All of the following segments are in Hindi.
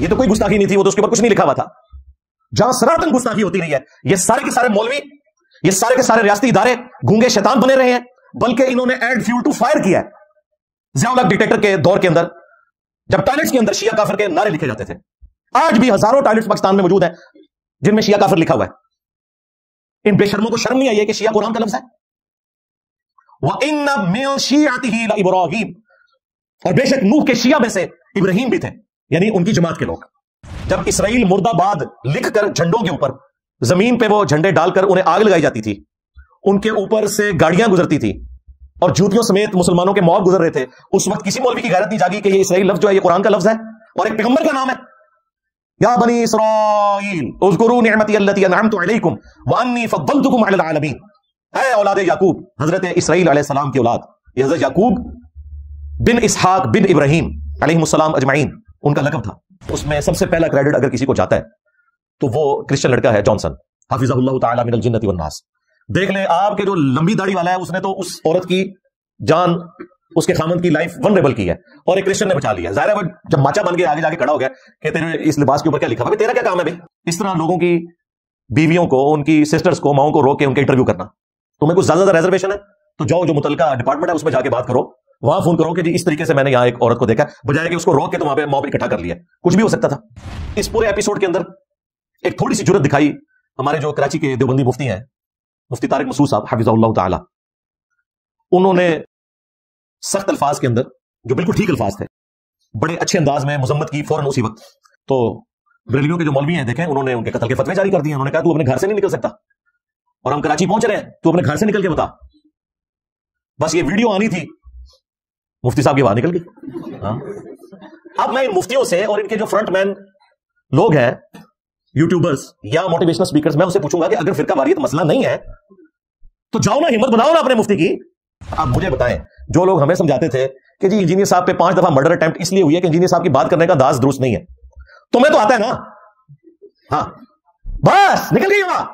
ये तो कोई गुस्ताखी नहीं थी वो तो उसके ऊपर कुछ नहीं लिखा हुआ था जहां सनातन गुस्ताखी होती रही है ये सारे के सारे मौलवी ये सारे के सारे रियाती इदारे गूंगे शैतान बने रहे हैं बल्कि इन्होंने एड फ्यूल टू फायर किया है डिटेक्टर के दौर के अंदर जब टॉयलेट्स के अंदर शिया काफर के नारे लिखे जाते थे आज भी हजारों टॉयलेट्स पाकिस्तान में मौजूद है जिनमें शिया काफर लिखा हुआ है इन बेशर्मों को शर्म नहीं आई है कि शिया कुरान का लफ्ज है वह इन इब्राहिम और बेशक नूह के शिया में से इब्राहिम भी थे यानी उनकी जमात के लोग जब इसराइल मुर्दाबाद लिखकर झंडों के ऊपर जमीन पे वो झंडे डालकर उन्हें आग लगाई जाती थी उनके ऊपर से गाड़ियां गुजरती थी और जूतियों समेत मुसलमानों के मौत गुजर रहे थे उस वक्त किसी मौलवी की गैरत नहीं जागी कि ये इसराइल लफ्ज जो है ये कुरान का लफ्ज है और एक पैगंबर का नाम है या बनी इसराइल उजकुरु नियमती अल्लती अनअमतु अलैकुम व अन्नी फद्दलतुकुम अलल आलमीन ऐ औलाद याकूब हजरत इसराइल अलैहि सलाम की औलाद ये हजरत याकूब बिन इसहाक बिन इब्राहिम अलैहिस्सलाम अजमाइन उनका लकब था उसमें सबसे पहला क्रेडिट अगर किसी को जाता है तो वो क्रिश्चियन लड़का है जॉनसन हाफिजाउल्लाह देख ले आपके जो लंबी दाढ़ी वाला है उसने तो उस औरत की जान उसके खामन की लाइफ वनरेबल की है और एक क्रिश्चियन ने बचा लिया जाहिर है जब माचा बन के आगे जाके खड़ा हो गया कि तेरे इस लिबास के ऊपर क्या लिखा तेरा क्या काम है भाई इस तरह लोगों की बीवियों को उनकी सिस्टर्स को माओ को रोक के उनके इंटरव्यू करना तुम्हें कुछ ज्यादा रिजर्वेशन है तो जाओ जो मुतलका डिपार्टमेंट है उसमें जाके बात करो वहां फोन करो कि जी इस तरीके से मैंने यहां एक औरत को देखा बजाय कि उसको रोक के तो वहां पे मॉब इकट्ठा कर लिया कुछ भी हो सकता था इस पूरे एपिसोड के अंदर एक थोड़ी सी जरूरत दिखाई हमारे जो कराची के देवबंदी मुफ्ती हैं मुफ्ती तारिक मसूद साहब हाफिज तला उन्होंने सख्त अल्फाज के अंदर जो बिल्कुल ठीक अल्फाज थे बड़े अच्छे अंदाज में मजम्मत की फौरन उसी वक्त तो बरेलियों के जो मौलवी हैं देखें उन्होंने उनके कतल के फतवे जारी कर दिए उन्होंने कहा तू अपने घर से नहीं निकल सकता और हम कराची पहुंच रहे हैं तू अपने घर से निकल के बता बस ये वीडियो आनी थी मुफ्ती साहब की बात निकल गई हाँ। अब मैं इन मुफ्तियों से और इनके जो फ्रंटमैन लोग हैं यूट्यूबर्स या मोटिवेशनल स्पीकर मैं उसे पूछूंगा कि अगर फिर का वारियत तो मसला नहीं है तो जाओ ना हिम्मत बनाओ ना अपने मुफ्ती की आप मुझे बताएं जो लोग हमें समझाते थे कि जी इंजीनियर साहब पे पांच दफा मर्डर अटेम्प्ट इसलिए हुई है कि इंजीनियर साहब की बात करने का दास दुरुस्त नहीं है तो मैं तो आता है ना हाँ बस निकल गई वहां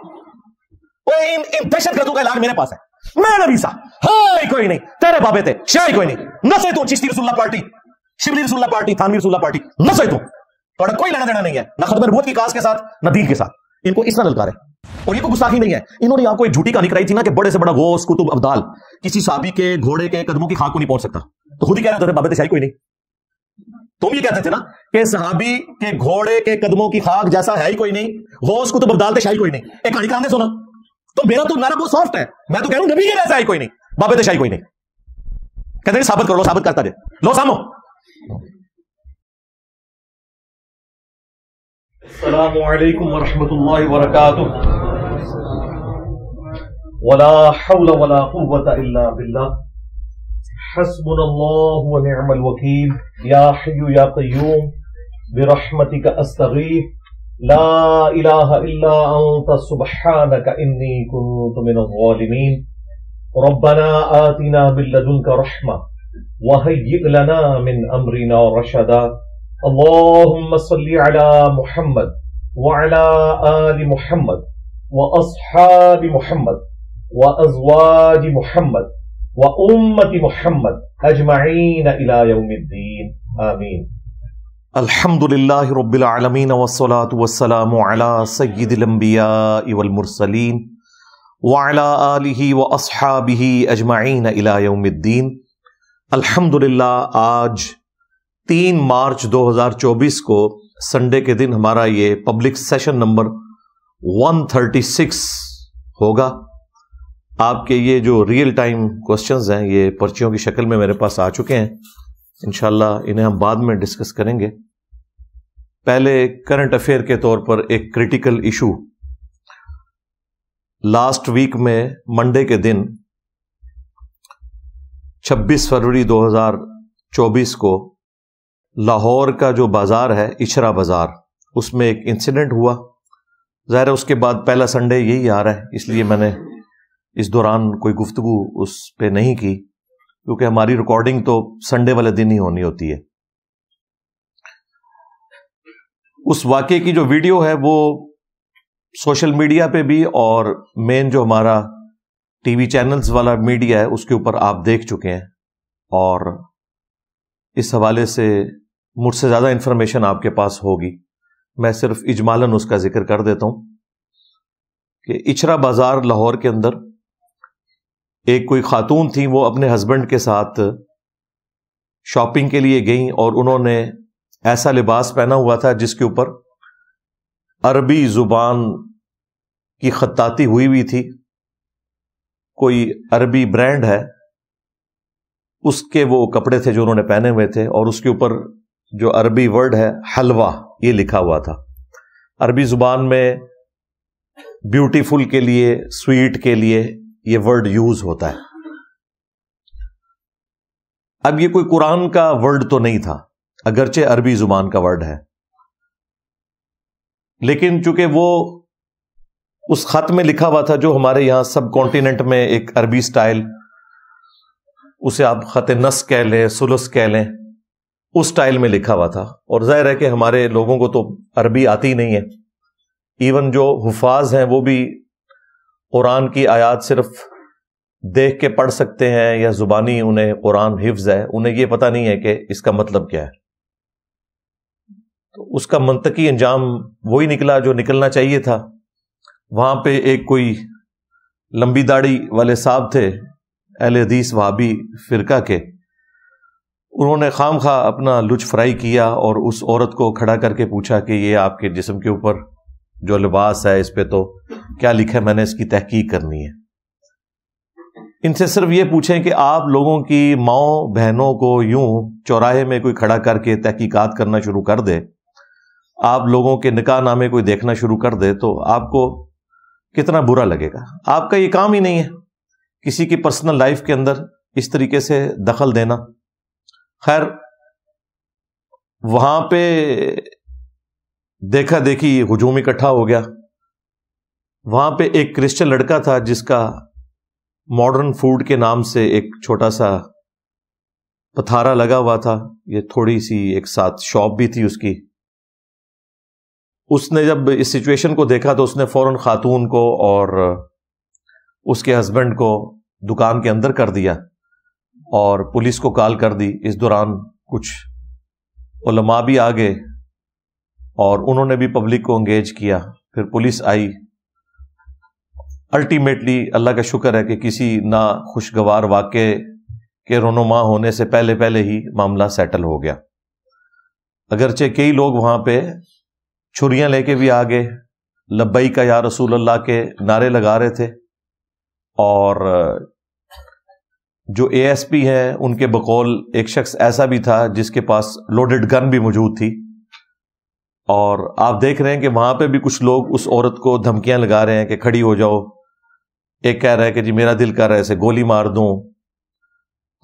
दहशत कर दूंगा इलाज मेरे पास है मैं नबी सा हाय कोई नहीं तेरे बाबे थे शाही कोई नहीं न सही तू चिश्ती रसुल्ला पार्टी शिवली रसुल्ला पार्टी थानवी रसुल्ला पार्टी न सही तू थोड़ा कोई लेना देना नहीं है ना खत्म की काज के साथ न दीन के साथ इनको इस ललकार है और ये कोई ही नहीं है इन्होंने आपको एक झूठी कहानी कराई थी ना कि बड़े से बड़ा गोस कुतुब अब्दाल किसी साबी के घोड़े के कदमों की खाक को नहीं पहुंच सकता तो खुद ही कह रहे थे बाबे थे शाही कोई नहीं तुम ये कहते थे ना कि सहाबी के घोड़े के कदमों की खाक जैसा है ही कोई नहीं गौस कुतुब तो बदलते शाही कोई नहीं एक कहानी कहां सुना तो मेरा तो नारा बहुत सॉफ्ट है मैं तो कह रहा हूं नबी के जैसा है कोई नहीं बाबे तशाही कोई नहीं कहते हैं साबित करो लो साबित करता दे लो सामो वला हौल वला कुव्वत इल्ला बिल्लाह हस्बुना अल्लाह व निअमल वकील या हय्यू या कय्यूम बिरहमतिक अस्तगीथ لا إله إلا أنت سبحانك إني كنت من الظالمين ربنا آتنا من لدنك رحمة وهيئ لنا من أمرنا رشدا اللهم صل على محمد وعلى آل محمد وأصحاب محمد وأزواج محمد وأمة محمد أجمعين إلى يوم الدين آمين अल्हम्दुलिल्लाह रब्बिल आलमीन वस्सलातु वस्सलामु अला सय्यिदिल अंबिया वल मुरसलीन व अला आलिहि व अस्हाबिहि अजमाइन इला यौमिद्दीन अल्हम्दुलिल्लाह आज 3 मार्च 2024 को संडे के दिन हमारा ये पब्लिक सेशन नंबर 136 होगा आपके ये जो रियल टाइम क्वेश्चंस हैं ये पर्चियों की शक्ल में मेरे पास आ चुके हैं इंशाल्लाह इन्हें हम बाद में डिस्कस करेंगे पहले करंट अफेयर के तौर पर एक क्रिटिकल इशू लास्ट वीक में मंडे के दिन 26 फरवरी 2024 को लाहौर का जो बाज़ार है इशरा बाज़ार उसमें एक इंसिडेंट हुआ ज़ाहिर है उसके बाद पहला संडे यही आ रहा है इसलिए मैंने इस दौरान कोई गुफ्तगु उस पर नहीं की क्योंकि हमारी रिकॉर्डिंग तो संडे वाले दिन ही होनी होती है उस वाक्य की जो वीडियो है वो सोशल मीडिया पे भी और मेन जो हमारा टीवी चैनल्स वाला मीडिया है उसके ऊपर आप देख चुके हैं और इस हवाले से मुझसे ज़्यादा इंफॉर्मेशन आपके पास होगी मैं सिर्फ इजमालन उसका जिक्र कर देता हूं कि इचरा बाजार लाहौर के अंदर एक कोई खातून थी वो अपने हस्बैंड के साथ शॉपिंग के लिए गई और उन्होंने ऐसा लिबास पहना हुआ था जिसके ऊपर अरबी जुबान की खत्ताती हुई हुई थी कोई अरबी ब्रांड है उसके वो कपड़े थे जो उन्होंने पहने हुए थे और उसके ऊपर जो अरबी वर्ड है हलवा ये लिखा हुआ था अरबी जुबान में ब्यूटीफुल के लिए स्वीट के लिए ये वर्ड यूज होता है अब ये कोई कुरान का वर्ड तो नहीं था अगरचे अरबी जुबान का वर्ड है लेकिन चूंकि वो उस खत में लिखा हुआ था जो हमारे यहां सब कॉन्टिनेंट में एक अरबी स्टाइल उसे आप खत नस कह लें सुलस कह लें उस स्टाइल में लिखा हुआ था और जाहिर है कि हमारे लोगों को तो अरबी आती ही नहीं है इवन जो हुफाज हैं वो भी कुरान की आयात सिर्फ देख के पढ़ सकते हैं या जुबानी उन्हें कुरान हिफ्ज है उन्हें यह पता नहीं है कि इसका मतलब क्या है तो उसका मनतकी अंजाम वही निकला जो निकलना चाहिए था वहां पे एक कोई लंबी दाढ़ी वाले साहब थे अहल हदीस वहाबी फ़िरका के उन्होंने खाम खा अपना लुच फ्राई किया और उस औरत को खड़ा करके पूछा कि ये आपके जिसम के ऊपर जो लिबास है इस पर तो क्या लिखे मैंने इसकी तहकीक करनी है इनसे सिर्फ ये पूछें कि आप लोगों की माओ बहनों को यूं चौराहे में कोई खड़ा करके तहकीकत करना शुरू कर दे आप लोगों के निकाह नामे कोई देखना शुरू कर दे तो आपको कितना बुरा लगेगा आपका ये काम ही नहीं है किसी की पर्सनल लाइफ के अंदर इस तरीके से दखल देना खैर वहां पे देखा देखी हजूम इकट्ठा हो गया वहां पे एक क्रिश्चियन लड़का था जिसका मॉडर्न फूड के नाम से एक छोटा सा पथारा लगा हुआ था ये थोड़ी सी एक साथ शॉप भी थी उसकी उसने जब इस सिचुएशन को देखा तो उसने फ़ौरन ख़ातून को और उसके हस्बैंड को दुकान के अंदर कर दिया और पुलिस को कॉल कर दी इस दौरान कुछ उलमा भी आ गए और उन्होंने भी पब्लिक को एंगेज किया फिर पुलिस आई अल्टीमेटली अल्लाह का शुक्र है कि किसी ना खुशगवार वाक़े के रोनुमा होने से पहले पहले ही मामला सेटल हो गया अगरचे कई लोग वहां पे छुरियां लेके भी आ गए लब्बई का या रसूल अल्लाह के नारे लगा रहे थे और जो एएसपी है उनके बकौल एक शख्स ऐसा भी था जिसके पास लोडेड गन भी मौजूद थी और आप देख रहे हैं कि वहां पे भी कुछ लोग उस औरत को धमकियां लगा रहे हैं कि खड़ी हो जाओ एक कह रहा है कि जी मेरा दिल कर रहा है इसे गोली मार दूं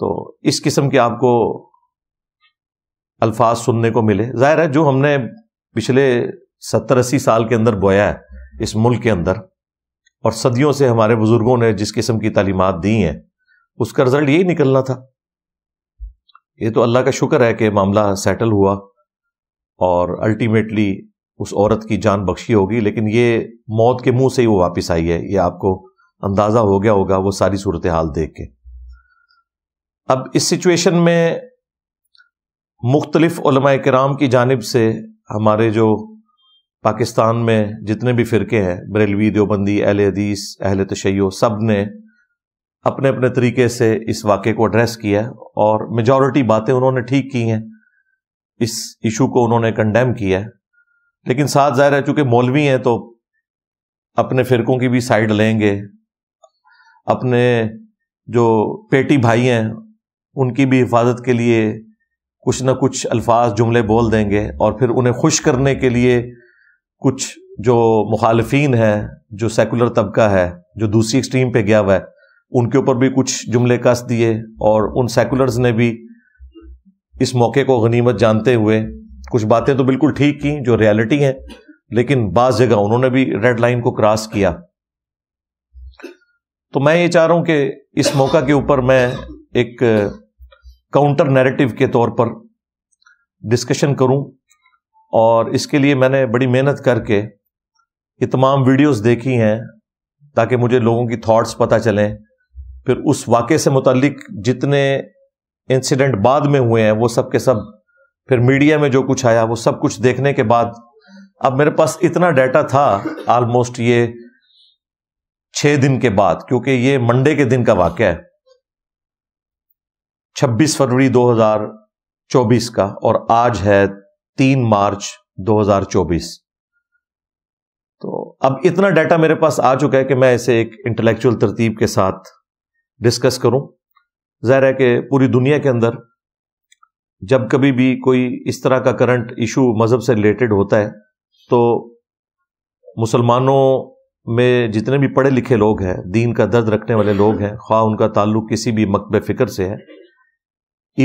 तो इस किस्म के आपको अल्फाज सुनने को मिले जाहिर है जो हमने पिछले सत्तर अस्सी साल के अंदर बोया है इस मुल्क के अंदर और सदियों से हमारे बुजुर्गों ने जिस किस्म की तालीमत दी हैं उसका रिजल्ट यही निकलना था ये तो अल्लाह का शुक्र है कि मामला सेटल हुआ और अल्टीमेटली उस औरत की जान बख्शी होगी लेकिन ये मौत के मुंह से ही वो वापस आई है ये आपको अंदाजा हो गया होगा वो सारी सूरत हाल देख के अब इस सिचुएशन में मुख्तलिफ कराम की जानब से हमारे जो पाकिस्तान में जितने भी फ़िरके हैं बरेलवी देवबंदी अहल हदीस अहल तशैय सब ने अपने अपने तरीके से इस वाक़े को एड्रेस किया और मेजॉरिटी बातें उन्होंने ठीक की हैं इस इशू को उन्होंने कंडेम किया है लेकिन साथ जाहिर है चूंकि मौलवी हैं तो अपने फिरकों की भी साइड लेंगे अपने जो पेटी भाई हैं उनकी भी हिफाजत के लिए कुछ ना कुछ अल्फाज जुमले बोल देंगे और फिर उन्हें खुश करने के लिए कुछ जो मुखालफन है जो सेकुलर तबका है जो दूसरी एक्सट्रीम पे गया हुआ है उनके ऊपर भी कुछ जुमले कस दिए और उन सेकुलर्स ने भी इस मौके को गनीमत जानते हुए कुछ बातें तो बिल्कुल ठीक की जो रियलिटी हैं लेकिन बाज जगह उन्होंने भी रेड लाइन को क्रॉस किया तो मैं ये चाह रहा हूं कि इस मौका के ऊपर मैं एक काउंटर नैरेटिव के तौर पर डिस्कशन करूं और इसके लिए मैंने बड़ी मेहनत करके ये तमाम वीडियोस देखी हैं ताकि मुझे लोगों की थॉट्स पता चलें फिर उस वाक्य से मुतलिक जितने इंसिडेंट बाद में हुए हैं वो सब के सब फिर मीडिया में जो कुछ आया वो सब कुछ देखने के बाद अब मेरे पास इतना डाटा था ऑलमोस्ट ये छह दिन के बाद क्योंकि ये मंडे के दिन का वाक्य है 26 फरवरी 2024 का और आज है 3 मार्च 2024 तो अब इतना डाटा मेरे पास आ चुका है कि मैं इसे एक इंटेलेक्चुअल तरतीब के साथ डिस्कस करूं ज़ाहिर है कि पूरी दुनिया के अंदर जब कभी भी कोई इस तरह का करंट इशू मज़हब से रिलेटेड होता है तो मुसलमानों में जितने भी पढ़े लिखे लोग हैं दीन का दर्द रखने वाले लोग हैं ख्वा उनका ताल्लुक किसी भी मकब फ़िक्र से है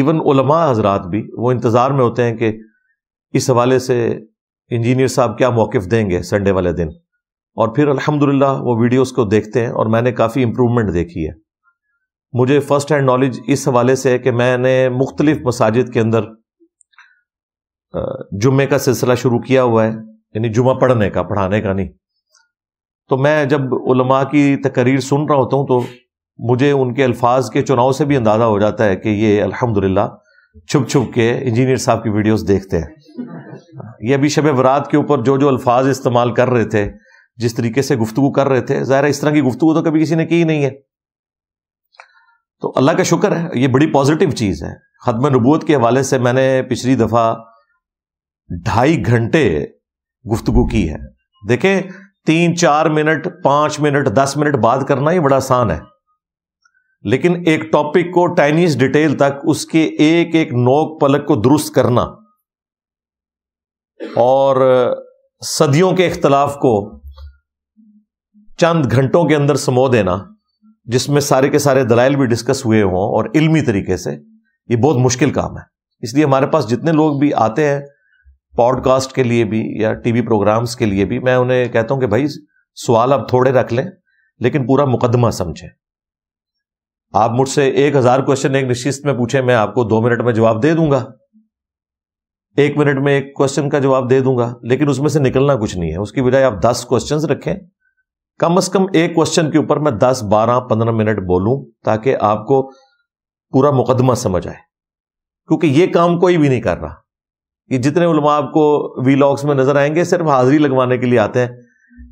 इवन उलमा हजरात भी वो इंतज़ार में होते हैं कि इस हवाले से इंजीनियर साहब क्या मौक़ देंगे संडे वाले दिन और फिर अलहमदिल्ला वो वीडियोज़ को देखते हैं और मैंने काफ़ी इम्प्रूवमेंट देखी है मुझे फ़र्स्ट हैंड नॉलेज इस हवाले से है कि मैंने मुख्तलिफ मसाजिद के अंदर जुम्मे का सिलसिला शुरू किया हुआ है यानी जुमा पढ़ने का पढ़ाने का नहीं तो मैं जब उलमा की तकरीर सुन रहा होता हूँ तो मुझे उनके अल्फाज के चुनाव से भी अंदाज़ा हो जाता है कि ये अल्हम्दुलिल्लाह छुप छुप के इंजीनियर साहब की वीडियोस देखते हैं ये अभी शब वरात के ऊपर जो जो अल्फाज इस्तेमाल कर रहे थे जिस तरीके से गुफ्तु कर रहे थे ज़ाहिर इस तरह की गुफ्तु तो कभी किसी ने की नहीं है तो अल्लाह का शुक्र है ये बड़ी पॉजिटिव चीज़ है खत्म नबूत के हवाले से मैंने पिछली दफ़ा ढाई घंटे गुफ्तगु की है देखें तीन चार मिनट पांच मिनट दस मिनट बात करना ही बड़ा आसान है लेकिन एक टॉपिक को टाइनीज डिटेल तक उसके एक एक नोक पलक को दुरुस्त करना और सदियों के इख्तलाफ को चंद घंटों के अंदर समो देना जिसमें सारे के सारे दलाइल भी डिस्कस हुए हों और इलमी तरीके से ये बहुत मुश्किल काम है इसलिए हमारे पास जितने लोग भी आते हैं पॉडकास्ट के लिए भी या टीवी प्रोग्राम्स के लिए भी मैं उन्हें कहता हूं कि भाई सवाल आप थोड़े रख लें लेकिन पूरा मुकदमा समझें आप मुझसे एक हजार क्वेश्चन एक निश्चित में पूछे मैं आपको दो मिनट में जवाब दे दूंगा एक मिनट में एक क्वेश्चन का जवाब दे दूंगा लेकिन उसमें से निकलना कुछ नहीं है उसकी बजाय आप दस क्वेश्चन रखें कम से कम एक क्वेश्चन के ऊपर मैं 10, 12, 15 मिनट बोलूं ताकि आपको पूरा मुकदमा समझ आए क्योंकि ये काम कोई भी नहीं कर रहा ये जितने उलमा आपको वीलॉग्स में नजर आएंगे सिर्फ हाजिरी लगवाने के लिए आते हैं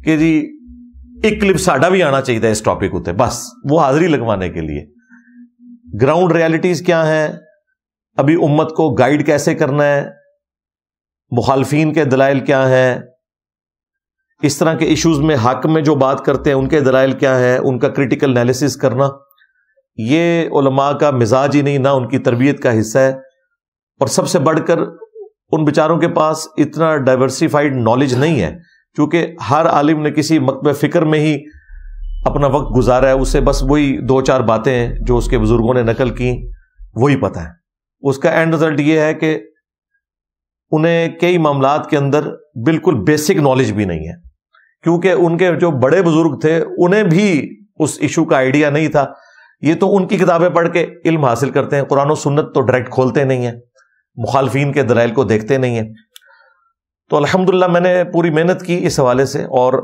कि जी एक क्लिप साडा भी आना चाहिए इस टॉपिक उते बस वो हाजिरी लगवाने के लिए ग्राउंड रियलिटीज क्या है अभी उम्मत को गाइड कैसे करना है मुखालफी के दलाइल क्या हैं इस तरह के इश्यूज में हक में जो बात करते हैं उनके दलाइल क्या है उनका क्रिटिकल एनालिसिस करना ये उलमा का मिजाज ही नहीं ना उनकी तरबियत का हिस्सा है और सबसे बढ़कर उन बेचारों के पास इतना डाइवर्सिफाइड नॉलेज नहीं है क्योंकि हर आलिम ने किसी मकब फ़िक्र में ही अपना वक्त गुजारा है उसे बस वही दो चार बातें हैं जो उसके बुज़ुर्गों ने नकल की वही पता है उसका एंड रिजल्ट यह है कि उन्हें कई मामला के अंदर बिल्कुल बेसिक नॉलेज भी नहीं है क्योंकि उनके जो बड़े बुजुर्ग थे उन्हें भी उस इशू का आइडिया नहीं था ये तो उनकी किताबें पढ़ के इल्म हासिल करते हैं कुरान सुन्नत तो डायरेक्ट खोलते नहीं है मुखालफी के दलाइल को देखते नहीं है तो अल्हम्दुलिल्लाह मैंने पूरी मेहनत की इस हवाले से और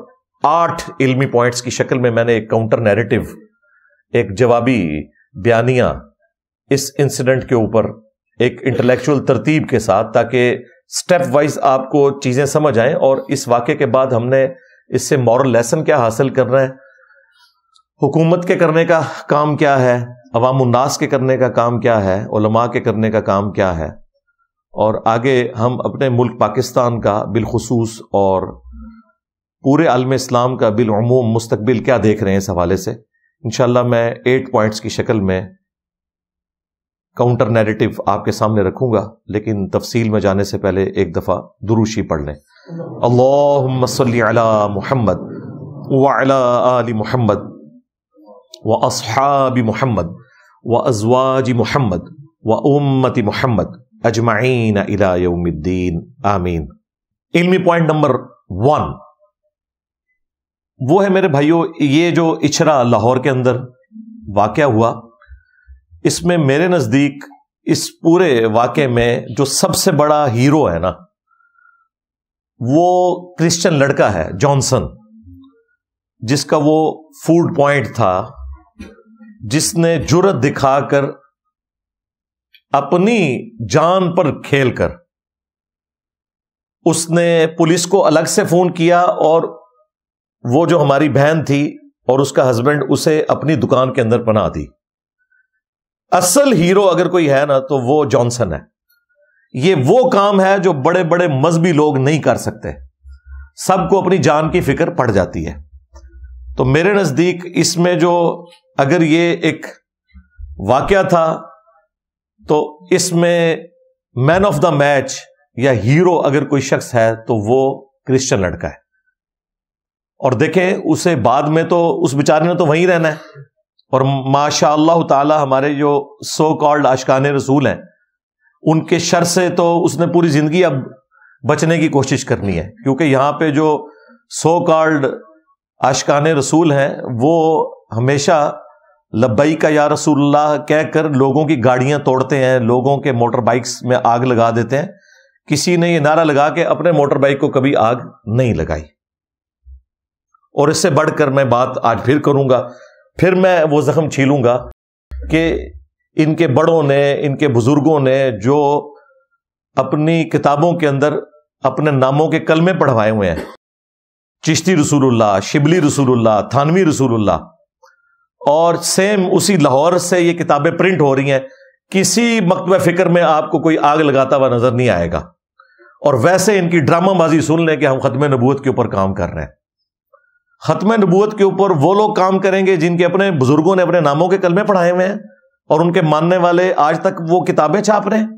आठ इलमी पॉइंट्स की शक्ल में मैंने एक काउंटर नेरेटिव एक जवाबी बयानिया इस इंसिडेंट के ऊपर एक इंटेलेक्चुअल तरतीब के साथ ताकि स्टेप वाइज आपको चीज़ें समझ आएँ और इस वाक़े के बाद हमने इससे मॉरल लेसन क्या हासिल कर रहे हैं हुकूमत के करने का काम क्या है अवाम उन्नास के करने का काम क्या है ओलमा के करने का काम क्या है और आगे हम अपने मुल्क पाकिस्तान का बिलखसूस और पूरे आलम इस्लाम का बिलूम मुस्तबिल क्या देख रहे हैं इस हवाले से इनशाला मैं एट पॉइंट्स की शक्ल में काउंटर नेरेटिव आपके सामने रखूंगा लेकिन तफसील में जाने से पहले एक दफ़ा दुरुशी पढ़ लें अल्लाम अला मोहम्मद वाला आल मोहम्मद व असहाब मोहम्मद व अजवाज मोहम्मद व उम्मत मोहम्मद अजमाइन इलाउमद्दीन आमीन इल्मी पॉइंट नंबर वन वो है मेरे भाइयों ये जो इचरा लाहौर के अंदर वाक़ हुआ इसमें मेरे नज़दीक इस पूरे वाक़े में जो सबसे बड़ा हीरो है ना वो क्रिश्चियन लड़का है जॉनसन जिसका वो फूड पॉइंट था जिसने जुरत दिखाकर अपनी जान पर खेलकर उसने पुलिस को अलग से फोन किया और वो जो हमारी बहन थी और उसका हस्बैंड उसे अपनी दुकान के अंदर पना दी असल हीरो अगर कोई है ना तो वो जॉनसन है ये वो काम है जो बड़े बड़े मजहबी लोग नहीं कर सकते सबको अपनी जान की फिक्र पड़ जाती है तो मेरे नजदीक इसमें जो अगर ये एक वाक्य था तो इसमें मैन ऑफ द मैच या हीरो अगर कोई शख्स है तो वो क्रिश्चियन लड़का है और देखें उसे बाद में तो उस बेचारे ने तो वहीं रहना है और माशाला ताला हमारे जो सो कॉल्ड आशकान रसूल हैं उनके शर से तो उसने पूरी जिंदगी अब बचने की कोशिश करनी है क्योंकि यहां पे जो सो कॉल्ड आशकान रसूल हैं वो हमेशा लब्बई का या रसूल्लाह कहकर लोगों की गाड़ियां तोड़ते हैं लोगों के मोटर बाइक्स में आग लगा देते हैं किसी ने ये नारा लगा के अपने मोटर बाइक को कभी आग नहीं लगाई और इससे बढ़कर मैं बात आज फिर करूंगा फिर मैं वो जख्म छीलूंगा कि इनके बड़ों ने इनके बुजुर्गों ने जो अपनी किताबों के अंदर अपने नामों के कलमे पढ़वाए हुए हैं चिश्ती रसूलुल्लाह शिबली रसूलुल्लाह थानवी रसूलुल्लाह और सेम उसी लाहौर से ये किताबें प्रिंट हो रही हैं किसी मकतब फिक्र में आपको कोई आग लगाता हुआ नजर नहीं आएगा और वैसे इनकी ड्रामाबाजी सुन लें कि हम खत्म नबूत के ऊपर काम कर रहे हैं खत्म नबूत के ऊपर वो लोग काम करेंगे जिनके अपने बुजुर्गों ने अपने नामों के कलमे पढ़ाए हुए हैं और उनके मानने वाले आज तक वो किताबें छाप रहे हैं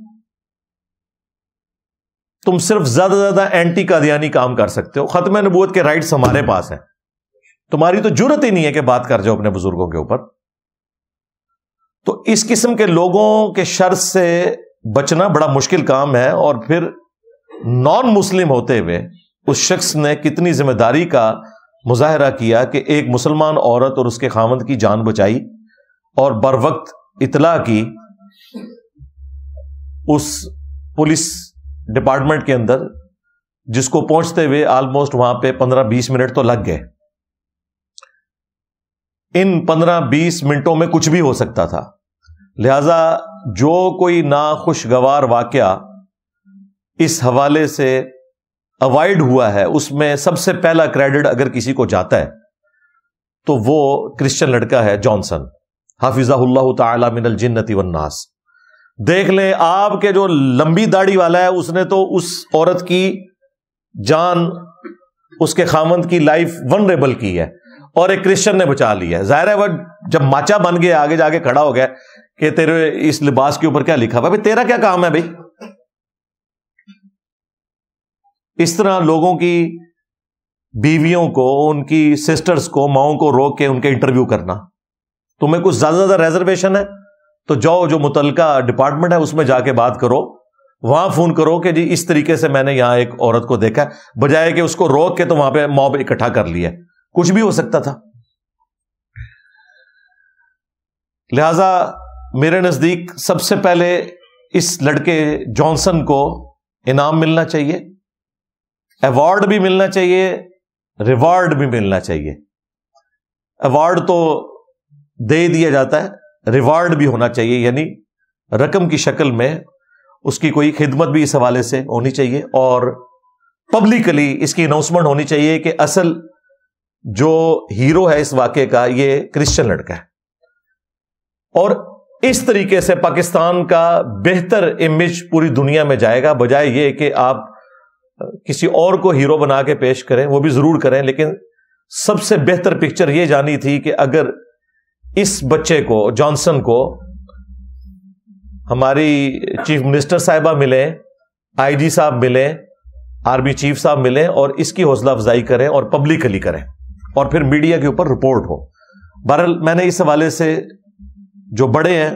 तुम सिर्फ ज्यादा ज्यादा एंटी कादियानी काम कर सकते हो खत्म नबूत के राइट्स हमारे पास हैं तुम्हारी तो जरूरत ही नहीं है कि बात कर जाओ अपने बुजुर्गों के ऊपर तो इस किस्म के लोगों के शर से बचना बड़ा मुश्किल काम है और फिर नॉन मुस्लिम होते हुए उस शख्स ने कितनी जिम्मेदारी का मुजाहरा किया कि एक मुसलमान औरत और उसके खामद की जान बचाई और बर वक्त इतला की उस पुलिस डिपार्टमेंट के अंदर जिसको पहुंचते हुए ऑलमोस्ट वहां पे पंद्रह बीस मिनट तो लग गए इन पंद्रह बीस मिनटों में कुछ भी हो सकता था लिहाजा जो कोई नाखुशगवार वाकया इस हवाले से अवॉइड हुआ है उसमें सबसे पहला क्रेडिट अगर किसी को जाता है तो वो क्रिश्चियन लड़का है जॉनसन हाफिजा हफिज़ाल्ला मिनल जन्नति वन्नास देख लें आपके जो लंबी दाढ़ी वाला है उसने तो उस औरत की जान उसके खामंद की लाइफ वनरेबल की है और एक क्रिश्चियन ने बचा लिया है जाहिर है वह जब माचा बन गया आगे जाके खड़ा हो गया कि तेरे इस लिबास के ऊपर क्या लिखा भाई तेरा क्या काम है भाई इस तरह लोगों की बीवियों को उनकी सिस्टर्स को माओ को रोक के उनके इंटरव्यू करना तुम्हें कुछ ज्यादा ज्यादा रेजर्वेशन है तो जाओ जो मुतलका डिपार्टमेंट है उसमें जाके बात करो वहां फोन करो कि जी इस तरीके से मैंने यहां एक औरत को देखा है बजाय कि उसको रोक के तो वहां पे मॉब इकट्ठा कर लिया कुछ भी हो सकता था लिहाजा मेरे नजदीक सबसे पहले इस लड़के जॉनसन को इनाम मिलना चाहिए अवार्ड भी मिलना चाहिए रिवार्ड भी मिलना चाहिए अवार्ड तो दे दिया जाता है रिवार्ड भी होना चाहिए यानी रकम की शक्ल में उसकी कोई खिदमत भी इस हवाले से होनी चाहिए और पब्लिकली इसकी अनाउंसमेंट होनी चाहिए कि असल जो हीरो है इस वाक्य का ये क्रिश्चियन लड़का है और इस तरीके से पाकिस्तान का बेहतर इमेज पूरी दुनिया में जाएगा बजाय ये कि आप किसी और को हीरो बना के पेश करें वो भी जरूर करें लेकिन सबसे बेहतर पिक्चर ये जानी थी कि अगर इस बच्चे को जॉनसन को हमारी चीफ मिनिस्टर साहिबा मिले आईजी साहब मिले आर्मी चीफ साहब मिले और इसकी हौसला अफजाई करें और पब्लिकली करें और फिर मीडिया के ऊपर रिपोर्ट हो बहर मैंने इस हवाले से जो बड़े हैं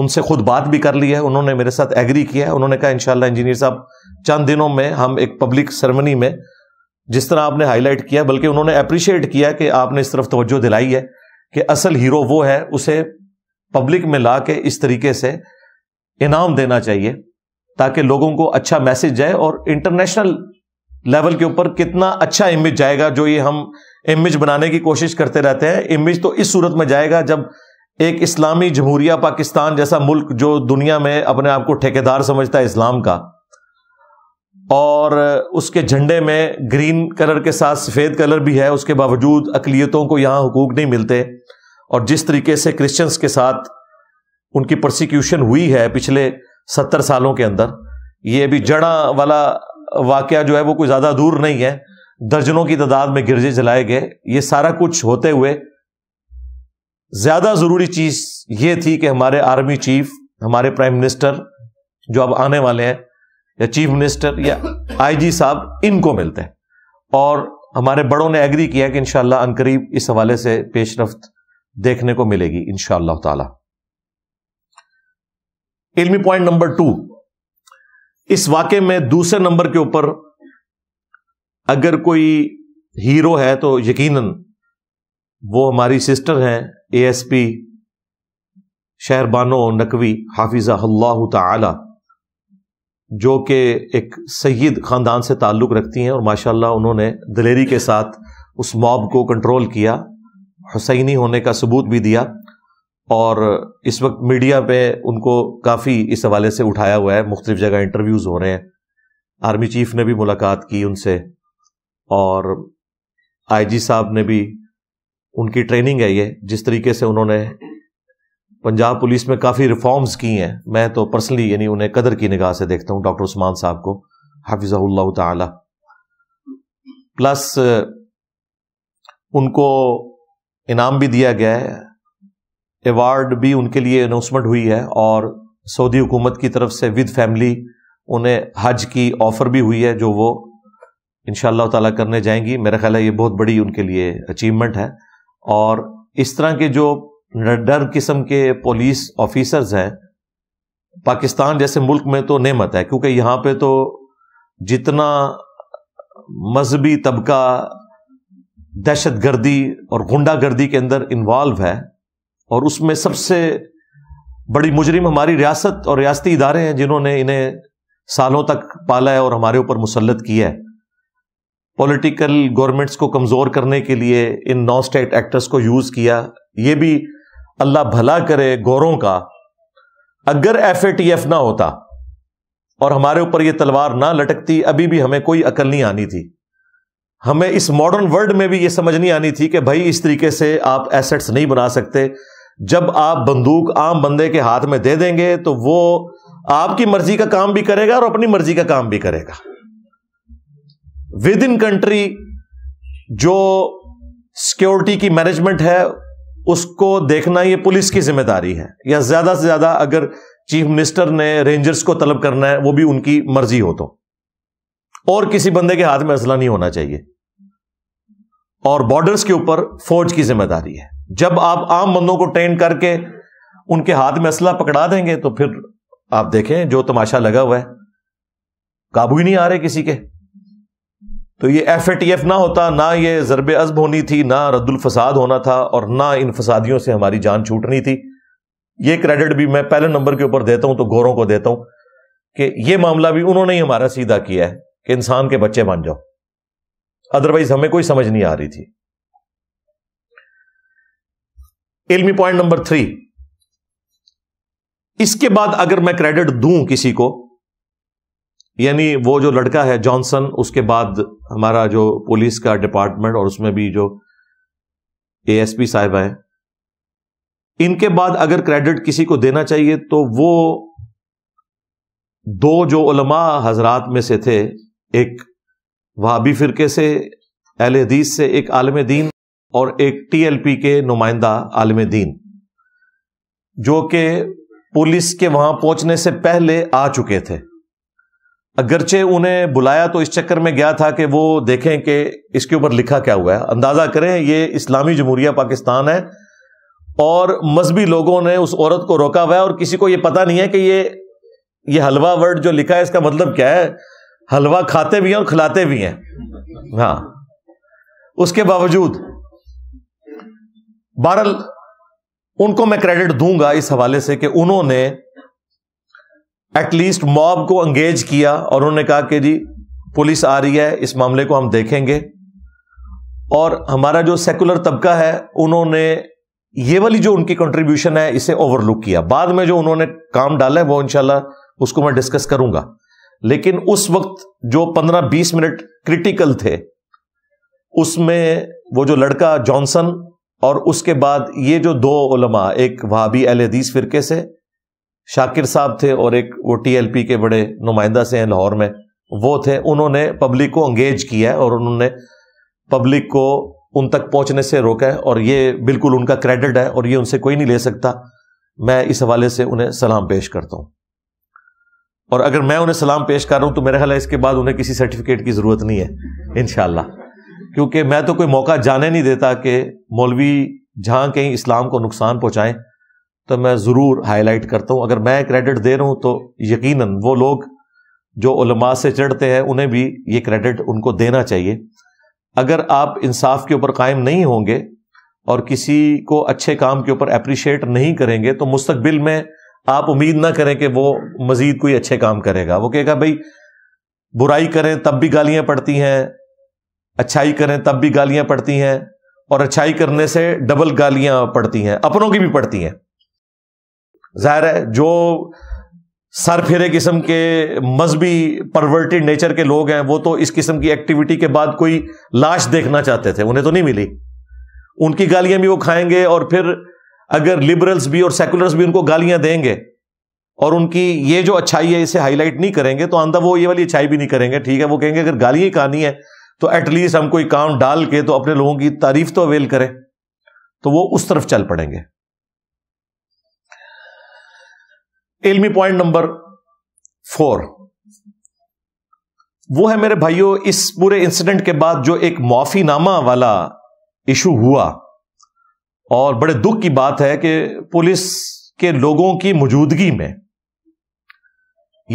उनसे खुद बात भी कर ली है उन्होंने मेरे साथ एग्री किया है उन्होंने कहा इंशाल्लाह इंजीनियर साहब चंद दिनों में हम एक पब्लिक सेरेमनी में जिस तरह आपने हाईलाइट किया बल्कि उन्होंने अप्रिशिएट किया कि आपने इस तरफ तोज्जो दिलाई है कि असल हीरो वो है उसे पब्लिक में ला के इस तरीके से इनाम देना चाहिए ताकि लोगों को अच्छा मैसेज जाए और इंटरनेशनल लेवल के ऊपर कितना अच्छा इमेज जाएगा जो ये हम इमेज बनाने की कोशिश करते रहते हैं इमेज तो इस सूरत में जाएगा जब एक इस्लामी जमहूरिया पाकिस्तान जैसा मुल्क जो दुनिया में अपने आप को ठेकेदार समझता है इस्लाम का और उसके झंडे में ग्रीन कलर के साथ सफ़ेद कलर भी है उसके बावजूद अकलीतों को यहाँ हकूक नहीं मिलते और जिस तरीके से क्रिश्चियंस के साथ उनकी प्रोसिक्यूशन हुई है पिछले सत्तर सालों के अंदर ये भी जड़ा वाला वाक़ जो है वो कोई ज़्यादा दूर नहीं है दर्जनों की तादाद में गिरजे जलाए गए ये सारा कुछ होते हुए ज़्यादा ज़रूरी चीज़ ये थी कि हमारे आर्मी चीफ हमारे प्राइम मिनिस्टर जो अब आने वाले हैं या चीफ मिनिस्टर या आईजी साहब इनको मिलते हैं और हमारे बड़ों ने एग्री किया कि इनशाला अनकरीब इस हवाले से पेशरफ्त देखने को मिलेगी इनशाला पॉइंट नंबर टू इस वाक्य में दूसरे नंबर के ऊपर अगर कोई हीरो है तो यकीनन वो हमारी सिस्टर हैं एएसपी शहरबानो नकवी हाफिजा अल्लाह ताला जो कि एक सैद ख़ानदान से ताल्लुक़ रखती हैं और माशाल्लाह उन्होंने दलेरी के साथ उस मॉब को कंट्रोल किया हुसैनी होने का सबूत भी दिया और इस वक्त मीडिया पे उनको काफ़ी इस हवाले से उठाया हुआ है मुख्तलिफ़ जगह इंटरव्यूज़ हो रहे हैं आर्मी चीफ ने भी मुलाकात की उनसे और आईजी साहब ने भी उनकी ट्रेनिंग है ये जिस तरीके से उन्होंने पंजाब पुलिस में काफ़ी रिफॉर्म्स की हैं मैं तो पर्सनली यानी उन्हें कदर की निगाह से देखता हूँ डॉक्टर उस्मान साहब को हाफिज़ल्ला तला प्लस उनको इनाम भी दिया गया है अवार्ड भी उनके लिए अनाउंसमेंट हुई है और सऊदी हुकूमत की तरफ से विद फैमिली उन्हें हज की ऑफर भी हुई है जो वो इन ताला करने जाएंगी मेरा ख्याल है ये बहुत बड़ी उनके लिए अचीवमेंट है और इस तरह के जो निडर किस्म के पुलिस ऑफिसर्स हैं पाकिस्तान जैसे मुल्क में तो नेमत है क्योंकि यहां पे तो जितना मजहबी तबका दहशत गर्दी और गुंडा गर्दी के अंदर इन्वॉल्व है और उसमें सबसे बड़ी मुजरिम हमारी रियासत और रियाती इदारे हैं जिन्होंने इन्हें सालों तक पाला है और हमारे ऊपर मुसलत किया है पॉलिटिकल गवर्नमेंट्स को कमज़ोर करने के लिए इन नॉन स्टेट एक्टर्स को यूज़ किया ये भी अल्लाह भला करे गोरों का अगर एफ ए टी एफ ना होता और हमारे ऊपर यह तलवार ना लटकती अभी भी हमें कोई अकल नहीं आनी थी हमें इस मॉडर्न वर्ल्ड में भी यह समझ नहीं आनी थी कि भाई इस तरीके से आप एसेट्स नहीं बना सकते जब आप बंदूक आम बंदे के हाथ में दे देंगे तो वो आपकी मर्जी का काम भी करेगा और अपनी मर्जी का काम भी करेगा विद इन कंट्री जो सिक्योरिटी की मैनेजमेंट है उसको देखना ये पुलिस की जिम्मेदारी है या ज्यादा से ज्यादा अगर चीफ मिनिस्टर ने रेंजर्स को तलब करना है वो भी उनकी मर्जी हो तो और किसी बंदे के हाथ में असला नहीं होना चाहिए और बॉर्डर्स के ऊपर फौज की जिम्मेदारी है जब आप आम बंदों को ट्रेन करके उनके हाथ में असला पकड़ा देंगे तो फिर आप देखें जो तमाशा लगा हुआ है काबू ही नहीं आ रहे किसी के तो ये एफ ए टी एफ ना होता ना ये ज़रब अज़ब होनी थी ना रद्दुल फसाद होना था और ना इन फसादियों से हमारी जान छूटनी थी ये क्रेडिट भी मैं पहले नंबर के ऊपर देता हूं तो गोरों को देता हूं कि ये मामला भी उन्होंने ही हमारा सीधा किया है कि इंसान के बच्चे बन जाओ अदरवाइज हमें कोई समझ नहीं आ रही थी इल्मी पॉइंट नंबर थ्री इसके बाद अगर मैं क्रेडिट दूं किसी को यानी वो जो लड़का है जॉनसन उसके बाद हमारा जो पुलिस का डिपार्टमेंट और उसमें भी जो एएसपी साहब हैं इनके बाद अगर क्रेडिट किसी को देना चाहिए तो वो दो जो उलमा हजरात में से थे एक वहाबी फिरके से अहल हदीस से एक आलम दीन और एक टीएलपी के नुमाइंदा आलम दीन जो कि पुलिस के वहां पहुंचने से पहले आ चुके थे अगरचे उन्हें बुलाया तो इस चक्कर में गया था कि वो देखें कि इसके ऊपर लिखा क्या हुआ है अंदाज़ा करें ये इस्लामी जमहूरिया पाकिस्तान है और मजहबी लोगों ने उस औरत को रोका हुआ है और किसी को ये पता नहीं है कि ये ये हलवा वर्ड जो लिखा है इसका मतलब क्या है हलवा खाते भी हैं और खिलाते भी हैं हाँ उसके बावजूद बहरल उनको मैं क्रेडिट दूंगा इस हवाले से कि उन्होंने एटलीस्ट मॉब को अंगेज किया और उन्होंने कहा कि जी पुलिस आ रही है इस मामले को हम देखेंगे और हमारा जो सेकुलर तबका है उन्होंने ये वाली जो उनकी कंट्रीब्यूशन है इसे ओवरलुक किया बाद में जो उन्होंने काम डाला है वो इनशाला उसको मैं डिस्कस करूंगा लेकिन उस वक्त जो 15-20 मिनट क्रिटिकल थे उसमें वो जो लड़का जॉनसन और उसके बाद ये जो दो उलमा एक वहाबी अल हदीस फिरके से शाकिर साहब थे और एक वो टीएलपी के बड़े नुमाइंदा से हैं लाहौर में वो थे उन्होंने पब्लिक को अंगेज किया है और उन्होंने पब्लिक को उन तक पहुंचने से रोका है और ये बिल्कुल उनका क्रेडिट है और ये उनसे कोई नहीं ले सकता मैं इस हवाले से उन्हें सलाम पेश करता हूं और अगर मैं उन्हें सलाम पेश कर रहा हूं तो मेरा ख्याल है इसके बाद उन्हें किसी सर्टिफिकेट की ज़रूरत नहीं है इनशाला क्योंकि मैं तो कोई मौका जाने नहीं देता कि मौलवी जहां कहीं इस्लाम को नुकसान पहुंचाएं तो मैं ज़रूर हाईलाइट करता हूँ अगर मैं क्रेडिट दे रहा हूँ तो यकीन वो लोग जो उलमा से चढ़ते हैं उन्हें भी ये क्रेडिट उनको देना चाहिए अगर आप इंसाफ के ऊपर कायम नहीं होंगे और किसी को अच्छे काम के ऊपर अप्रिशिएट नहीं करेंगे तो मुस्तबिल में आप उम्मीद ना करें कि वो मजीद कोई अच्छे काम करेगा वो कहेगा भाई बुराई करें तब भी गालियां पड़ती हैं अच्छाई करें तब भी गालियां पड़ती हैं और अच्छाई करने से डबल गालियां पड़ती हैं अपनों की भी पड़ती हैं जाहिर है जो सर फिरे किस्म के मजहबी परवर्टेड नेचर के लोग हैं वो तो इस किस्म की एक्टिविटी के बाद कोई लाश देखना चाहते थे उन्हें तो नहीं मिली उनकी गालियां भी वो खाएंगे और फिर अगर लिबरल्स भी और सेकुलर्स भी उनको गालियां देंगे और उनकी ये जो अच्छाई है इसे हाईलाइट नहीं करेंगे तो आंदा वो ये वाली अच्छाई भी नहीं करेंगे ठीक है वो कहेंगे अगर गालियां खानी है तो एटलीस्ट हम कोई काम डाल के तो अपने लोगों की तारीफ तो अवेल करें तो वो उस तरफ चल पड़ेंगे tell me point number four वो है मेरे भाइयों इस पूरे इंसिडेंट के बाद जो एक माफीनामा वाला इशू हुआ और बड़े दुख की बात है कि पुलिस के लोगों की मौजूदगी में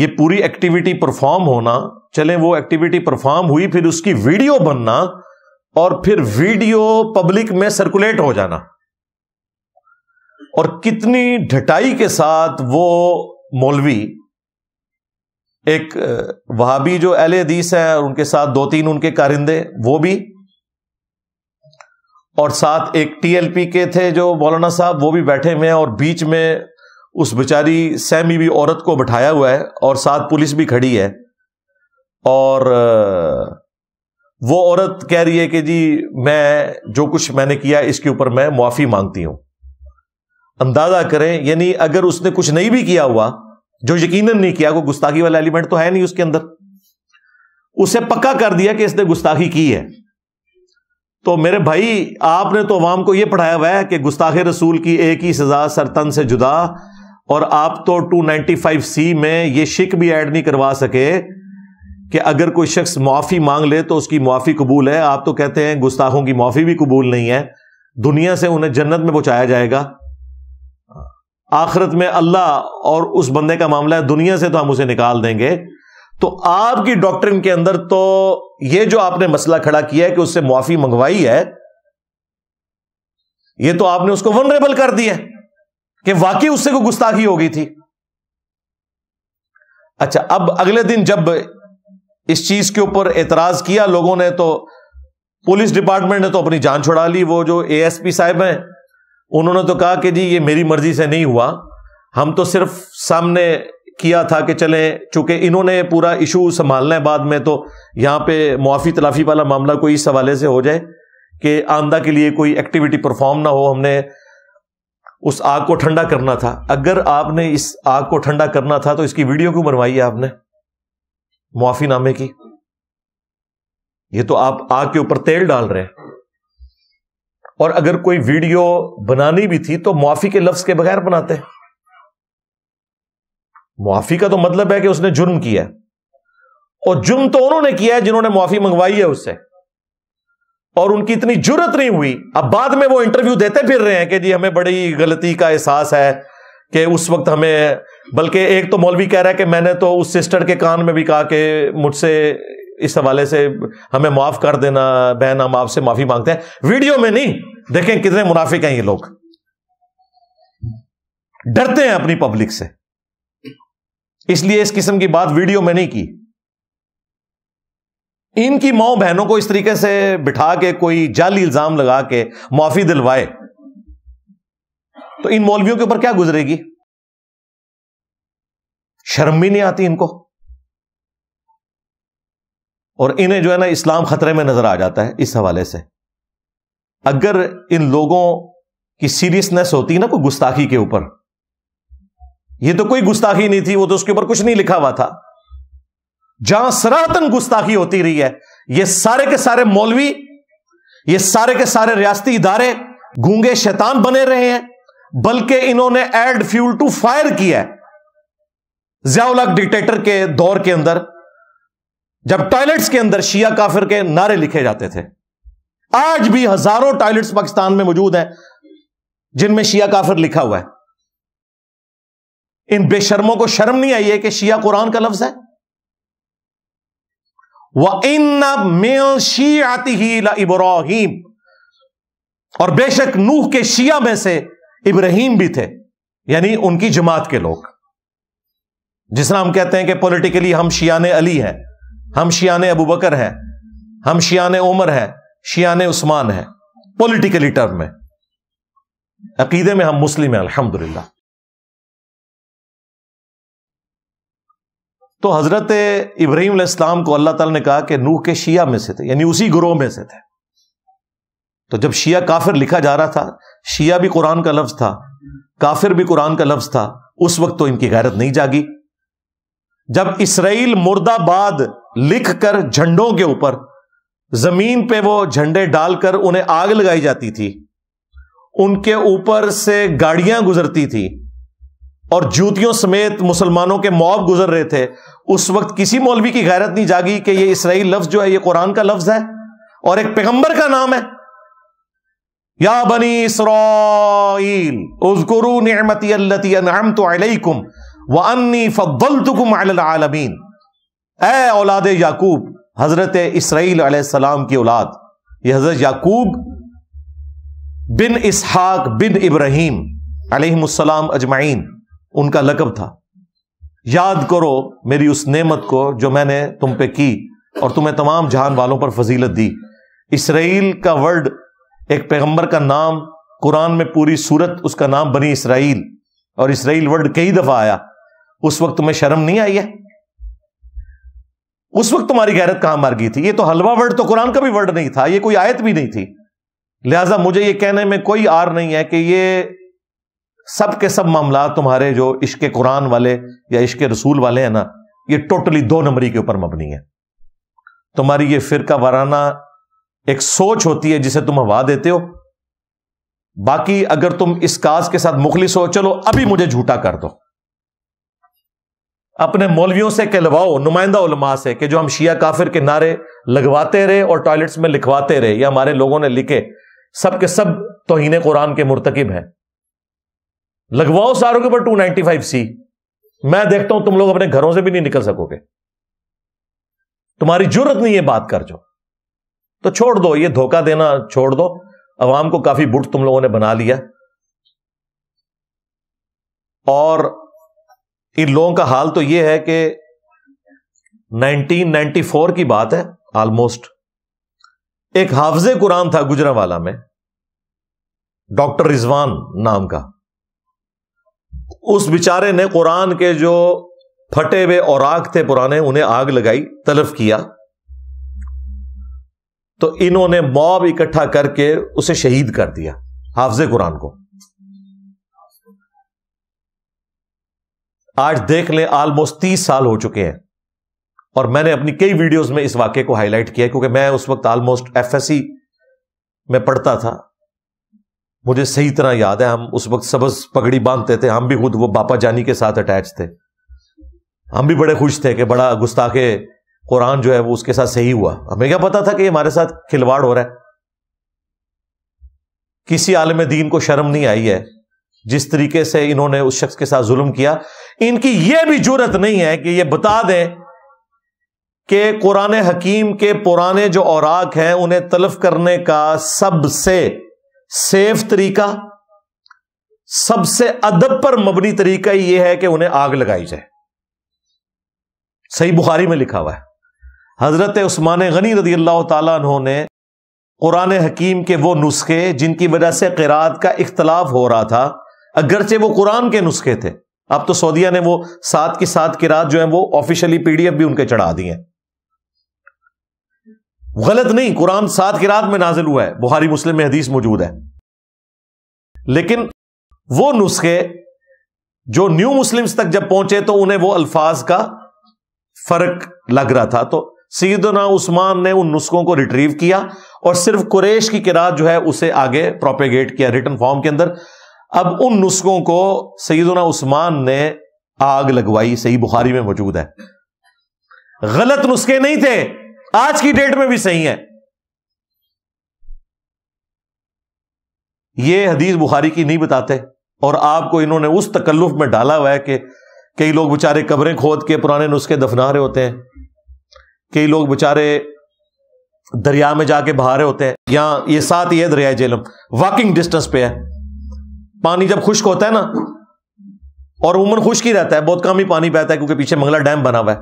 ये पूरी एक्टिविटी परफॉर्म होना चले वो एक्टिविटी परफॉर्म हुई फिर उसकी वीडियो बनना और फिर वीडियो पब्लिक में सर्कुलेट हो जाना और कितनी ढटाई के साथ वो मौलवी एक वहाबी जो एल एदीस है और उनके साथ दो तीन उनके कारिंदे वो भी और साथ एक टीएलपी के थे जो मौलाना साहब वो भी बैठे हुए हैं और बीच में उस बेचारी सैमी भी औरत को बिठाया हुआ है और साथ पुलिस भी खड़ी है और वो औरत कह रही है कि जी मैं जो कुछ मैंने किया इसके ऊपर मैं मुआफ़ी मांगती हूं अंदाजा करें यानी अगर उसने कुछ नहीं भी किया हुआ जो यकीनन नहीं किया वो गुस्ताखी वाला एलिमेंट तो है नहीं उसके अंदर उसे पक्का कर दिया कि इसने गुस्ताखी की है तो मेरे भाई आपने तो अवाम को यह पढ़ाया हुआ है कि गुस्ताखे रसूल की एक ही सजा सरतन से जुदा और आप तो 295 सी में यह शिक भी ऐड नहीं करवा सके कि अगर कोई शख्स मुआफ़ी मांग ले तो उसकी मुआफ़ी कबूल है आप तो कहते हैं गुस्ताखों की मुआफ़ी भी कबूल नहीं है दुनिया से उन्हें जन्नत में पहुंचाया जाएगा आखिरत में अल्लाह और उस बंदे का मामला है दुनिया से तो हम उसे निकाल देंगे तो आपकी डॉक्टर के अंदर तो ये जो आपने मसला खड़ा किया है कि उससे मुआफी मंगवाई है ये तो आपने उसको वनरेबल कर दिया कि वाकई उससे कोई गुस्ताखी हो गई थी अच्छा अब अगले दिन जब इस चीज के ऊपर एतराज किया लोगों ने तो पुलिस डिपार्टमेंट ने तो अपनी जान छोड़ा ली वो जो एएसपी साहब हैं उन्होंने तो कहा कि जी ये मेरी मर्जी से नहीं हुआ हम तो सिर्फ सामने किया था कि चले चूंकि इन्होंने पूरा इशू संभालना है बाद में तो यहाँ पे मुआफ़ी तलाफी वाला मामला कोई इस हवाले से हो जाए कि आंदा के लिए कोई एक्टिविटी परफॉर्म ना हो हमने उस आग को ठंडा करना था अगर आपने इस आग को ठंडा करना था तो इसकी वीडियो क्यों बनवाई है आपने मुआफी नामे की ये तो आप आग के ऊपर तेल डाल रहे हैं और अगर कोई वीडियो बनानी भी थी तो मुआफी के लफ्ज के बगैर बनाते मुआफी का तो मतलब है कि उसने जुर्म किया और जुर्म तो उन्होंने किया है जिन्होंने मुआफी मंगवाई है उससे और उनकी इतनी जुरत नहीं हुई अब बाद में वो इंटरव्यू देते फिर रहे हैं कि जी हमें बड़ी गलती का एहसास है कि उस वक्त हमें बल्कि एक तो मौलवी कह रहा है कि मैंने तो उस सिस्टर के कान में भी कहा कि मुझसे इस हवाले से हमें माफ कर देना बहन हम आपसे माफी मांगते हैं वीडियो में नहीं देखें कितने मुनाफिक हैं ये लोग डरते हैं अपनी पब्लिक से इसलिए इस किस्म की बात वीडियो में नहीं की इनकी माओ बहनों को इस तरीके से बिठा के कोई जाली इल्जाम लगा के माफी दिलवाए तो इन मौलवियों के ऊपर क्या गुजरेगी शर्म भी नहीं आती इनको और इन्हें जो है ना इस्लाम खतरे में नजर आ जाता है इस हवाले से अगर इन लोगों की सीरियसनेस होती ना कोई गुस्ताखी के ऊपर ये तो कोई गुस्ताखी नहीं थी वो तो उसके ऊपर कुछ नहीं लिखा हुआ था जहां सराहतन गुस्ताखी होती रही है ये सारे के सारे मौलवी ये सारे के सारे रियाती इदारे गूंगे शैतान बने रहे हैं बल्कि इन्होंने एड फ्यूल टू फायर किया है जियाउलक डिक्टेटर के दौर के अंदर जब टॉयलेट्स के अंदर शिया काफिर के नारे लिखे जाते थे आज भी हजारों टॉयलेट्स पाकिस्तान में मौजूद हैं जिनमें शिया काफिर लिखा हुआ है इन बेशर्मों को शर्म नहीं आई है कि शिया कुरान का लफ्ज है वह इन मेल शी आती ही इब्राहिम और बेशक नूह के शिया में से इब्राहिम भी थे यानी उनकी जमात के लोग जिसना हम कहते हैं कि पॉलिटिकली हम शियाने अली हैं हम शियाने अबू बकर हैं हम शियान उमर हैं शियान उस्मान हैं पॉलिटिकली टर्म में अकीदे में हम मुस्लिम हैं अल्हम्दुलिल्लाह तो हजरत इब्राहिम इस्लाम को अल्लाह ताला ने कहा कि नूह के शिया में से थे यानी उसी ग्रोह में से थे तो जब शिया काफिर लिखा जा रहा था शिया भी कुरान का लफ्ज था काफिर भी कुरान का लफ्ज था उस वक्त तो इनकी गैरत नहीं जागी जब इसराइल मुर्दाबाद लिख कर झंडों के ऊपर जमीन पे वो झंडे डालकर उन्हें आग लगाई जाती थी उनके ऊपर से गाड़ियां गुजरती थी और जूतियों समेत मुसलमानों के मॉब गुजर रहे थे उस वक्त किसी मौलवी की गैरत नहीं जागी कि ये इसराइल लफ्ज जो है ये कुरान का लफ्ज है और एक पैगंबर का नाम है या बनी इसराइल उजकुरु नियमती अल्लती अनहमतु अलैकुम व अन्नी अलल आलमीन ए औलाद याकूब हजरत इसराइल सलाम की औलाद ये हजरत याकूब बिन इसहाक बिन इब्राहिम अलहसलाम अजमाइन उनका लकब था याद करो मेरी उस नेमत को जो मैंने तुम पे की और तुम्हें तमाम जहान वालों पर फजीलत दी इसराइल का वर्ड एक पैगंबर का नाम कुरान में पूरी सूरत उसका नाम बनी इसराइल और इसराइल वर्ड कई दफा आया उस वक्त तुम्हें शर्म नहीं आई है उस वक्त तुम्हारी गैरत कहां मार गई थी ये तो हलवा वर्ड तो कुरान का भी वर्ड नहीं था ये कोई आयत भी नहीं थी लिहाजा मुझे ये कहने में कोई आर नहीं है कि ये सब के सब मामला तुम्हारे जो इश्क कुरान वाले या इश्क रसूल वाले हैं ना ये टोटली दो नंबरी के ऊपर मबनी है तुम्हारी ये फिरका वाराना एक सोच होती है जिसे तुम हवा देते हो बाकी अगर तुम इस काज के साथ मुखलिस हो चलो अभी मुझे झूठा कर दो अपने मौलवियों से कहलवाओ नुमाइंदा उलमा से कि जो हम शिया काफिर के नारे लगवाते रहे और टॉयलेट्स में लिखवाते रहे या हमारे लोगों ने लिखे सब सब तोहन कुरान के मुर्तकब हैं लगवाओ सारों के ऊपर टू नाइनटी फाइव सी मैं देखता हूं तुम लोग अपने घरों से भी नहीं निकल सकोगे तुम्हारी जरूरत नहीं है बात कर जो तो छोड़ दो ये धोखा देना छोड़ दो अवाम को काफी बुट तुम लोगों ने बना लिया और इन लोगों का हाल तो यह है कि 1994 की बात है ऑलमोस्ट एक हाफजे कुरान था गुजरावाला में डॉक्टर रिजवान नाम का उस बिचारे ने कुरान के जो फटे हुए और आग थे पुराने उन्हें आग लगाई तलफ किया तो इन्होंने मॉब इकट्ठा करके उसे शहीद कर दिया हाफजे कुरान को आज देख लें ऑलमोस्ट तीस साल हो चुके हैं और मैंने अपनी कई वीडियोस में इस वाक्य को हाईलाइट किया क्योंकि मैं उस वक्त ऑलमोस्ट एफएससी में पढ़ता था मुझे सही तरह याद है हम उस वक्त सबज पगड़ी बांधते थे हम भी खुद वो बापा जानी के साथ अटैच थे हम भी बड़े खुश थे कि बड़ा गुस्ताखे कुरान जो है वो उसके साथ सही हुआ हमें क्या पता था कि हमारे साथ खिलवाड़ हो रहा है किसी आलम दीन को शर्म नहीं आई है जिस तरीके से इन्होंने उस शख्स के साथ जुल्म किया इनकी यह भी जरूरत नहीं है कि यह बता दें कि कुरान हकीम के पुराने जो औराक हैं उन्हें तलफ करने का सबसे सेफ तरीका सबसे अदब पर मबनी तरीका यह है कि उन्हें आग लगाई जाए सही बुखारी में लिखा हुआ है हजरत उस्मान गनी रदी अल्लाह तु ने कुरान हकीम के वो नुस्खे जिनकी वजह से किरात का इख्तलाफ हो रहा था अगरचे वो कुरान के नुस्खे थे अब तो सऊदिया ने वो सात की सात की रात जो है वो ऑफिशियली पीडीएफ भी उनके चढ़ा दिए गलत नहीं कुरान सात की रात में नाजिल हुआ है बुहारी मुस्लिम में हदीस मौजूद है लेकिन वो नुस्खे जो न्यू मुस्लिम्स तक जब पहुंचे तो उन्हें वो अल्फाज का फर्क लग रहा था तो सीदना उस्मान ने उन नुस्खों को रिट्रीव किया और सिर्फ कुरेश की किरात जो है उसे आगे प्रोपेगेट किया रिटर्न फॉर्म के अंदर अब उन नुस्खों को सईदना उस्मान ने आग लगवाई सही बुखारी में मौजूद है गलत नुस्खे नहीं थे आज की डेट में भी सही है ये हदीस बुखारी की नहीं बताते और आपको इन्होंने उस तकल्लुफ में डाला हुआ है कि कई लोग बेचारे कब्रें खोद के पुराने नुस्खे दफना रहे होते हैं कई लोग बेचारे दरिया में जाके बहा रहे होते हैं या ये साथ ही है दरिया जेलम वॉकिंग डिस्टेंस पे है पानी जब खुश्क होता है ना और उमन खुश्क ही रहता है बहुत कम ही पानी बहता है क्योंकि पीछे मंगला डैम बना हुआ है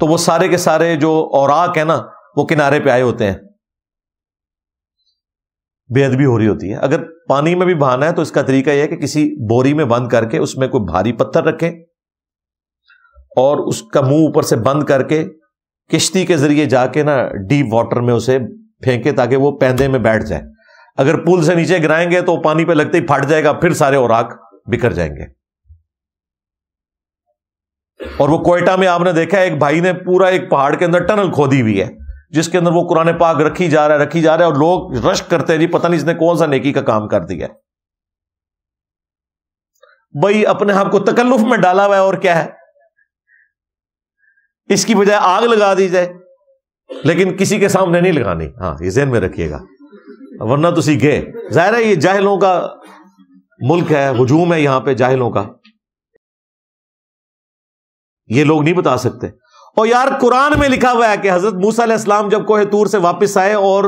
तो वो सारे के सारे जो औराक है ना वो किनारे पे आए होते हैं बेहद भी हो रही होती है अगर पानी में भी बहाना है तो इसका तरीका यह है कि किसी बोरी में बंद करके उसमें कोई भारी पत्थर रखें और उसका मुंह ऊपर से बंद करके किश्ती के जरिए जाके ना डीप वाटर में उसे फेंके ताकि वो पैंदे में बैठ जाए अगर पुल से नीचे गिराएंगे तो पानी पे लगते ही फाट जाएगा फिर सारे आग बिखर जाएंगे और वो कोयटा में आपने देखा है एक भाई ने पूरा एक पहाड़ के अंदर टनल खोदी हुई है जिसके अंदर वो कुरान पाक रखी जा रहा है रखी जा रहा है और लोग रश करते हैं जी पता नहीं इसने कौन सा नेकी का काम कर दिया भाई अपने आप हाँ को तकल्लुफ में डाला हुआ है और क्या है इसकी बजाय आग लगा दी जाए लेकिन किसी के सामने नहीं लगानी हाँ ये जेन में रखिएगा वरना तो सीखे जाहिर है ये जाहिलों का मुल्क है हजूम है यहां पे जाहिलों का ये लोग नहीं बता सकते और यार कुरान में लिखा हुआ है कि हजरत मूसा इस्लाम जब कोहे तूर से वापस आए और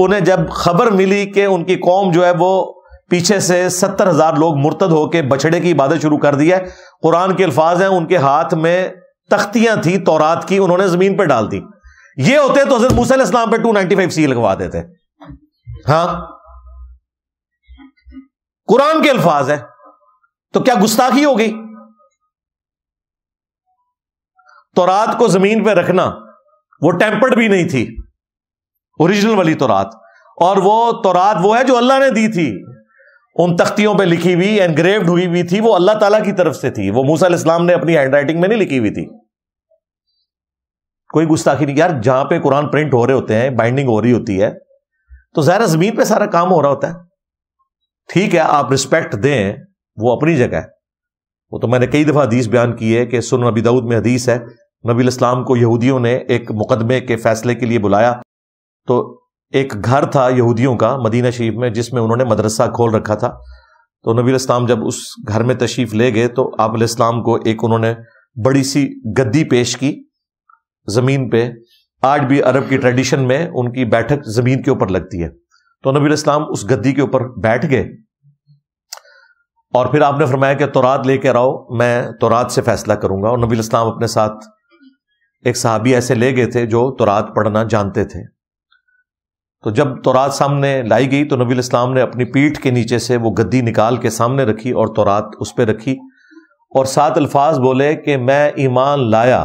उन्हें जब खबर मिली कि उनकी कौम जो है वो पीछे से सत्तर हजार लोग मुर्तद होकर बछड़े की इबादत शुरू कर दी है कुरान के अल्फाज हैं उनके हाथ में तख्तियां थी तोरात की उन्होंने जमीन पर डाल दी ये होते तो हजरत मूसा इस्लाम पर टू नाइनटी फाइव सी लगवा देते हाँ कुरान के अल्फाज है तो क्या गुस्ताखी होगी तो रात को जमीन पे रखना वो टेम्पर्ड भी नहीं थी ओरिजिनल वाली तो रात और वो तो रात वो है जो अल्लाह ने दी थी उन तख्तियों पे लिखी हुई एनग्रेव्ड हुई हुई थी वो अल्लाह ताला की तरफ से थी वो मूसा इस्लाम ने अपनी हैंडराइटिंग में नहीं लिखी हुई थी कोई गुस्ताखी नहीं यार जहां पे कुरान प्रिंट हो रहे होते हैं बाइंडिंग हो रही होती है तो ज़ाहिर ज़मीन पे सारा काम हो रहा होता है ठीक है आप रिस्पेक्ट दें वो अपनी जगह है वो तो मैंने कई दफ़ा हदीस बयान की है कि सुन नबी दाऊद में हदीस है नबी इस्लाम को यहूदियों ने एक मुकदमे के फैसले के लिए बुलाया तो एक घर था यहूदियों का मदीना शरीफ में जिसमें उन्होंने मदरसा खोल रखा था तो नबी इस्लाम जब उस घर में तशरीफ ले गए तो आप इस्लाम को एक उन्होंने बड़ी सी गद्दी पेश की ज़मीन पे आज भी अरब की ट्रेडिशन में उनकी बैठक जमीन के ऊपर लगती है तो नबी इस्लाम उस गद्दी के ऊपर बैठ गए और फिर आपने फरमाया कि तोरात लेकर आओ मैं तोरात से फैसला करूंगा और नबी इस्लाम अपने साथ एक साहबी ऐसे ले गए थे जो तोरात पढ़ना जानते थे तो जब तोरात सामने लाई गई तो नबी इस्लाम ने अपनी पीठ के नीचे से वो गद्दी निकाल के सामने रखी और तोरात उस पर रखी और सात अल्फाज बोले कि मैं ईमान लाया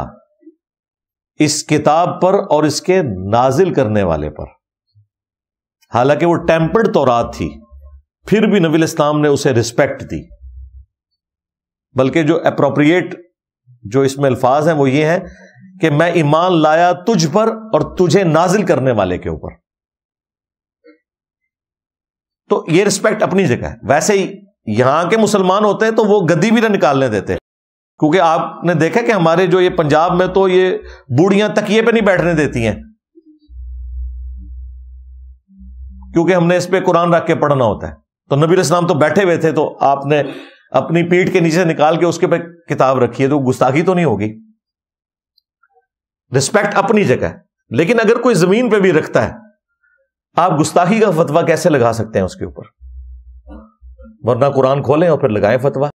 इस किताब पर और इसके नाजिल करने वाले पर हालांकि वो टेम्पर्ड तौरात थी फिर भी नबी इस्लाम ने उसे रिस्पेक्ट दी बल्कि जो अप्रोप्रिएट जो इसमें अल्फाज हैं वो ये हैं कि मैं ईमान लाया तुझ पर और तुझे नाजिल करने वाले के ऊपर तो ये रिस्पेक्ट अपनी जगह है वैसे ही यहां के मुसलमान होते हैं तो वो गद्दी भी ना निकालने देते क्योंकि आपने देखा कि हमारे जो ये पंजाब में तो ये बूढ़ियां तकिए पे नहीं बैठने देती हैं क्योंकि हमने इस पर कुरान रख के पढ़ना होता है तो नबी इस्लाम तो बैठे हुए थे तो आपने अपनी पीठ के नीचे निकाल के उसके पे किताब रखी है तो गुस्ताखी तो नहीं होगी रिस्पेक्ट अपनी जगह लेकिन अगर कोई जमीन पे भी रखता है आप गुस्ताखी का फतवा कैसे लगा सकते हैं उसके ऊपर वरना कुरान खोलें और फिर लगाएं फतवा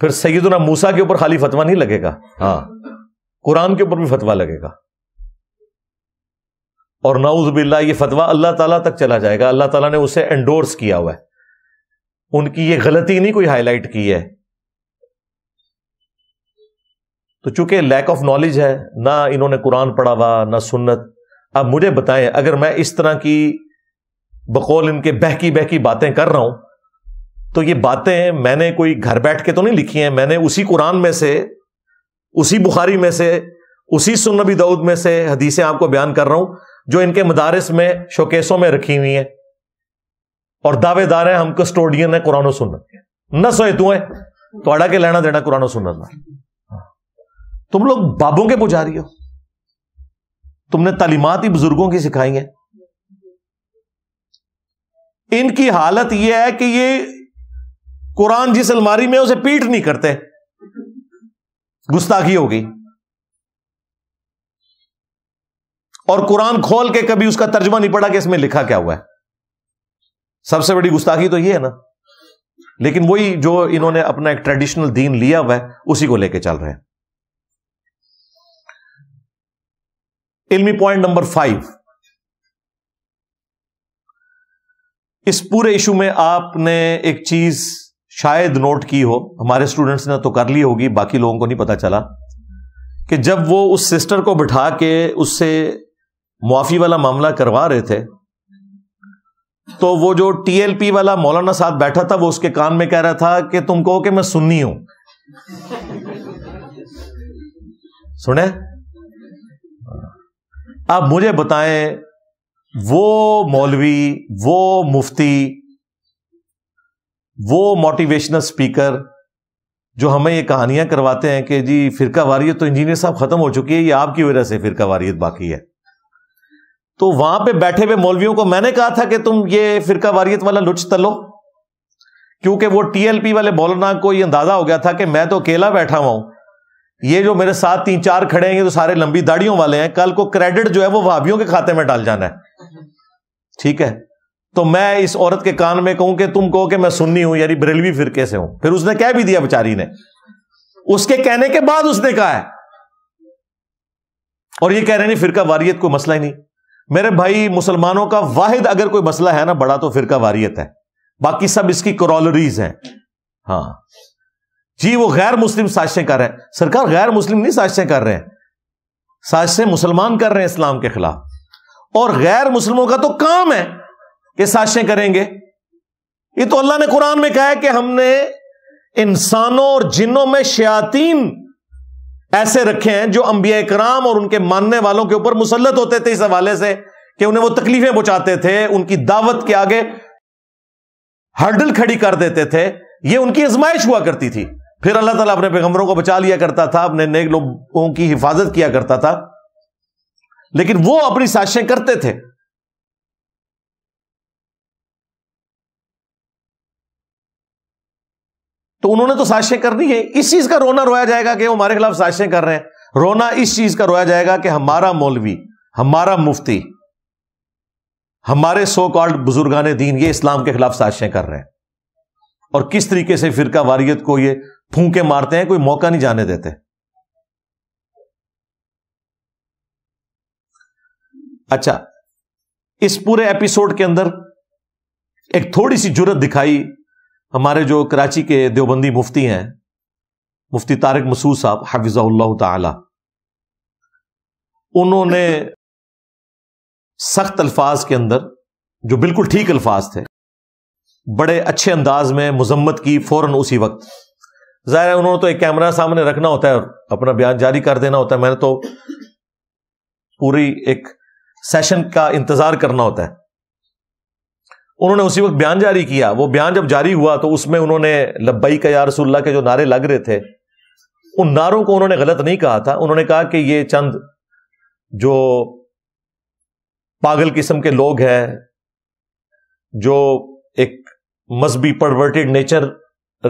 फिर सैदना मूसा के ऊपर खाली फतवा नहीं लगेगा हाँ कुरान के ऊपर भी फतवा लगेगा और नाउज बिल्ला ये फतवा अल्लाह ताला तक चला जाएगा अल्लाह ताला ने उसे एंडोर्स किया हुआ है उनकी ये गलती नहीं कोई हाईलाइट की है तो चूंकि लैक ऑफ नॉलेज है ना इन्होंने कुरान पढ़ा हुआ ना सुन्नत अब मुझे बताएं अगर मैं इस तरह की बकौल इनके बहकी बहकी बातें कर रहा हूं तो ये बातें मैंने कोई घर बैठ के तो नहीं लिखी हैं मैंने उसी कुरान में से उसी बुखारी में से उसी सुनबी दाऊद में से हदीसें आपको बयान कर रहा हूं जो इनके मदारस में शोकेसों में रखी हुई हैं और दावेदार हैं हम कस्टोडियन है कुरानो सुनत के न सोए तू है तो अड़ा के लेना देना कुरानो सुनत तुम लोग बाबों के पुजारी हो तुमने तालीमत ही बुजुर्गों की सिखाई है इनकी हालत यह है कि ये कुरान जिस अलमारी में उसे पीट नहीं करते गुस्ताखी हो गई और कुरान खोल के कभी उसका तर्जमा नहीं पड़ा कि इसमें लिखा क्या हुआ है सबसे बड़ी गुस्ताखी तो ये है ना लेकिन वही जो इन्होंने अपना एक ट्रेडिशनल दीन लिया हुआ है उसी को लेके चल रहे हैं इलमी पॉइंट नंबर फाइव इस पूरे इशू में आपने एक चीज शायद नोट की हो हमारे स्टूडेंट्स ने तो कर ली होगी बाकी लोगों को नहीं पता चला कि जब वो उस सिस्टर को बिठा के उससे मुआफ़ी वाला मामला करवा रहे थे तो वो जो टीएलपी वाला मौलाना साथ बैठा था वो उसके कान में कह रहा था कि तुम कहो कि मैं सुन्नी हूं सुने अब मुझे बताएं वो मौलवी वो मुफ्ती वो मोटिवेशनल स्पीकर जो हमें ये कहानियां करवाते हैं कि जी फिरका वारियत तो इंजीनियर साहब खत्म हो चुकी है ये आपकी वजह से फिरका वारियत बाकी है तो वहां पे बैठे हुए मौलवियों को मैंने कहा था कि तुम ये फिरका वारियत वाला लुच तलो क्योंकि वो टीएलपी वाले बोलना को ये अंदाजा हो गया था कि मैं तो अकेला बैठा हुआ हूं ये जो मेरे साथ तीन चार खड़े हैं ये तो सारे लंबी दाढ़ियों वाले हैं कल को क्रेडिट जो है वो भाभी के खाते में डाल जाना है ठीक है तो मैं इस औरत के कान में कहूं कि तुम कहो कि मैं सुननी हूं यानी बरेलवी फिर से हूं फिर उसने कह भी दिया बेचारी ने उसके कहने के बाद उसने कहा है और ये कह रहे नहीं फिरका वारियत कोई मसला ही नहीं मेरे भाई मुसलमानों का वाहिद अगर कोई मसला है ना बड़ा तो फिरका वारियत है बाकी सब इसकी करॉलरीज हैं हाँ जी वो गैर मुस्लिम साजिशें कर रहे हैं सरकार गैर मुस्लिम नहीं साजिशें कर रहे हैं साजिशें मुसलमान कर रहे हैं इस्लाम के खिलाफ और गैर मुस्लिमों का तो काम है ये साजिशें करेंगे ये तो अल्लाह ने कुरान में कहा है कि हमने इंसानों और जिन्नों में शयातीन ऐसे रखे हैं जो अंबिया कराम और उनके मानने वालों के ऊपर मुसलत होते थे इस हवाले से कि उन्हें वो तकलीफें पहुंचाते थे उनकी दावत के आगे हर्डल खड़ी कर देते थे ये उनकी आजमाइश हुआ करती थी फिर अल्लाह ताला अपने पैगंबरों को बचा लिया करता था अपने नेक लोगों की हिफाजत किया करता था लेकिन वो अपनी साजिशें करते थे तो उन्होंने तो साजिशें कर दी है इस चीज का रोना रोया जाएगा कि वो हमारे खिलाफ साजिशें कर रहे हैं रोना इस चीज का रोया जाएगा कि हमारा मौलवी हमारा मुफ्ती हमारे सो कॉल्ड बुजुर्गान दीन ये इस्लाम के खिलाफ साजिशें कर रहे हैं और किस तरीके से फिरका वारियत को ये फूके मारते हैं कोई मौका नहीं जाने देते अच्छा इस पूरे एपिसोड के अंदर एक थोड़ी सी जुरत दिखाई हमारे जो कराची के देवबंदी मुफ्ती हैं मुफ्ती तारिक मसूद साहब हाफिज़ा ताला उन्होंने सख्त अल्फाज के अंदर जो बिल्कुल ठीक अल्फाज थे बड़े अच्छे अंदाज में मजम्मत की फौरन उसी वक्त ज़ाहिर है उन्होंने तो एक कैमरा सामने रखना होता है और अपना बयान जारी कर देना होता है मैंने तो पूरी एक सेशन का इंतजार करना होता है उन्होंने उसी वक्त बयान जारी किया वो बयान जब जारी हुआ तो उसमें उन्होंने लब्बई का या रसुल्ला के जो नारे लग रहे थे उन नारों को उन्होंने गलत नहीं कहा था उन्होंने कहा कि ये चंद जो पागल किस्म के लोग हैं जो एक मजहबी परवर्टेड नेचर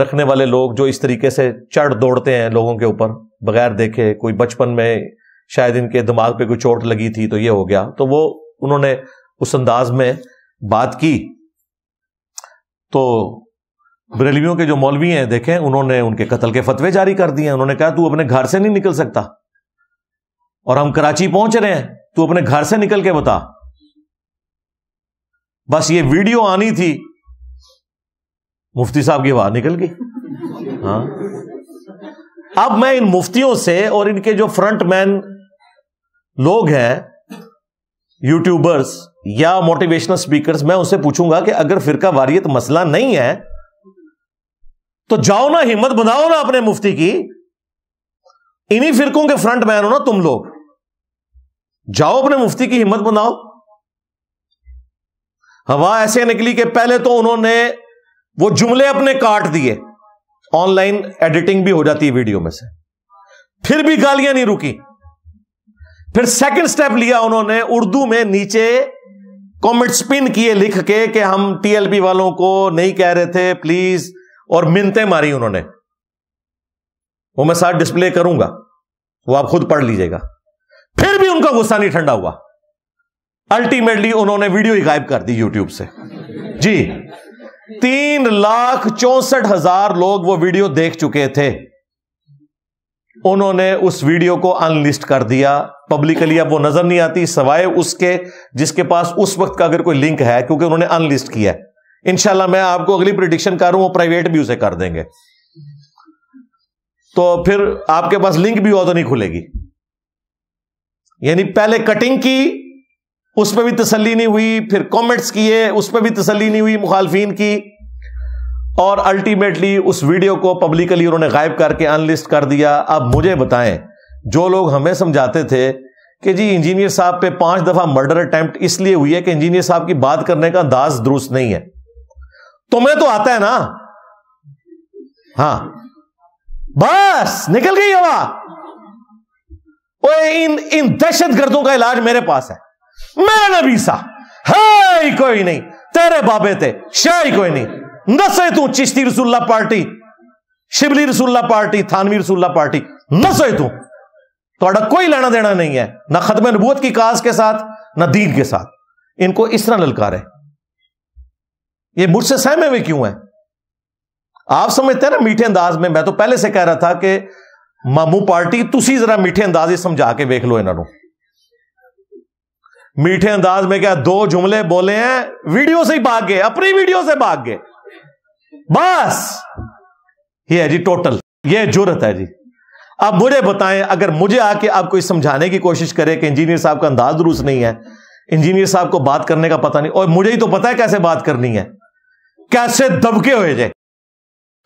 रखने वाले लोग जो इस तरीके से चढ़ दौड़ते हैं लोगों के ऊपर बगैर देखे कोई बचपन में शायद इनके दिमाग पे कोई चोट लगी थी तो ये हो गया तो वो उन्होंने उस अंदाज में बात की तो बरेलवियों के जो मौलवी हैं देखें उन्होंने उनके कत्ल के फतवे जारी कर दिए उन्होंने कहा तू अपने घर से नहीं निकल सकता और हम कराची पहुंच रहे हैं तू अपने घर से निकल के बता बस ये वीडियो आनी थी मुफ्ती साहब की आवाज निकल गई हाँ अब मैं इन मुफ्तियों से और इनके जो फ्रंटमैन लोग हैं यूट्यूबर्स या मोटिवेशनल स्पीकर्स मैं उनसे पूछूंगा कि अगर फिरका वारियत मसला नहीं है तो जाओ ना हिम्मत बनाओ ना अपने मुफ्ती की इन्हीं फिरकों के फ्रंट मैन हो ना तुम लोग जाओ अपने मुफ्ती की हिम्मत बनाओ हवा ऐसे निकली कि पहले तो उन्होंने वो जुमले अपने काट दिए ऑनलाइन एडिटिंग भी हो जाती है वीडियो में से फिर भी गालियां नहीं रुकी फिर सेकंड स्टेप लिया उन्होंने उर्दू में नीचे कॉमेंट स्पिन किए लिख के कि हम टीएलबी वालों को नहीं कह रहे थे प्लीज और मिनते मारी उन्होंने वो मैं साथ डिस्प्ले करूंगा वो आप खुद पढ़ लीजिएगा फिर भी उनका गुस्सा नहीं ठंडा हुआ अल्टीमेटली उन्होंने वीडियो ही गायब कर दी यूट्यूब से जी तीन लाख चौसठ हजार लोग वो वीडियो देख चुके थे उन्होंने उस वीडियो को अनलिस्ट कर दिया पब्लिकली अब वो नजर नहीं आती सवाए उसके जिसके पास उस वक्त का अगर कोई लिंक है क्योंकि उन्होंने अनलिस्ट किया है इनशाला मैं आपको अगली प्रिडिक्शन करूं वो प्राइवेट भी उसे कर देंगे तो फिर आपके पास लिंक भी हो तो नहीं खुलेगी यानी पहले कटिंग की उस पर भी तसली नहीं हुई फिर कमेंट्स किए उस पर भी तसली नहीं हुई मुखालफिन की और अल्टीमेटली उस वीडियो को पब्लिकली उन्होंने गायब करके अनलिस्ट कर दिया अब मुझे बताएं जो लोग हमें समझाते थे कि जी इंजीनियर साहब पे पांच दफा मर्डर अटैम्प्ट इसलिए हुई है कि इंजीनियर साहब की बात करने का अंदाज दुरुस्त नहीं है तुम्हें तो आता है ना हाँ बस निकल गई हवा इन इन दहशत गर्दों का इलाज मेरे पास है मेरा नबीसा है कोई नहीं तेरे बाबे थे शाही कोई नहीं नसे तू चिश्ती रसुल्ला पार्टी शिवली रसुल्ला पार्टी थानवी रसुल्ला पार्टी न तू थोड़ा कोई लेना देना नहीं है ना खत्म नबूत की काज के साथ ना दीन के साथ इनको इस तरह ललकारे ये मुझसे सहमे हुए क्यों है आप समझते हैं ना मीठे अंदाज में मैं तो पहले से कह रहा था कि मामू पार्टी तुसी जरा मीठे अंदाज समझा के देख लो इन्हों मीठे अंदाज में क्या दो जुमले बोले हैं वीडियो से ही भाग गए अपनी वीडियो से भाग गए बस ये है जी टोटल ये जरूरत है जी अब मुझे बताएं अगर मुझे आके आप कोई समझाने की कोशिश करे कि इंजीनियर साहब का अंदाज दुरुस्त नहीं है इंजीनियर साहब को बात करने का पता नहीं और मुझे ही तो पता है कैसे बात करनी है कैसे दबके हुए जे